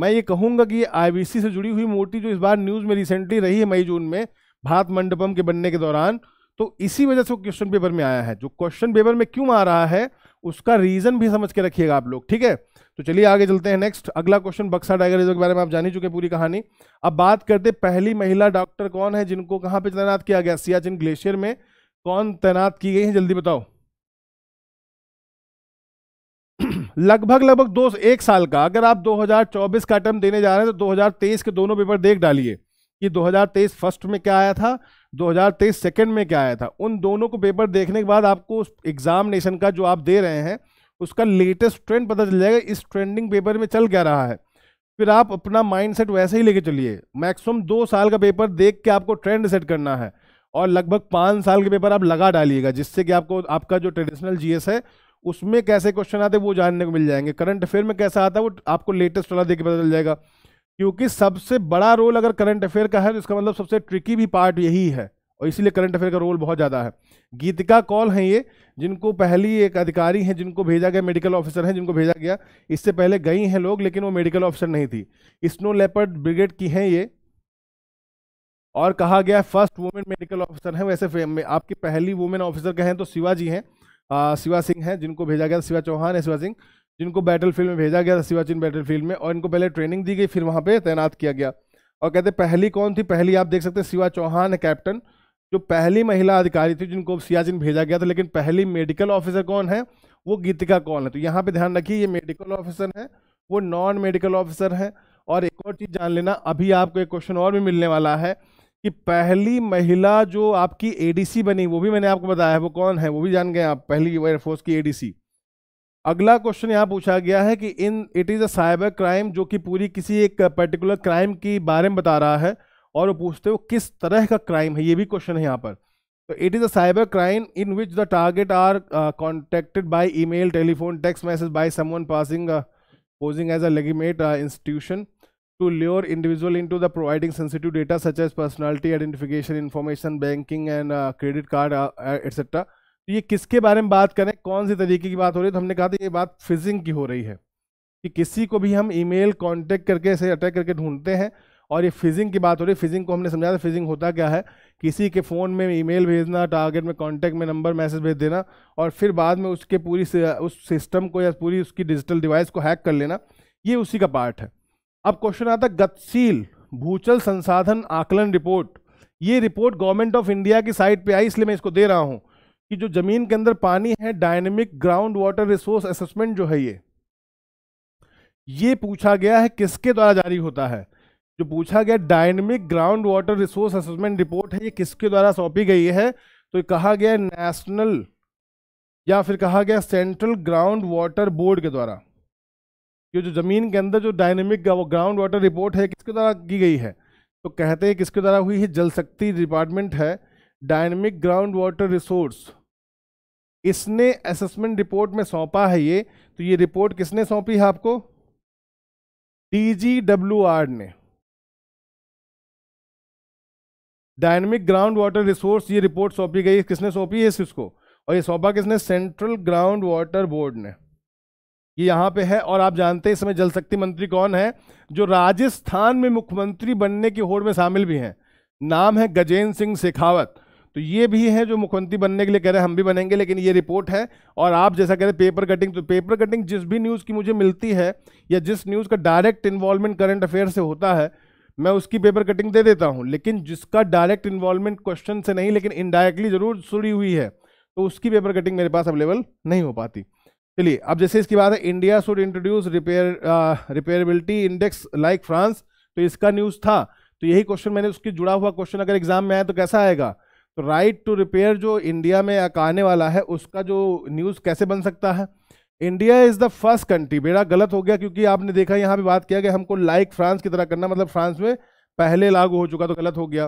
मैं ये कहूँगा कि आई से जुड़ी हुई मूर्ति जो इस बार न्यूज़ में रिसेंटली रही है मई जून में भारत मंडपम के बनने के दौरान तो इसी वजह से वो क्वेश्चन पेपर में आया है जो क्वेश्चन पेपर में क्यों आ रहा है उसका रीज़न भी समझ के रखिएगा आप लोग ठीक है तो चलिए आगे चलते हैं नेक्स्ट अगला क्वेश्चन बक्सा टाइगर रिजर्व के बारे में आप जान ही चुके पूरी कहानी अब बात करते पहली महिला डॉक्टर कौन है जिनको कहाँ पे तैनात किया गया सियाचिन ग्लेशियर में कौन तैनात की गई है जल्दी बताओ लगभग लगभग दो एक साल का अगर आप 2024 का टर्म देने जा रहे हैं तो 2023 के दोनों पेपर देख डालिए कि 2023 फर्स्ट में क्या आया था 2023 सेकंड में क्या आया था उन दोनों को पेपर देखने के बाद आपको एग्जामिनेशन का जो आप दे रहे हैं उसका लेटेस्ट ट्रेंड पता चल जाएगा इस ट्रेंडिंग पेपर में चल क्या रहा है फिर आप अपना माइंड सेट वैसे ही लेके चलिए मैक्सिमम दो साल का पेपर देख के आपको ट्रेंड सेट करना है और लगभग पाँच साल के पेपर आप लगा डालिएगा जिससे कि आपको आपका जो ट्रेडिशनल जीएस है उसमें कैसे क्वेश्चन आते वो जानने को मिल जाएंगे करंट अफेयर में कैसा आता है वो आपको लेटेस्ट वाला देख के पता चल जाएगा क्योंकि सबसे बड़ा रोल अगर करंट अफेयर का है तो इसका मतलब सबसे ट्रिकी भी पार्ट यही है और इसीलिए करंट अफेयर का रोल बहुत ज़्यादा है गीतिका कौल हैं ये जिनको पहली एक अधिकारी हैं जिनको भेजा गया मेडिकल ऑफिसर हैं जिनको भेजा गया इससे पहले गई हैं लोग लेकिन वो मेडिकल ऑफिसर नहीं थी स्नो लेपर्ड ब्रिगेड की हैं ये और कहा गया फर्स्ट वुमेन मेडिकल ऑफिसर हैं वैसे आपकी पहली वुमेन ऑफिसर कहें तो तो शिवाजी हैं शिवा सिंह हैं जिनको भेजा गया शिवा चौहान है शिवा सिंह जिनको बैटल फील्ड में भेजा गया था शिवाचिन बैटल फील्ड में और इनको पहले ट्रेनिंग दी गई फिर वहाँ पर तैनात किया गया और कहते पहली कौन थी पहली आप देख सकते हैं शिवा चौहान है कैप्टन जो पहली महिला अधिकारी थी जिनको सियाचिन भेजा गया था लेकिन पहली मेडिकल ऑफिसर कौन है वो गीतिका कौन है तो यहाँ पे ध्यान रखिए ये मेडिकल ऑफिसर है वो नॉन मेडिकल ऑफिसर है और एक और चीज़ जान लेना अभी आपको एक क्वेश्चन और भी मिलने वाला है कि पहली महिला जो आपकी एडीसी बनी वो भी मैंने आपको बताया है वो कौन है वो भी जान गए आप पहली एयरफोर्स की एडीसी अगला क्वेश्चन यहाँ पूछा गया है कि in it is a cyber crime जो कि पूरी किसी एक पर्टिकुलर क्राइम के बारे में बता रहा है और वो पूछते हो किस तरह का क्राइम है ये भी क्वेश्चन है यहाँ पर तो it is a cyber crime in which the target are contacted by email telephone text message by someone passing posing as a legitimate institution to lure individual into the providing sensitive data such as identification identification information banking and credit card etcetera तो ये किसके बारे में बात करें कौन सी तरीके की बात हो रही है तो हमने कहा था ये बात फिजिंग की हो रही है कि किसी को भी हम ईमेल कांटेक्ट करके ऐसे अटैक करके ढूंढते हैं और ये फिजिंग की बात हो रही है फिजिंग को हमने समझाया था फिजिंग होता क्या है किसी के फ़ोन में ईमेल भेजना टारगेट में कांटेक्ट में नंबर मैसेज भेज देना और फिर बाद में उसके पूरी उस सिस्टम को या पूरी उसकी डिजिटल डिवाइस को हैक कर लेना ये उसी का पार्ट है अब क्वेश्चन आता गतिशील भूचल संसाधन आकलन रिपोर्ट ये रिपोर्ट गवर्नमेंट ऑफ इंडिया की साइट पर आई इसलिए मैं इसको दे रहा हूँ कि जो ज़मीन के अंदर पानी है dynamic ground water resource assessment जो है ये ये पूछा गया है किसके द्वारा जारी होता है जो पूछा गया dynamic ground water resource assessment report है ये किसके द्वारा सौंपी गई है तो कहा गया नेशनल या फिर कहा गया सेंट्रल ग्राउंड वाटर बोर्ड के द्वारा ये जो ज़मीन के अंदर जो डायनेमिक ग्राउंड वाटर रिपोर्ट है किसके द्वारा की गई है तो कहते हैं किसके द्वारा हुई है जल शक्ति डिपार्टमेंट है डायनेमिक ग्राउंड वाटर रिसोर्स इसने असेसमेंट रिपोर्ट में सौंपा है ये तो ये रिपोर्ट किसने सौंपी है आपको डी ने डायनेमिक ग्राउंड वाटर रिसोर्स ये रिपोर्ट सौंपी गई किसने सौंपी है इसको और ये सौंपा किसने सेंट्रल ग्राउंड वाटर बोर्ड ने ये यहाँ पे है और आप जानते हैं इसमें जल शक्ति मंत्री कौन है जो राजस्थान में मुख्यमंत्री बनने की होड़ में शामिल भी हैं नाम है गजेंद्र सिंह शेखावत तो ये भी है जो मुख्यमंत्री बनने के लिए कह रहे हैं हम भी बनेंगे लेकिन ये रिपोर्ट है और आप जैसा कह रहे हैं पेपर कटिंग तो पेपर कटिंग जिस भी न्यूज़ की मुझे मिलती है या जिस न्यूज़ का डायरेक्ट इन्वॉल्वमेंट करंट अफेयर से होता है मैं उसकी पेपर कटिंग दे देता हूँ लेकिन जिसका डायरेक्ट इन्वॉल्वमेंट क्वेश्चन से नहीं लेकिन इनडायरेक्टली जरूर जुड़ी हुई है तो उसकी पेपर कटिंग मेरे पास अवेलेबल नहीं हो पाती चलिए अब जैसे इसकी बात है India should introduce repair repairability index like France तो इसका न्यूज़ था तो यही क्वेश्चन मैंने उसकी जुड़ा हुआ क्वेश्चन अगर एग्जाम में आया तो कैसा आएगा तो राइट टू रिपेयर जो इंडिया में आने वाला है उसका जो न्यूज़ कैसे बन सकता है India is the first country बेड़ा गलत हो गया क्योंकि आपने देखा यहाँ पे बात किया कि हमको लाइक फ्रांस की तरह करना मतलब फ्रांस में पहले लागू हो चुका तो गलत हो गया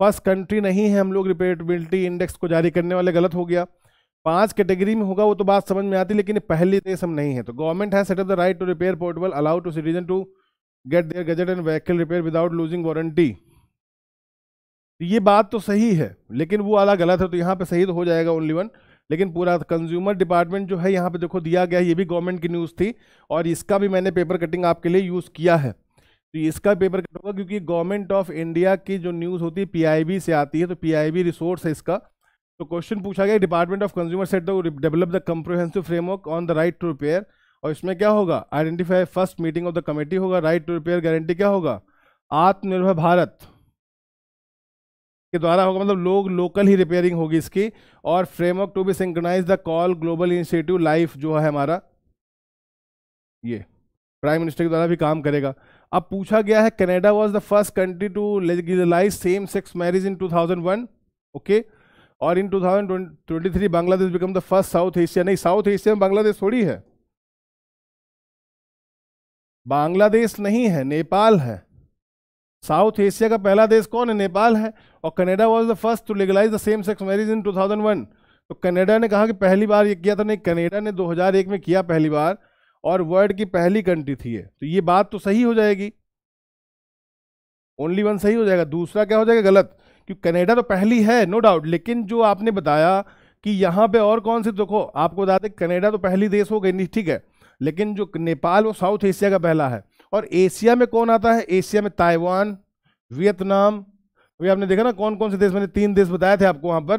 फर्स्ट कंट्री नहीं है हम लोग रिपेटबिलिटी इंडेक्स को जारी करने वाले गलत हो गया पांच कैटेगरी में होगा वो तो बात समझ में आती लेकिन पहले देश हम नहीं है तो गवर्नमेंट है set the right to repair portable allowed to citizen to get their gadget and vehicle repair without losing warranty ये बात तो सही है लेकिन वो आला गलत है तो यहाँ पे सही तो हो जाएगा ओनली वन लेकिन पूरा कंज्यूमर डिपार्टमेंट जो है यहाँ पे देखो दिया गया ये भी गवर्नमेंट की न्यूज़ थी और इसका भी मैंने पेपर कटिंग आपके लिए यूज़ किया है तो इसका पेपर कट होगा क्योंकि गवर्नमेंट ऑफ इंडिया की जो न्यूज़ होती है पी से आती है तो पी रिसोर्स है इसका तो क्वेश्चन पूछा गया department of consumer set develop the comprehensive framework on the right to repair और इसमें क्या होगा identify first meeting of the committee होगा राइट टू रिपेयर गारंटी क्या होगा आत्मनिर्भर भारत के द्वारा होगा मतलब लोग लोकल ही रिपेयरिंग होगी इसकी और framework to be synchronise the call global initiative life जो है हमारा ये प्राइम मिनिस्टर के द्वारा भी काम करेगा अब पूछा गया है Canada was the first country to legalise same sex marriage in 2001 okay और in 2023 Bangladesh become the first south Asia नहीं साउथ एशिया में बांग्लादेश थोड़ी है बांग्लादेश नहीं है नेपाल है साउथ एशिया का पहला देश कौन है नेपाल है और Canada was the first to legalise the same sex marriage in 2001 तो कनाडा ने कहा कि पहली बार ये किया था नहीं कनाडा ने 2001 में किया पहली बार और वर्ल्ड की पहली कंट्री थी ये तो ये बात तो सही हो जाएगी ओनली वन सही हो जाएगा दूसरा क्या हो जाएगा गलत क्योंकि कनाडा तो पहली है नो no डाउट लेकिन जो आपने बताया कि यहाँ पे और कौन से देखो आपको बता दें कनाडा तो पहली देश हो गई ठीक है लेकिन जो नेपाल वो साउथ एशिया का पहला है और एशिया में कौन आता है एशिया में ताइवान वियतनाम अभी आपने देखा ना कौन कौन से देश मैंने तीन देश बताए थे आपको वहां पर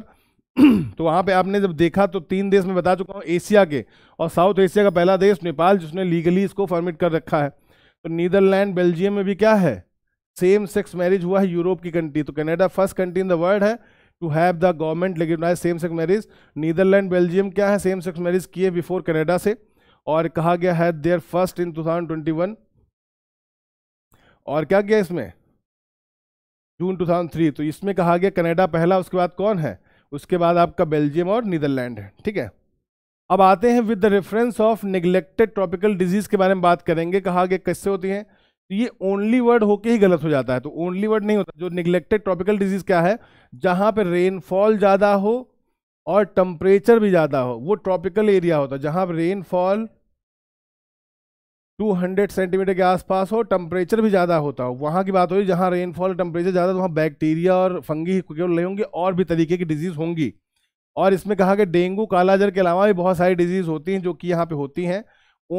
<clears throat> तो वहां पे आपने जब देखा तो तीन देश में बता चुका हूँ एशिया के और साउथ एशिया का पहला देश नेपाल जिसने लीगली इसको परमिट कर रखा है तो नीदरलैंड बेल्जियम में भी क्या है सेम सेक्स मैरिज हुआ है यूरोप की कंट्री तो Canada first country in the world है टू हैव द गवर्नमेंट लेकिन same sex marriage Netherlands Belgium क्या है सेम सेक्स मैरिज किए बिफोर कनाडा से और कहा गया है देयर फर्स्ट इन 2021 और क्या किया इसमें जून 2003 तो इसमें कहा गया कनाडा पहला उसके बाद कौन है उसके बाद आपका बेल्जियम और नीदरलैंड है ठीक है अब आते हैं with the reference of neglected tropical disease के बारे में बात करेंगे कहा गया कैसे होती है तो ये ओनली वर्ड होके ही गलत हो जाता है तो ओनली वर्ड नहीं होता जो निगलेक्टेड ट्रॉपिकल डिजीज़ क्या है जहाँ पर रेनफॉल ज़्यादा हो और टम्परेचर भी ज़्यादा हो वो ट्रॉपिकल एरिया होता है जहाँ पर रेनफॉल 200 सेंटीमीटर के आसपास हो टेम्परेचर भी ज़्यादा होता हो वहाँ की बात हो जहाँ रेनफॉल टेम्परेचर ज़्यादा तो वहाँ बैक्टीरिया और फंगी केवल नहीं होंगी और भी तरीके की डिजीज़ होंगी और इसमें कहा कि डेंगू कालाजर के अलावा भी बहुत सारी डिजीज़ होती हैं जो कि यहाँ पर होती हैं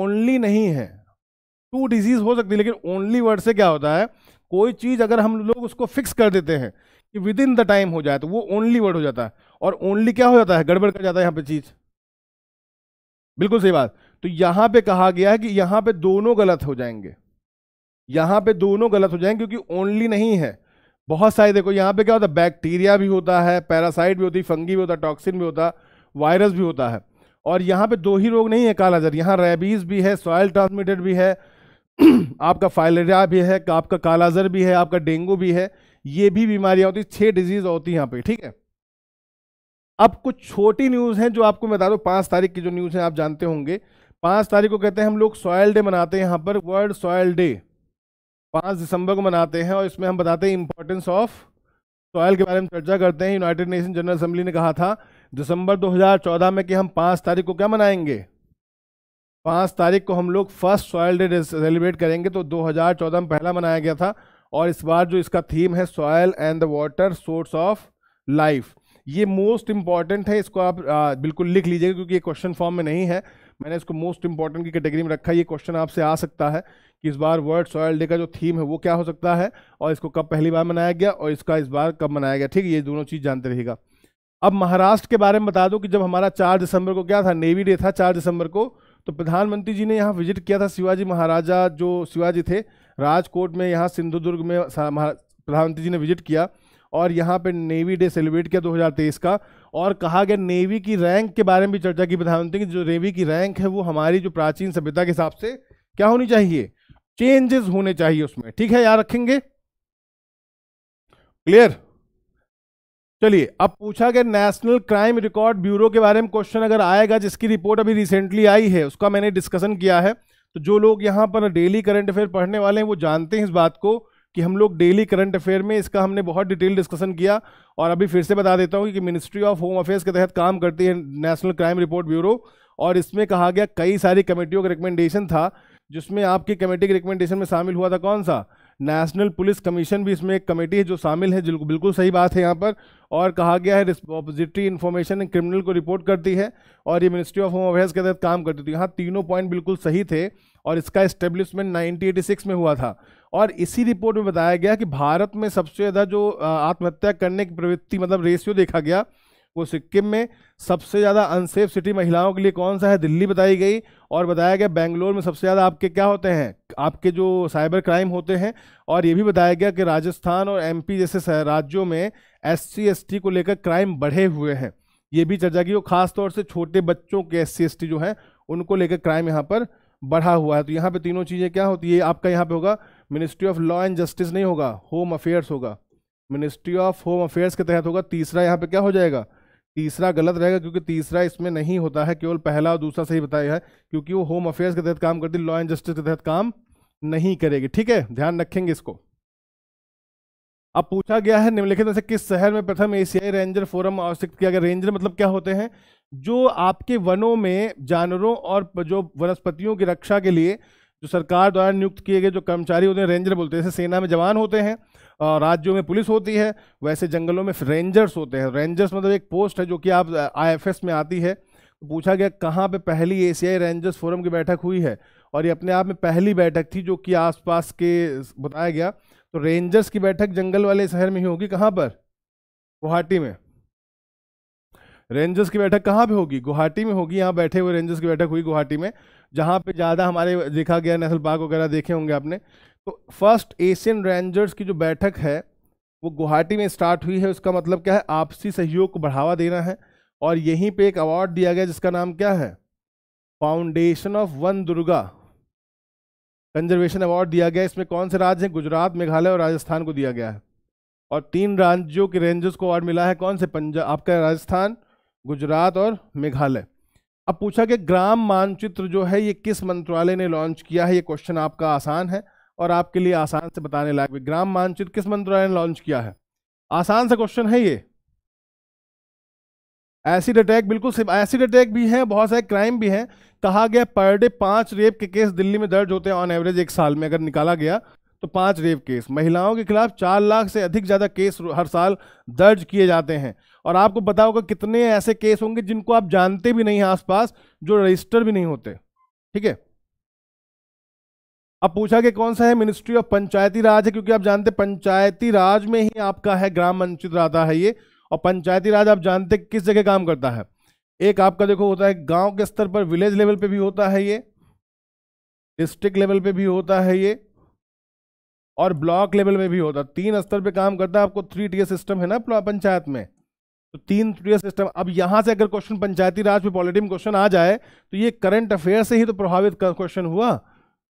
ओनली नहीं है टू डिजीज़ हो सकती है लेकिन ओनली वर्ड से क्या होता है कोई चीज़ अगर हम लोग उसको फिक्स कर देते हैं कि विद इन द टाइम हो जाए तो वो ओनली वर्ड हो जाता है और ओनली क्या हो जाता है गड़बड़ कर जाता है यहाँ पे चीज़ बिल्कुल सही बात तो यहां पे कहा गया है कि यहां पे दोनों गलत हो जाएंगे यहां पे दोनों गलत हो जाएंगे क्योंकि ओनली नहीं है बहुत सारे देखो यहां पे क्या होता है बैक्टीरिया भी होता है पैरासाइट भी होती फंगी भी होता है टॉक्सिन भी होता वायरस भी होता है और यहां पे दो ही रोग नहीं है जर यहां रेबीज़ भी है सॉयल ट्रांसमिटेड <clears throat> भी है आपका फाइलेरिया भी है आपका कालाजर भी है आपका डेंगू भी है ये भी बीमारियां होती छह डिजीज़ होती यहां यहाँ पे ठीक है अब कुछ छोटी न्यूज़ है जो आपको बता दो पांच तारीख की जो न्यूज़ है आप जानते होंगे पाँच तारीख को कहते हैं हम लोग सॉयल डे मनाते हैं यहाँ पर वर्ल्ड सॉयल डे पाँच दिसंबर को मनाते हैं और इसमें हम बताते हैं इंपॉर्टेंस ऑफ सॉयल के बारे में चर्चा करते हैं यूनाइटेड नेशन जनरल असम्बली ने कहा था दिसंबर 2014 में कि हम पाँच तारीख को क्या मनाएंगे पाँच तारीख को हम लोग फर्स्ट सॉयल डे सेलिब्रेट करेंगे तो 2014 में पहला मनाया गया था और इस बार जो इसका थीम है soil and the water source of life ये मोस्ट इम्पॉर्टेंट है इसको आप आ, बिल्कुल लिख लीजिएगा क्योंकि ये क्वेश्चन फॉर्म में नहीं है मैंने इसको मोस्ट इंपॉर्टेंट की कैटेगरी में रखा ये क्वेश्चन आपसे आ सकता है कि इस बार वर्ल्ड सॉयल डे का जो थीम है वो क्या हो सकता है और इसको कब पहली बार मनाया गया और इसका इस बार कब मनाया गया ठीक है ये दोनों चीज़ जानते रहेगा अब महाराष्ट्र के बारे में बता दो कि जब हमारा चार दिसंबर को क्या था नेवी डे था चार दिसंबर को तो प्रधानमंत्री जी ने यहाँ विजिट किया था शिवाजी महाराजा जो शिवाजी थे राजकोट में यहाँ सिंधुदुर्ग में प्रधानमंत्री जी ने विजिट किया और यहाँ पे नेवी डे सेलिब्रेट किया 2023 का और कहा गया नेवी की रैंक के बारे में भी चर्चा की प्रधानमंत्री जो नेवी की रैंक है वो हमारी जो प्राचीन सभ्यता के हिसाब से क्या होनी चाहिए चेंजेस होने चाहिए उसमें ठीक है याद रखेंगे क्लियर चलिए अब पूछा गया नेशनल क्राइम रिकॉर्ड ब्यूरो के बारे में क्वेश्चन अगर आएगा जिसकी रिपोर्ट अभी रिसेंटली आई है उसका मैंने डिस्कशन किया है तो जो लोग यहां पर डेली करंट अफेयर पढ़ने वाले हैं वो जानते हैं इस बात को कि हम लोग डेली करंट अफेयर में इसका हमने बहुत डिटेल डिस्कशन किया और अभी फिर से बता देता हूँ कि मिनिस्ट्री ऑफ होम अफेयर्स के तहत काम करती है नेशनल क्राइम रिपोर्ट ब्यूरो और इसमें कहा गया कई सारी कमेटियों का रिकमेंडेशन था जिसमें आपकी कमेटी के रिकमेंडेशन में शामिल हुआ था कौन सा नेशनल पुलिस कमीशन भी इसमें एक कमेटी है जो शामिल है बिल्कुल सही बात है यहाँ पर और कहा गया है ऑपोजिटरी इन्फॉर्मेशन क्रिमिनल को रिपोर्ट करती है और ये मिनिस्ट्री ऑफ होम अफेयर्स के तहत काम करती थी यहाँ तीनों पॉइंट बिल्कुल सही थे और इसका इस्टेब्लिशमेंट 1986 में हुआ था और इसी रिपोर्ट में बताया गया कि भारत में सबसे ज़्यादा जो आत्महत्या करने की प्रवृत्ति मतलब रेशियो देखा गया वो सिक्किम में सबसे ज़्यादा अनसेफ सिटी महिलाओं के लिए कौन सा है दिल्ली बताई गई और बताया गया बेंगलोर में सबसे ज़्यादा आपके क्या होते हैं आपके जो साइबर क्राइम होते हैं और ये भी बताया गया कि राजस्थान और एमपी जैसे राज्यों में एस सी को लेकर क्राइम बढ़े हुए हैं ये भी चर्चा की और ख़ासतौर से छोटे बच्चों के एस सी जो हैं उनको लेकर क्राइम यहाँ पर बढ़ा हुआ है तो यहाँ पर तीनों चीज़ें क्या होती है आपका यहाँ पर होगा ministry of law and justice नहीं होगा होम अफेयर्स होगा मिनिस्ट्री ऑफ होम अफेयर्स के तहत होगा तीसरा यहाँ पे क्या हो जाएगा तीसरा गलत रहेगा क्योंकि तीसरा इसमें नहीं होता है केवल पहला और दूसरा सही बताया है क्योंकि वो होम अफेयर्स के तहत काम करती लॉ एंड जस्टिस के तहत काम नहीं करेगी ठीक है ध्यान रखेंगे इसको अब पूछा गया है निम्नलिखित में से किस शहर में प्रथम एशियाई रेंजर फोरम आवश्यक किया गया रेंजर मतलब क्या होते हैं जो आपके वनों में जानवरों और जो वनस्पतियों की रक्षा के लिए जो सरकार द्वारा नियुक्त किए गए जो कर्मचारी होते हैं रेंजर बोलते हैं जैसे सेना में जवान होते हैं और राज्यों में पुलिस होती है वैसे जंगलों में रेंजर्स होते हैं रेंजर्स मतलब एक पोस्ट है जो कि आप आई में आती है पूछा गया कहाँ पर पहली एशियाई रेंजर्स फोरम की बैठक हुई है और ये अपने आप में पहली बैठक थी जो कि आसपास के बताया गया तो रेंजर्स की बैठक जंगल वाले शहर में ही होगी कहाँ पर गुवाहाटी में रेंजर्स की बैठक कहाँ पे होगी गुवाहाटी में होगी यहाँ बैठे हुए रेंजर्स की बैठक हुई गुवाहाटी में जहाँ पे ज़्यादा हमारे देखा गया नेशनल पार्क वगैरह देखे होंगे आपने तो फर्स्ट एशियन रेंजर्स की जो बैठक है वो गुवाहाटी में स्टार्ट हुई है उसका मतलब क्या है आपसी सहयोग को बढ़ावा देना है और यहीं पर एक अवार्ड दिया गया जिसका नाम क्या है फाउंडेशन ऑफ वन दुर्गा कंजर्वेशन अवार्ड दिया गया इसमें कौन से राज्य हैं गुजरात मेघालय और राजस्थान को दिया गया है और तीन राज्यों के रेंजर्स को अवार्ड मिला है कौन से पंजाब आपका राजस्थान गुजरात और मेघालय अब पूछा कि ग्राम मानचित्र जो है ये किस मंत्रालय ने लॉन्च किया है ये क्वेश्चन आपका आसान है और आपके लिए आसान से बताने लायक ग्राम मानचित्र किस मंत्रालय ने लॉन्च किया है आसान सा क्वेश्चन है ये एसिड अटैक बिल्कुल सिर्फ एसिड अटैक भी है बहुत सारे क्राइम भी हैं कहा गया पर डे पांच रेप के केस दिल्ली में दर्ज होते हैं ऑन एवरेज एक साल में अगर निकाला गया तो पांच रेप केस महिलाओं के खिलाफ चार लाख से अधिक ज़्यादा केस हर साल दर्ज किए जाते हैं और आपको पता होगा कितने ऐसे केस होंगे जिनको आप जानते भी नहीं हैं आसपास जो रजिस्टर भी नहीं होते ठीक है अब पूछा कि कौन सा है मिनिस्ट्री ऑफ पंचायती राज है क्योंकि आप जानते पंचायती राज में ही आपका है ग्राम वंचित राधा है ये और पंचायती राज आप जानते किस जगह काम करता है एक आपका देखो होता है गांव के स्तर पर विलेज लेवल पे भी होता है ये डिस्ट्रिक्ट लेवल पे भी होता है ये और ब्लॉक लेवल में भी होता है तीन स्तर पे काम करता है आपको थ्री टीयर सिस्टम है ना पंचायत में तो तीन प्रिय सिस्टम अब यहाँ से अगर क्वेश्चन पंचायती राज पे पॉलिटी क्वेश्चन आ जाए तो ये करंट अफेयर से ही तो प्रभावित क्वेश्चन हुआ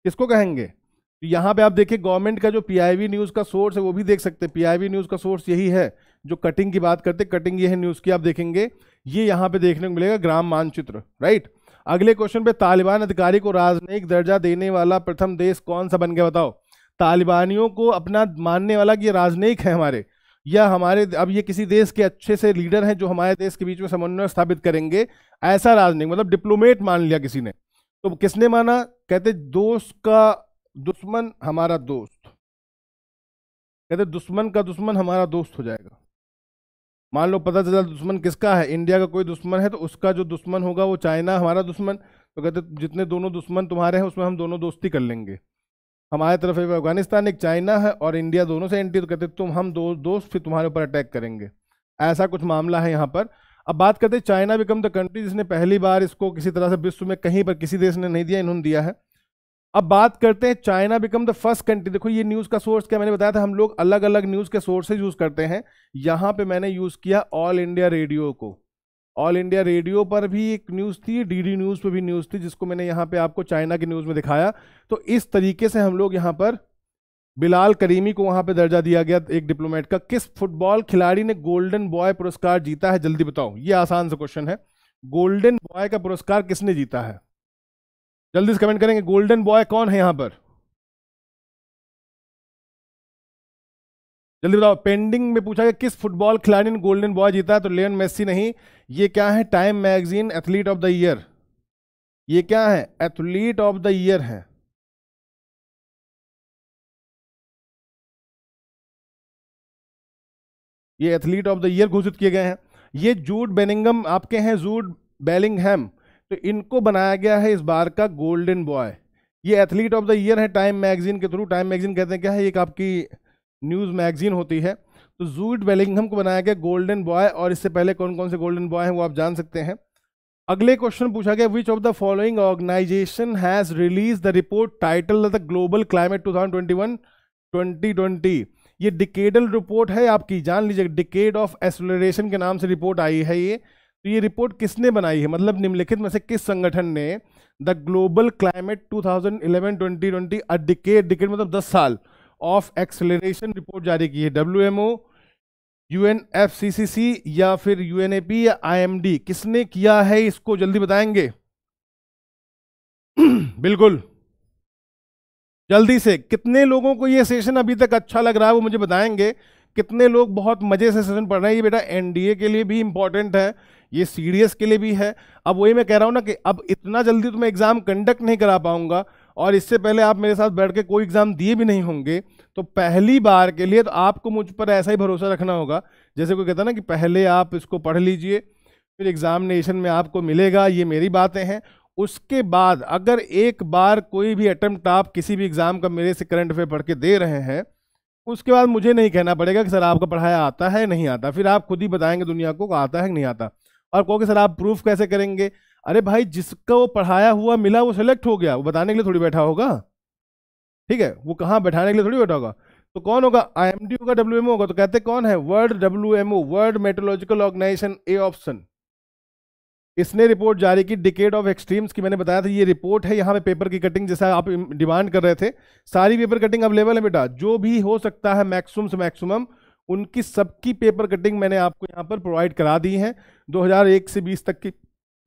किसको कहेंगे तो यहाँ पे आप देखिए गवर्नमेंट का जो पीआईवी न्यूज़ का सोर्स है वो भी देख सकते हैं पीआईवी न्यूज़ का सोर्स यही है जो कटिंग की बात करते कटिंग ये है न्यूज़ की आप देखेंगे ये यहाँ पर देखने को मिलेगा ग्राम मानचित्र राइट अगले क्वेश्चन पे तालिबान अधिकारी को राजनयिक दर्जा देने वाला प्रथम देश कौन सा बन गया बताओ तालिबानियों को अपना मानने वाला कि ये राजनयिक है हमारे या हमारे अब ये किसी देश के अच्छे से लीडर हैं जो हमारे देश के बीच में समन्वय स्थापित करेंगे ऐसा राजनीतिक मतलब डिप्लोमेट मान लिया किसी ने तो किसने माना कहते दोस्त का दुश्मन हमारा दोस्त कहते दुश्मन का दुश्मन हमारा दोस्त हो जाएगा मान लो पता चला दुश्मन किसका है इंडिया का कोई दुश्मन है तो उसका जो दुश्मन होगा वो चाइना हमारा दुश्मन तो कहते जितने दोनों दुश्मन तुम्हारे हैं उसमें हम दोनों दोस्ती कर लेंगे हमारे तरफ एक अफगानिस्तान एक चाइना है और इंडिया दोनों से एंट्री तो कहते तुम हम दो दोस्त फिर तुम्हारे ऊपर अटैक करेंगे ऐसा कुछ मामला है यहाँ पर अब बात करते हैं चाइना बिकम द कंट्री जिसने पहली बार इसको किसी तरह से विश्व में कहीं पर किसी देश ने नहीं दिया इन्होंने दिया है अब बात करते हैं China become the first country देखो ये न्यूज़ का सोर्स क्या मैंने बताया था हम लोग अलग अलग न्यूज़ के सोर्सेज यूज़ करते हैं यहाँ पर मैंने यूज़ किया ऑल इंडिया रेडियो को ऑल इंडिया रेडियो पर भी एक न्यूज़ थी डीडी न्यूज़ पर भी न्यूज़ थी जिसको मैंने यहाँ पे आपको चाइना की न्यूज़ में दिखाया तो इस तरीके से हम लोग यहाँ पर बिलाल करीमी को वहाँ पे दर्जा दिया गया एक डिप्लोमेट का किस फुटबॉल खिलाड़ी ने गोल्डन बॉय पुरस्कार जीता है जल्दी बताओ ये आसान सा क्वेश्चन है गोल्डन बॉय का पुरस्कार किसने जीता है जल्दी से कमेंट करेंगे गोल्डन बॉय कौन है यहाँ पर जल्दी बताओ पेंडिंग में पूछा गया किस फुटबॉल खिलाड़ी ने गोल्डन बॉय जीता तो लियन मेस्सी नहीं ये क्या है Time magazine athlete of the year ये क्या है एथलीट ऑफ द ईयर है ये एथलीट ऑफ द ईयर घोषित किए गए हैं ये जूड बेनिंगम आपके हैं जूड बेलिंगहम तो इनको बनाया गया है इस बार का गोल्डन बॉय ये एथलीट ऑफ द ईयर है टाइम मैगजीन के थ्रू टाइम मैगजीन कहते हैं क्या है एक आपकी न्यूज़ मैगजीन होती है तो जूड बेलिंगम को बनाया गया गोल्डन बॉय और इससे पहले कौन कौन से गोल्डन बॉय हैं वो आप जान सकते हैं अगले क्वेश्चन पूछा गया which of the following organisation has release the report title the global climate 2021 2020 ये डिकेडल रिपोर्ट है आपकी जान लीजिए डिकेड ऑफ एसोलेशन के नाम से रिपोर्ट आई है ये तो ये रिपोर्ट किसने बनाई है मतलब निम्नलिखित में से किस संगठन ने the global climate 2011-2020 a decade decade मतलब 10 साल ऑफ एक्सलेशन रिपोर्ट जारी की है डब्ल्यूएमओ यूएनएफसीसीसी या फिर यूएनएपी या आईएमडी किसने किया है इसको जल्दी बताएंगे <clears throat> बिल्कुल जल्दी से कितने लोगों को यह सेशन अभी तक अच्छा लग रहा है वो मुझे बताएंगे कितने लोग बहुत मजे से सेशन पढ़ रहे हैं ये बेटा एनडीए के लिए भी इंपॉर्टेंट है ये सीडीएस के लिए भी है अब वही मैं कह रहा हूं ना कि अब इतना जल्दी तो मैं एग्ज़ाम कंडक्ट नहीं करा पाऊंगा और इससे पहले आप मेरे साथ बैठ के कोई एग्ज़ाम दिए भी नहीं होंगे तो पहली बार के लिए तो आपको मुझ पर ऐसा ही भरोसा रखना होगा जैसे कोई कहता ना कि पहले आप इसको पढ़ लीजिए फिर एग्ज़ामिनेशन में आपको मिलेगा ये मेरी बातें हैं उसके बाद अगर एक बार कोई भी अटैम्प्ट आप किसी भी एग्ज़ाम का मेरे से करंट अफेयर पढ़ के दे रहे हैं उसके बाद मुझे नहीं कहना पड़ेगा कि सर आपका पढ़ाया आता है नहीं आता फिर आप खुद ही बताएंगे दुनिया को आता है नहीं आता और कहो कि सर आप प्रूफ कैसे करेंगे अरे भाई जिसका वो पढ़ाया हुआ मिला वो सेलेक्ट हो गया वो बताने के लिए थोड़ी बैठा होगा ठीक है वो कहाँ बैठाने के लिए थोड़ी बैठा होगा तो कौन होगा आई एम डी होगा डब्ल्यू एम होगा तो कहते कौन है world W M O world meteorological organisation A option इसने रिपोर्ट जारी की डिकेड ऑफ एक्सट्रीम्स की मैंने बताया था ये रिपोर्ट है यहाँ पे पेपर की कटिंग जैसा आप डिमांड कर रहे थे सारी पेपर कटिंग अवेलेबल है बेटा जो भी हो सकता है मैक्सिमम से मैक्सिमम उनकी सबकी पेपर कटिंग मैंने आपको यहाँ पर प्रोवाइड करा दी है 2001 से 20 तक की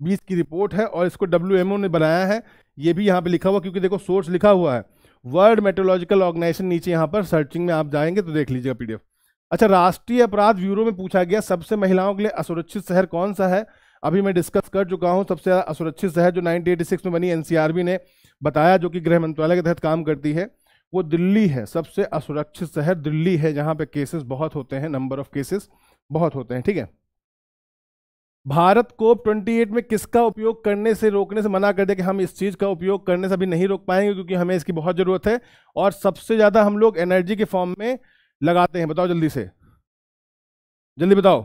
बीस की रिपोर्ट है और इसको डब्ल्यू ने बनाया है ये भी यहाँ पे लिखा हुआ क्योंकि देखो सोर्स लिखा हुआ है वर्ल्ड मेट्रोलॉजिकल ऑर्गेनाइजेशन नीचे यहाँ पर सर्चिंग में आप जाएंगे तो देख लीजिएगा पीडीएफ अच्छा राष्ट्रीय अपराध ब्यूरो में पूछा गया सबसे महिलाओं के लिए असुरक्षित शहर कौन सा है अभी मैं डिस्कस कर चुका हूँ सबसे असुरक्षित शहर जो 1986 में बनी एनसीआरबी ने बताया जो कि गृह मंत्रालय के तहत काम करती है वो दिल्ली है सबसे असुरक्षित शहर दिल्ली है जहाँ पे केसेस बहुत होते हैं नंबर ऑफ केसेस बहुत होते हैं ठीक है भारत को 28 में किसका उपयोग करने से रोकने से मना कर दिया कि हम इस चीज़ का उपयोग करने से अभी नहीं रोक पाएंगे क्योंकि हमें इसकी बहुत ज़रूरत है और सबसे ज़्यादा हम लोग एनर्जी के फॉर्म में लगाते हैं बताओ जल्दी से जल्दी बताओ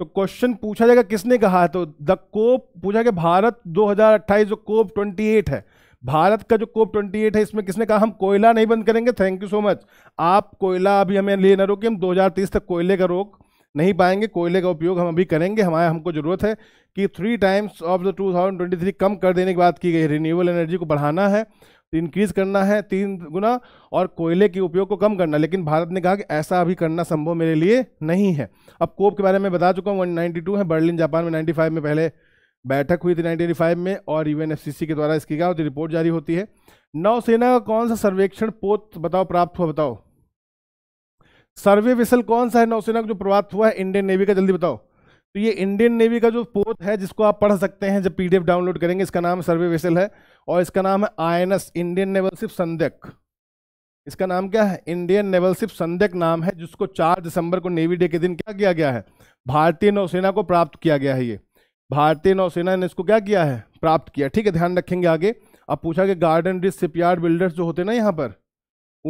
तो क्वेश्चन पूछा जाएगा किसने कहा है तो द कोप पूछा कि भारत 2028 जो कोप 28 है भारत का जो कोप 28 है इसमें किसने कहा हम कोयला नहीं बंद करेंगे थैंक यू सो मच आप कोयला अभी हमें ले ना रोके हम 2030 तक कोयले का रोक नहीं पाएंगे कोयले का उपयोग हम अभी करेंगे हमारे हमको ज़रूरत है कि थ्री टाइम्स ऑफ द 2023 कम कर देने की बात की गई रिन्यूएबल एनर्जी को बढ़ाना है इंक्रीज करना है तीन गुना और कोयले के उपयोग को कम करना लेकिन भारत ने कहा कि ऐसा अभी करना संभव मेरे लिए नहीं है अब कोप के बारे में बता चुका हूँ वन नाइन्टी टू है बर्लिन जापान में नाइन्टी फाइव में पहले बैठक हुई थी नाइनटीन फाइव में और यू के द्वारा इसकी क्या होती रिपोर्ट जारी होती है नौसेना का कौन सा सर्वेक्षण पोत बताओ प्राप्त हुआ बताओ सर्वे वेसल कौन सा है नौसेना का जो प्रभावित हुआ है इंडियन नेवी का जल्दी बताओ तो ये इंडियन नेवी का जो पोत है जिसको आप पढ़ सकते हैं जब पीडीएफ डाउनलोड करेंगे इसका नाम सर्वे वेसल है और इसका नाम है एस इंडियन नेवल शिप इसका नाम क्या है इंडियन नेवल शिप नाम है जिसको चार दिसंबर को नेवी डे के दिन क्या किया गया है भारतीय नौसेना को प्राप्त किया गया है ये भारतीय नौसेना ने इसको क्या किया है प्राप्त किया ठीक है ध्यान रखेंगे आगे अब पूछा कि गार्डन रिच शिपयार्ड बिल्डर्स जो होते ना यहाँ पर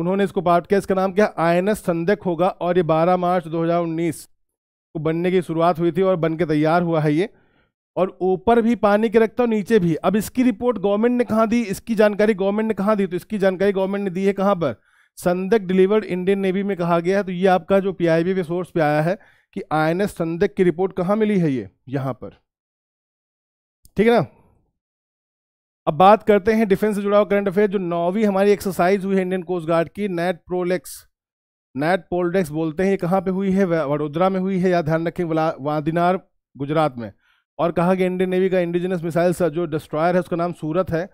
उन्होंने इसको पॉडकास्ट का नाम किया एस संदक होगा और ये 12 मार्च 2019 को बनने की शुरुआत हुई थी और बन के तैयार हुआ है ये और ऊपर भी पानी के रखता और नीचे भी अब इसकी रिपोर्ट गवर्नमेंट ने कहाँ दी इसकी जानकारी गवर्नमेंट ने कहाँ दी तो इसकी जानकारी गवर्नमेंट ने दी है कहाँ पर संदक डिलीवर्ड इंडियन नेवी में कहा गया है तो ये आपका जो पीआईबी के सोर्स पे आया है कि आईएनएस संदक की रिपोर्ट कहाँ मिली है ये यहाँ पर ठीक है ना अब बात करते हैं डिफेंस से जुड़ा हुआ करंट अफेयर जो नौवीं हमारी एक्सरसाइज हुई है इंडियन कोस्ट गार्ड की नेट प्रोलेक्स नेट पोलडेक्स बोलते हैं ये कहाँ पे हुई है वडोदरा में हुई है या ध्यान रखें वादिनार गुजरात में और कहा गया इंडियन नेवी का इंडिजिनस मिसाइल जो डिस्ट्रॉयर है उसका नाम सूरत है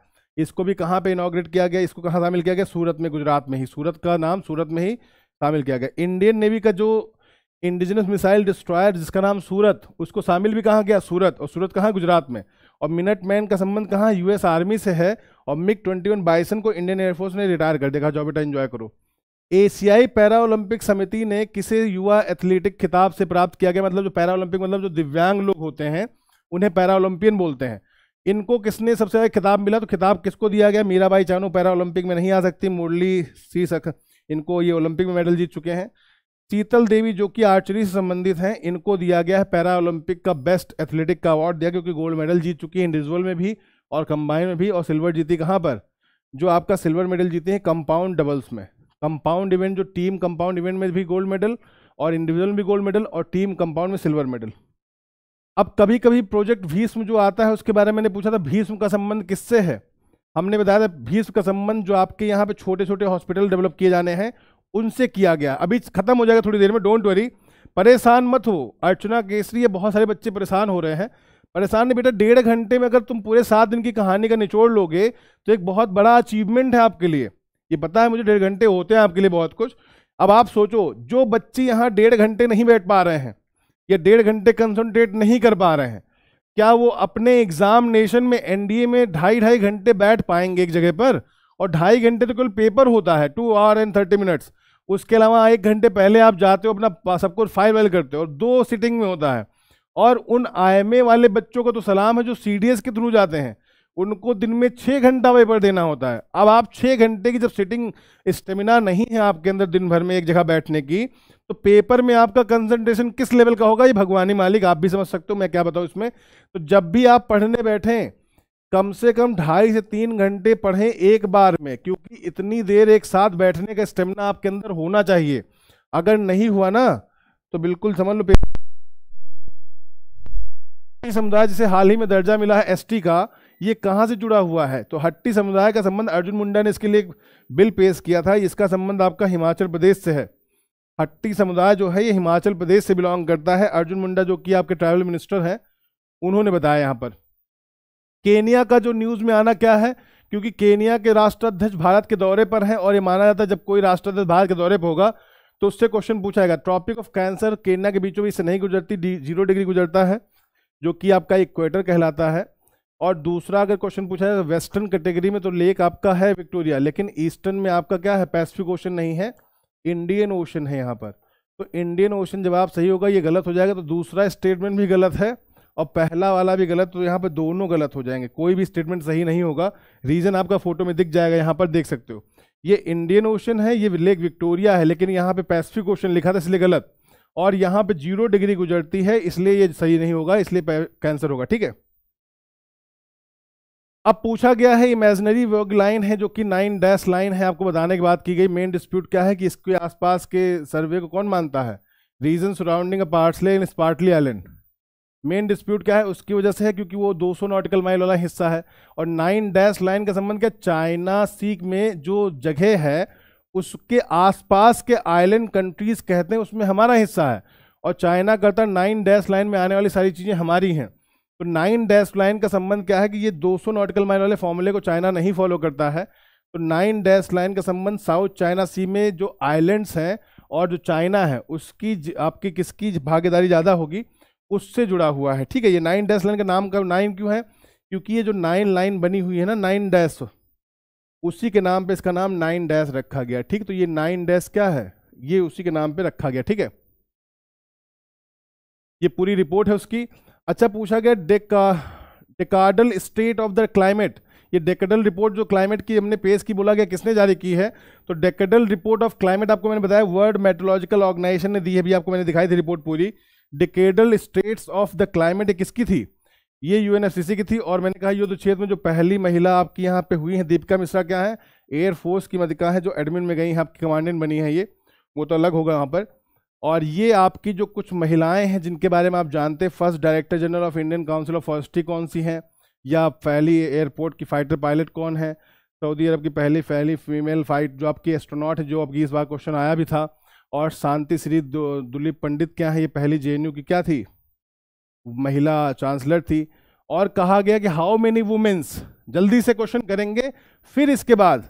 इसको भी कहाँ पे इनाग्रेट किया गया इसको कहाँ शामिल किया गया सूरत में गुजरात में ही सूरत का नाम सूरत में ही शामिल किया गया इंडियन नेवी का जो इंडिजिनस मिसाइल डिस्ट्रॉयर जिसका नाम सूरत उसको शामिल भी कहाँ गया सूरत और सूरत कहाँ गुजरात में और मिनट मैन का संबंध कहाँ यूएस आर्मी से है और मिग ट्वेंटी वन बाइसन को इंडियन एयरफोर्स ने रिटायर कर देखा जो बेटा इन्जॉय करो एशियाई पैरा ओलंपिक समिति ने किसे युवा एथलेटिक खिताब से प्राप्त किया गया मतलब जो पैरा ओलंपिक मतलब जो दिव्यांग लोग होते हैं उन्हें पैरा ओलंपियन बोलते हैं इनको किसने सबसे ज़्यादा खिताब मिला तो खिताब किसको दिया गया मीराबाई चानू पैरा ओलंपिक में नहीं आ सकती मुरली सी सख इनको ये ओलंपिक में मेडल जीत चुके हैं शीतल देवी जो कि आर्चरी से संबंधित हैं इनको दिया गया है पैरा ओलंपिक का बेस्ट एथलेटिक का अवार्ड दिया क्योंकि गोल्ड मेडल जीत चुकी है इंडिविजुअल में भी और कंबाइन में भी और सिल्वर जीती कहाँ पर जो आपका सिल्वर मेडल जीते हैं कंपाउंड डबल्स में कंपाउंड इवेंट जो टीम कंपाउंड इवेंट में भी गोल्ड मेडल और इंडिविजुअल में भी गोल्ड मेडल और टीम कंपाउंड में सिल्वर मेडल अब कभी कभी प्रोजेक्ट भीष्म जो आता है उसके बारे में मैंने पूछा था भीष्म का संबंध किससे है हमने बताया था भीष्म का संबंध जो आपके यहाँ पे छोटे छोटे हॉस्पिटल डेवलप किए जाने हैं उनसे किया गया अभी खत्म हो जाएगा थोड़ी देर में डोंट वरी परेशान मत हो अर्चना केसरी बहुत सारे बच्चे परेशान हो रहे हैं परेशान नहीं बेटा डेढ़ घंटे में अगर तुम पूरे सात दिन की कहानी का निचोड़ लोगे तो एक बहुत बड़ा अचीवमेंट है आपके लिए ये पता है मुझे डेढ़ घंटे होते हैं आपके लिए बहुत कुछ अब आप सोचो जो बच्चे यहाँ डेढ़ घंटे नहीं बैठ पा रहे हैं या डेढ़ घंटे कंसनट्रेट नहीं कर पा रहे हैं क्या वो अपने एग्जामिनेशन में एनडीए में ढाई ढाई घंटे बैठ पाएंगे एक जगह पर और ढाई घंटे तो केवल पेपर होता है two hour and thirty minutes उसके अलावा एक घंटे पहले आप जाते हो अपना सब कुछ वेल करते हो और दो सिटिंग में होता है और उन आई वाले बच्चों को तो सलाम है जो सी के थ्रू जाते हैं उनको दिन में छः घंटा पेपर देना होता है अब आप छः घंटे की जब सिटिंग स्टेमिना नहीं है आपके अंदर दिन भर में एक जगह बैठने की तो पेपर में आपका कंसंट्रेशन किस लेवल का होगा ये भगवानी मालिक आप भी समझ सकते हो मैं क्या बताऊँ इसमें तो जब भी आप पढ़ने बैठें कम से कम ढाई से तीन घंटे पढ़ें एक बार में क्योंकि इतनी देर एक साथ बैठने का स्टेमिना आपके अंदर होना चाहिए अगर नहीं हुआ ना तो बिल्कुल समझ लो समुदाय जिसे हाल ही में दर्जा मिला है एसटी का ये कहाँ से जुड़ा हुआ है तो हट्टी समुदाय का संबंध अर्जुन मुंडा ने इसके लिए बिल पेश किया था इसका संबंध आपका हिमाचल प्रदेश से है हट्टी समुदाय जो है ये हिमाचल प्रदेश से बिलोंग करता है अर्जुन मुंडा जो कि आपके ट्रैवल मिनिस्टर हैं उन्होंने बताया यहाँ पर केनिया का जो न्यूज़ में आना क्या है क्योंकि केनिया के राष्ट्राध्यक्ष भारत के दौरे पर हैं और ये माना जाता है जब कोई राष्ट्राध्यक्ष भारत के दौरे पर होगा तो उससे क्वेश्चन पूछा जाएगा ट्रॉपिक ऑफ कैंसर केनिया के बीचों बीच से नहीं गुजरती जीरो डिग्री गुजरता है जो कि आपका इक्वेटर कहलाता है और दूसरा अगर क्वेश्चन पूछा जाए वेस्टर्न कैटेगरी में तो लेक आपका है विक्टोरिया लेकिन ईस्टर्न में आपका क्या है पैसिफिक ओशन नहीं है इंडियन ओशन है यहाँ पर तो इंडियन ओशन जवाब सही होगा ये गलत हो जाएगा तो दूसरा स्टेटमेंट भी गलत है और पहला वाला भी गलत तो यहाँ पर दोनों गलत हो जाएंगे कोई भी स्टेटमेंट सही नहीं होगा रीज़न आपका फोटो में दिख जाएगा यहाँ पर देख सकते हो ये इंडियन ओशन है ये लेक विक्टोरिया है लेकिन यहाँ पे पैसिफिक ओशन लिखा था इसलिए गलत और यहाँ पे जीरो डिग्री गुजरती है इसलिए ये सही नहीं होगा इसलिए कैंसर होगा ठीक है अब पूछा गया है इमेजनरी वर्ग लाइन है जो कि नाइन डैश लाइन है आपको बताने की बात की गई मेन डिस्प्यूट क्या है कि इसके आसपास के सर्वे को कौन मानता है region surrounding a in Spratly island main dispute क्या है उसकी वजह से है क्योंकि वो 200 नॉटिकल माइल वाला हिस्सा है और नाइन डैश लाइन का संबंध क्या चाइना सीक में जो जगह है उसके आसपास के आइलैंड कंट्रीज कहते हैं उसमें हमारा हिस्सा है और चाइना करता नाइन डैश लाइन में आने वाली सारी चीज़ें हमारी हैं तो नाइन डैश लाइन का संबंध क्या है कि ये 200 नॉटिकल माइल वाले फॉर्मूले को चाइना नहीं फॉलो करता है तो नाइन डैश लाइन का संबंध साउथ चाइना सी में जो आइलैंड्स हैं और जो चाइना है उसकी आपकी किसकी भागीदारी ज़्यादा होगी उससे जुड़ा हुआ है ठीक है ये नाइन डैश लाइन का नाम का नाइन क्यों है क्योंकि ये जो नाइन लाइन बनी हुई है ना नाइन डैश उसी के नाम पे इसका नाम नाइन डैश रखा गया ठीक तो ये नाइन डैश क्या है ये उसी के नाम पे रखा गया ठीक है ये पूरी रिपोर्ट है उसकी अच्छा पूछा गया deca decadal state of the climate ये डेकेडल रिपोर्ट जो क्लाइमेट की हमने पेश की बोला गया किसने जारी की है तो डेकेडल रिपोर्ट ऑफ क्लाइमेट आपको मैंने बताया वर्ल्ड मेट्रोलॉजिकल ऑर्गेनाइजेशन ने दी है भी आपको मैंने दिखाई थी रिपोर्ट पूरी decadal states of the climate किसकी थी ये यू की थी और मैंने कहा युद्ध क्षेत्र में जो पहली महिला आपकी यहाँ पे हुई है दीपिका मिश्रा क्या है एयरफोर्स की मदिका है जो एडमिन में गई हैं आपकी कमांडेंट बनी है ये वो तो अलग होगा वहाँ पर और ये आपकी जो कुछ महिलाएं हैं जिनके बारे में आप जानते हैं first director general of Indian council of forestry कौन सी हैं या पहली एयरपोर्ट की फाइटर पायलट कौन है सऊदी अरब की पहली पहली फीमेल फाइट जो आपकी एस्ट्रोनॉट है जो आपकी इस बार क्वेश्चन आया भी था और शांति श्री दुलीप पंडित क्या है ये पहली जे की क्या थी महिला चांसलर थी और कहा गया कि हाउ मेनी वुमेन्स जल्दी से क्वेश्चन करेंगे फिर इसके बाद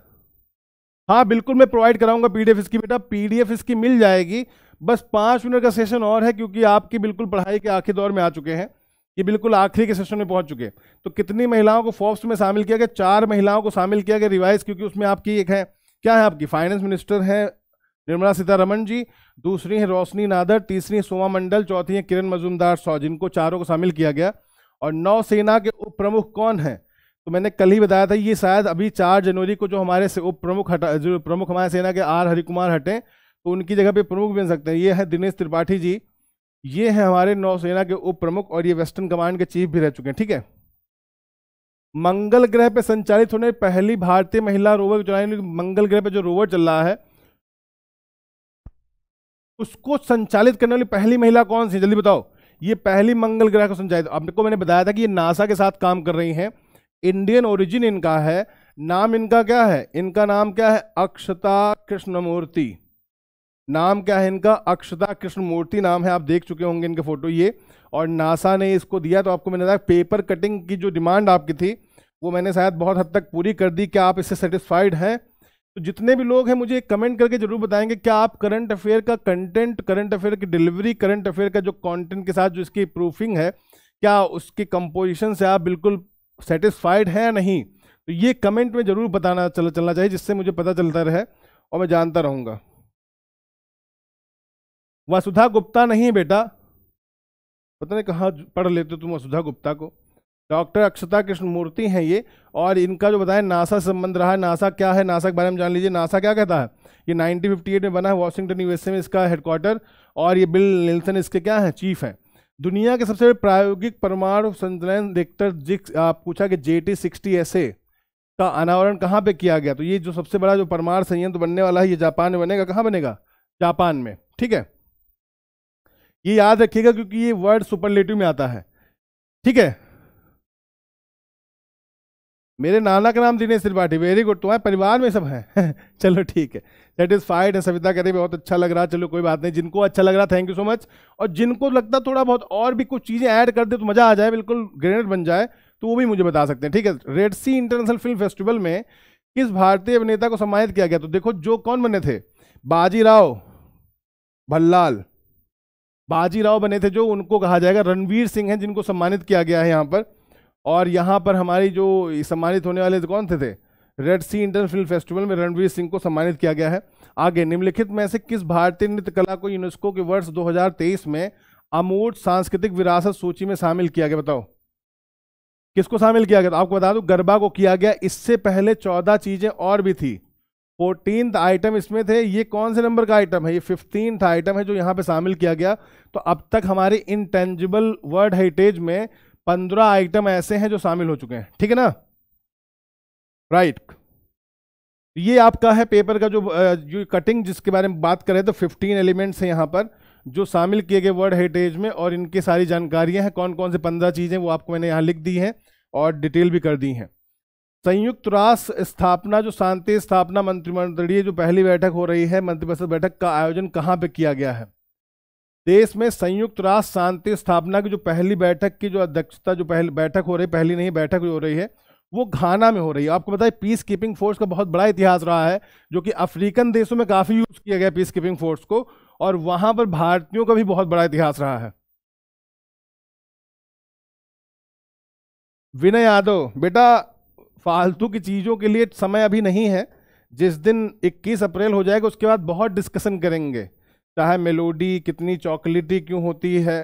हाँ बिल्कुल मैं प्रोवाइड कराऊंगा पीडीएफ इसकी बेटा पीडीएफ इसकी मिल जाएगी बस पाँच मिनट का सेशन और है क्योंकि आपकी बिल्कुल पढ़ाई के आखिरी दौर में आ चुके हैं ये बिल्कुल आखिरी के सेशन में पहुंच चुके हैं तो कितनी महिलाओं को फोर्स में शामिल किया गया चार महिलाओं को शामिल किया गया रिवाइज क्योंकि उसमें आपकी एक है क्या है आपकी फाइनेंस मिनिस्टर हैं निर्मला सीतारमन जी दूसरी हैं रोशनी नादर तीसरी सोमा मंडल चौथी हैं किरण मजूमदार सौ जिनको चारों को शामिल किया गया और नौसेना के उप प्रमुख कौन हैं तो मैंने कल ही बताया था ये शायद अभी चार जनवरी को जो हमारे से उप प्रमुख हटा जो प्रमुख हमारे सेना के आर हरिकुमार हटें तो उनकी जगह पे प्रमुख बन सकते हैं ये है दिनेश त्रिपाठी जी ये हैं हमारे नौसेना के उप प्रमुख और ये वेस्टर्न कमांड के चीफ भी रह चुके हैं ठीक है मंगल ग्रह पे संचालित होने पहली भारतीय महिला रोवर जो मंगल ग्रह पे जो रोवर चल रहा है उसको संचालित करने वाली पहली महिला कौन सी जल्दी बताओ ये पहली मंगल ग्रह को संचालित आपको मैंने बताया था कि ये नासा के साथ काम कर रही हैं इंडियन ओरिजिन इनका है नाम इनका क्या है इनका नाम क्या है अक्षता कृष्णमूर्ति नाम क्या है इनका अक्षता कृष्णमूर्ति नाम है आप देख चुके होंगे इनके फोटो ये और नासा ने इसको दिया तो आपको मैंने बताया पेपर कटिंग की जो डिमांड आपकी थी वो मैंने शायद बहुत हद तक पूरी कर दी क्या आप इससे सेटिस्फाइड हैं तो जितने भी लोग हैं मुझे कमेंट करके जरूर बताएंगे क्या आप करंट अफेयर का कंटेंट करंट अफेयर की डिलीवरी करंट अफेयर का जो कंटेंट के साथ जो इसकी प्रूफिंग है क्या उसके कंपोजिशन से आप बिल्कुल सेटिस्फाइड हैं या नहीं तो ये कमेंट में ज़रूर बताना चल चलना चाहिए जिससे मुझे पता चलता रहे और मैं जानता रहूँगा वसुधा गुप्ता नहीं है बेटा पता नहीं कहाँ पढ़ लेते तुम वसुधा गुप्ता को डॉक्टर अक्षता कृष्ण मूर्ति हैं ये और इनका जो बताया नासा संबंध रहा है नासा क्या है नासा के बारे में जान लीजिए नासा क्या कहता है ये 1958 में बना है वॉशिंगटन यूएसए में इसका हेडक्वार्टर और ये बिल निल्सन इसके क्या हैं चीफ हैं दुनिया के सबसे प्रायोगिक परमाणु संतुलन देखकर जिक्स पूछा कि J T sixty S A का अनावरण कहाँ पे किया गया तो ये जो सबसे बड़ा जो परमाणु संयंत्र बनने वाला है ये जापान में बनेगा कहाँ बनेगा जापान में ठीक है ये याद रखिएगा क्योंकि ये वर्ड सुपरलेटिव में आता है ठीक है मेरे नाना का नाम दिनेश त्रिपाठी वेरी गुड तुम्हारे परिवार में सब है <laughs> चलो ठीक है दैट इज फाइट है सविता कह रही बहुत अच्छा लग रहा चलो कोई बात नहीं जिनको अच्छा लग रहा थैंक यू सो मच और जिनको लगता थोड़ा बहुत और भी कुछ चीज़ें ऐड कर दे तो मज़ा आ जाए बिल्कुल ग्रेनेड बन जाए तो वो भी मुझे बता सकते हैं ठीक है Red Sea international film festival में किस भारतीय अभिनेता को सम्मानित किया गया तो देखो जो कौन बने थे बाजीराव भल्लाल बाजीराव बने थे जो उनको कहा जाएगा रणवीर सिंह हैं जिनको सम्मानित किया गया है यहाँ पर और यहाँ पर हमारी जो सम्मानित होने वाले कौन थे थे Red Sea inter film festival में रणवीर सिंह को सम्मानित किया गया है आगे निम्नलिखित में से किस भारतीय नृत्य कला को यूनेस्को के वर्ष 2023 में अमूर्त सांस्कृतिक विरासत सूची में शामिल किया गया बताओ किसको शामिल किया गया तो आपको बता दूं गरबा को किया गया इससे पहले चौदह चीजें और भी थी फोर्टीन आइटम इसमें थे ये कौन से नंबर का आइटम है ये फिफ्टीन आइटम है जो यहाँ पे शामिल किया गया तो अब तक हमारे इंटेंजिबल वर्ल्ड हेरिटेज में पंद्रह आइटम ऐसे हैं जो शामिल हो चुके हैं ठीक है ना राइट right. ये आपका है पेपर का जो जो कटिंग जिसके बारे में बात करें तो फिफ्टीन एलिमेंट्स हैं यहाँ पर जो शामिल किए गए वर्ड हेरिटेज में और इनकी सारी जानकारियां हैं कौन कौन से पंद्रह चीज़ें वो आपको मैंने यहाँ लिख दी हैं और डिटेल भी कर दी हैं संयुक्त राष्ट्र स्थापना जो शांति स्थापना मंत्रिमंडलीय जो पहली बैठक हो रही है मंत्रिपरिषद बैठक का आयोजन कहाँ पर किया गया है देश में संयुक्त राष्ट्र शांति स्थापना की जो पहली बैठक की जो अध्यक्षता जो पहली बैठक हो रही पहली नहीं बैठक हो रही है वो घाना में हो रही है आपको बताए पीस कीपिंग फोर्स का बहुत बड़ा इतिहास रहा है जो कि अफ्रीकन देशों में काफ़ी यूज़ किया गया पीस कीपिंग फोर्स को और वहाँ पर भारतीयों का भी बहुत बड़ा इतिहास रहा है विनय यादव बेटा फालतू की चीज़ों के लिए समय अभी नहीं है जिस दिन 21 अप्रैल हो जाएगा उसके बाद बहुत डिस्कशन करेंगे चाहे मेलोडी कितनी चॉकलेटी क्यों होती है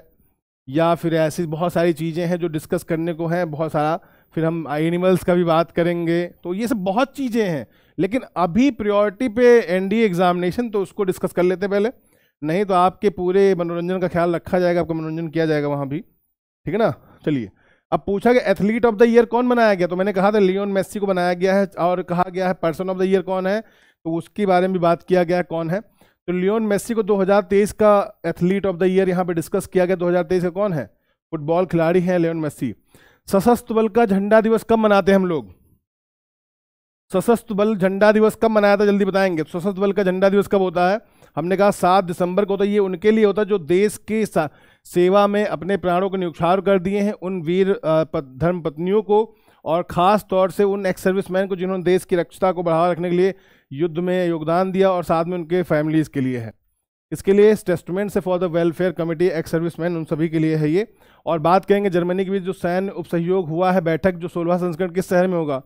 या फिर ऐसी बहुत सारी चीज़ें हैं जो डिस्कस करने को हैं बहुत सारा फिर हम एनिमल्स का भी बात करेंगे तो ये सब बहुत चीज़ें हैं लेकिन अभी प्रायोरिटी पे डी एग्जामिनेशन तो उसको डिस्कस कर लेते पहले नहीं तो आपके पूरे मनोरंजन का ख्याल रखा जाएगा आपका मनोरंजन किया जाएगा वहाँ भी ठीक है ना चलिए अब पूछा गया एथलीट ऑफ द ईयर कौन बनाया गया तो मैंने कहा था लियोन मेस्सी को बनाया गया है और कहा गया है पर्सन ऑफ द ईयर कौन है तो उसके बारे में भी बात किया गया है कौन है तो लियोन मेस्सी को 2023 का एथलीट ऑफ द ईयर यहाँ पे डिस्कस किया गया 2023 का कौन है फुटबॉल खिलाड़ी हैं लियोन मेस्सी सशस्त्र बल का झंडा दिवस कब मनाते हैं हम लोग सशस्त्र बल झंडा दिवस कब मनाया था जल्दी बताएंगे सशस्त्र बल का झंडा दिवस कब होता है हमने कहा सात दिसंबर को होता है ये उनके लिए होता है जो देश के सेवा में अपने प्राणों को न्यौछार कर दिए हैं उन वीर धर्म पत्नियों को और ख़ास तौर से उन एक्स सर्विसमैन को जिन्होंने देश की रक्षता को बढ़ावा रखने के लिए युद्ध में योगदान दिया और साथ में उनके फैमिलीज़ के लिए है इसके लिए स्टेस्टमेंट टेस्टमेंट से for the welfare committee ex serviceman उन सभी के लिए है ये और बात करेंगे जर्मनी के बीच जो सैन्य उप सहयोग हुआ है बैठक जो सोलह संस्करण किस शहर में होगा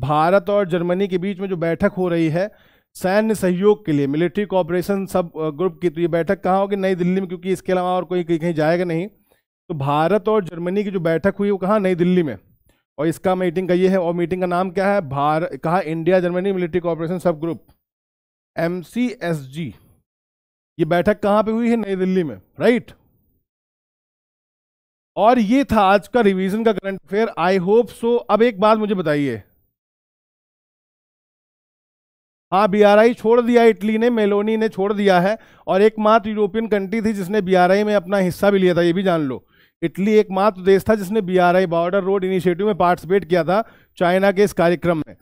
भारत और जर्मनी के बीच में जो बैठक हो रही है सैन्य सहयोग के लिए मिलिट्री कॉपरेशन सब ग्रुप की तो ये बैठक कहाँ होगी नई दिल्ली में क्योंकि इसके अलावा और कोई कहीं जाएगा नहीं तो भारत और जर्मनी की जो बैठक हुई वो कहाँ नई दिल्ली में और इसका मीटिंग का ये है और मीटिंग का नाम क्या है भारत कहा India Germany military cooperation sub group M ये बैठक कहाँ पे हुई है नई दिल्ली में राइट और ये था आज का रिवीजन का current affair I hope so अब एक बात मुझे बताइए हाँ बीआरआई छोड़ दिया इटली ने मेलोनी ने छोड़ दिया है और एकमात्र यूरोपियन कंट्री थी जिसने बीआरआई में अपना हिस्सा भी लिया था ये भी जान लो इटली एकमात्र देश था जिसने आई बॉर्डर रोड इनिशिएटिव में पार्टिसिपेट किया था चाइना के इस कार्यक्रम में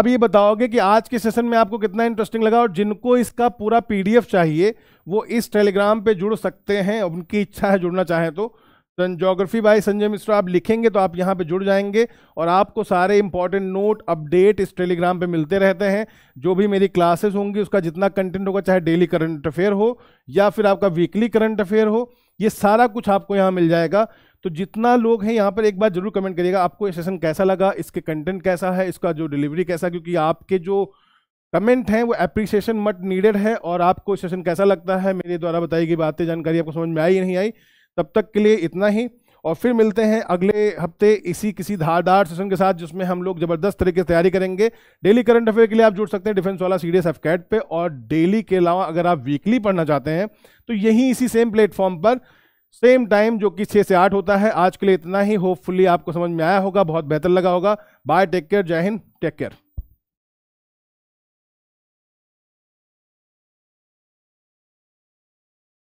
अब ये बताओगे कि आज के सेशन में आपको कितना इंटरेस्टिंग लगा और जिनको इसका पूरा पीडीएफ चाहिए वो इस टेलीग्राम पे जुड़ सकते हैं उनकी इच्छा है जुड़ना चाहें तो जोग्राफी बाय संजय मिश्रा आप लिखेंगे तो आप यहाँ पे जुड़ जाएंगे और आपको सारे इंपॉर्टेंट नोट अपडेट इस टेलीग्राम पे मिलते रहते हैं जो भी मेरी क्लासेस होंगी उसका जितना कंटेंट होगा चाहे डेली करंट अफेयर हो या फिर आपका वीकली करंट अफेयर हो ये सारा कुछ आपको यहाँ मिल जाएगा तो जितना लोग हैं यहाँ पर एक बार जरूर कमेंट करिएगा आपको ये सेशन कैसा लगा इसके कंटेंट कैसा है इसका जो डिलीवरी कैसा क्योंकि आपके जो कमेंट हैं वो अप्रिसिएशन मट नीडेड है और आपको सेशन कैसा लगता है मेरे द्वारा बताई गई बातें जानकारी आपको समझ में आई नहीं आई तब तक के लिए इतना ही और फिर मिलते हैं अगले हफ्ते इसी किसी धारदार सेशन के साथ जिसमें हम लोग जबरदस्त तरीके से तैयारी करेंगे डेली करंट अफेयर के लिए आप जुड़ सकते हैं डिफेंस वाला सीडीएस एफ कैट पे और डेली के अलावा अगर आप वीकली पढ़ना चाहते हैं तो यही इसी सेम प्लेटफॉर्म पर सेम टाइम जो कि छः से आठ होता है आज के लिए इतना ही होपफुली आपको समझ में आया होगा बहुत बेहतर लगा होगा बाय टेक केयर जय हिंद टेक केयर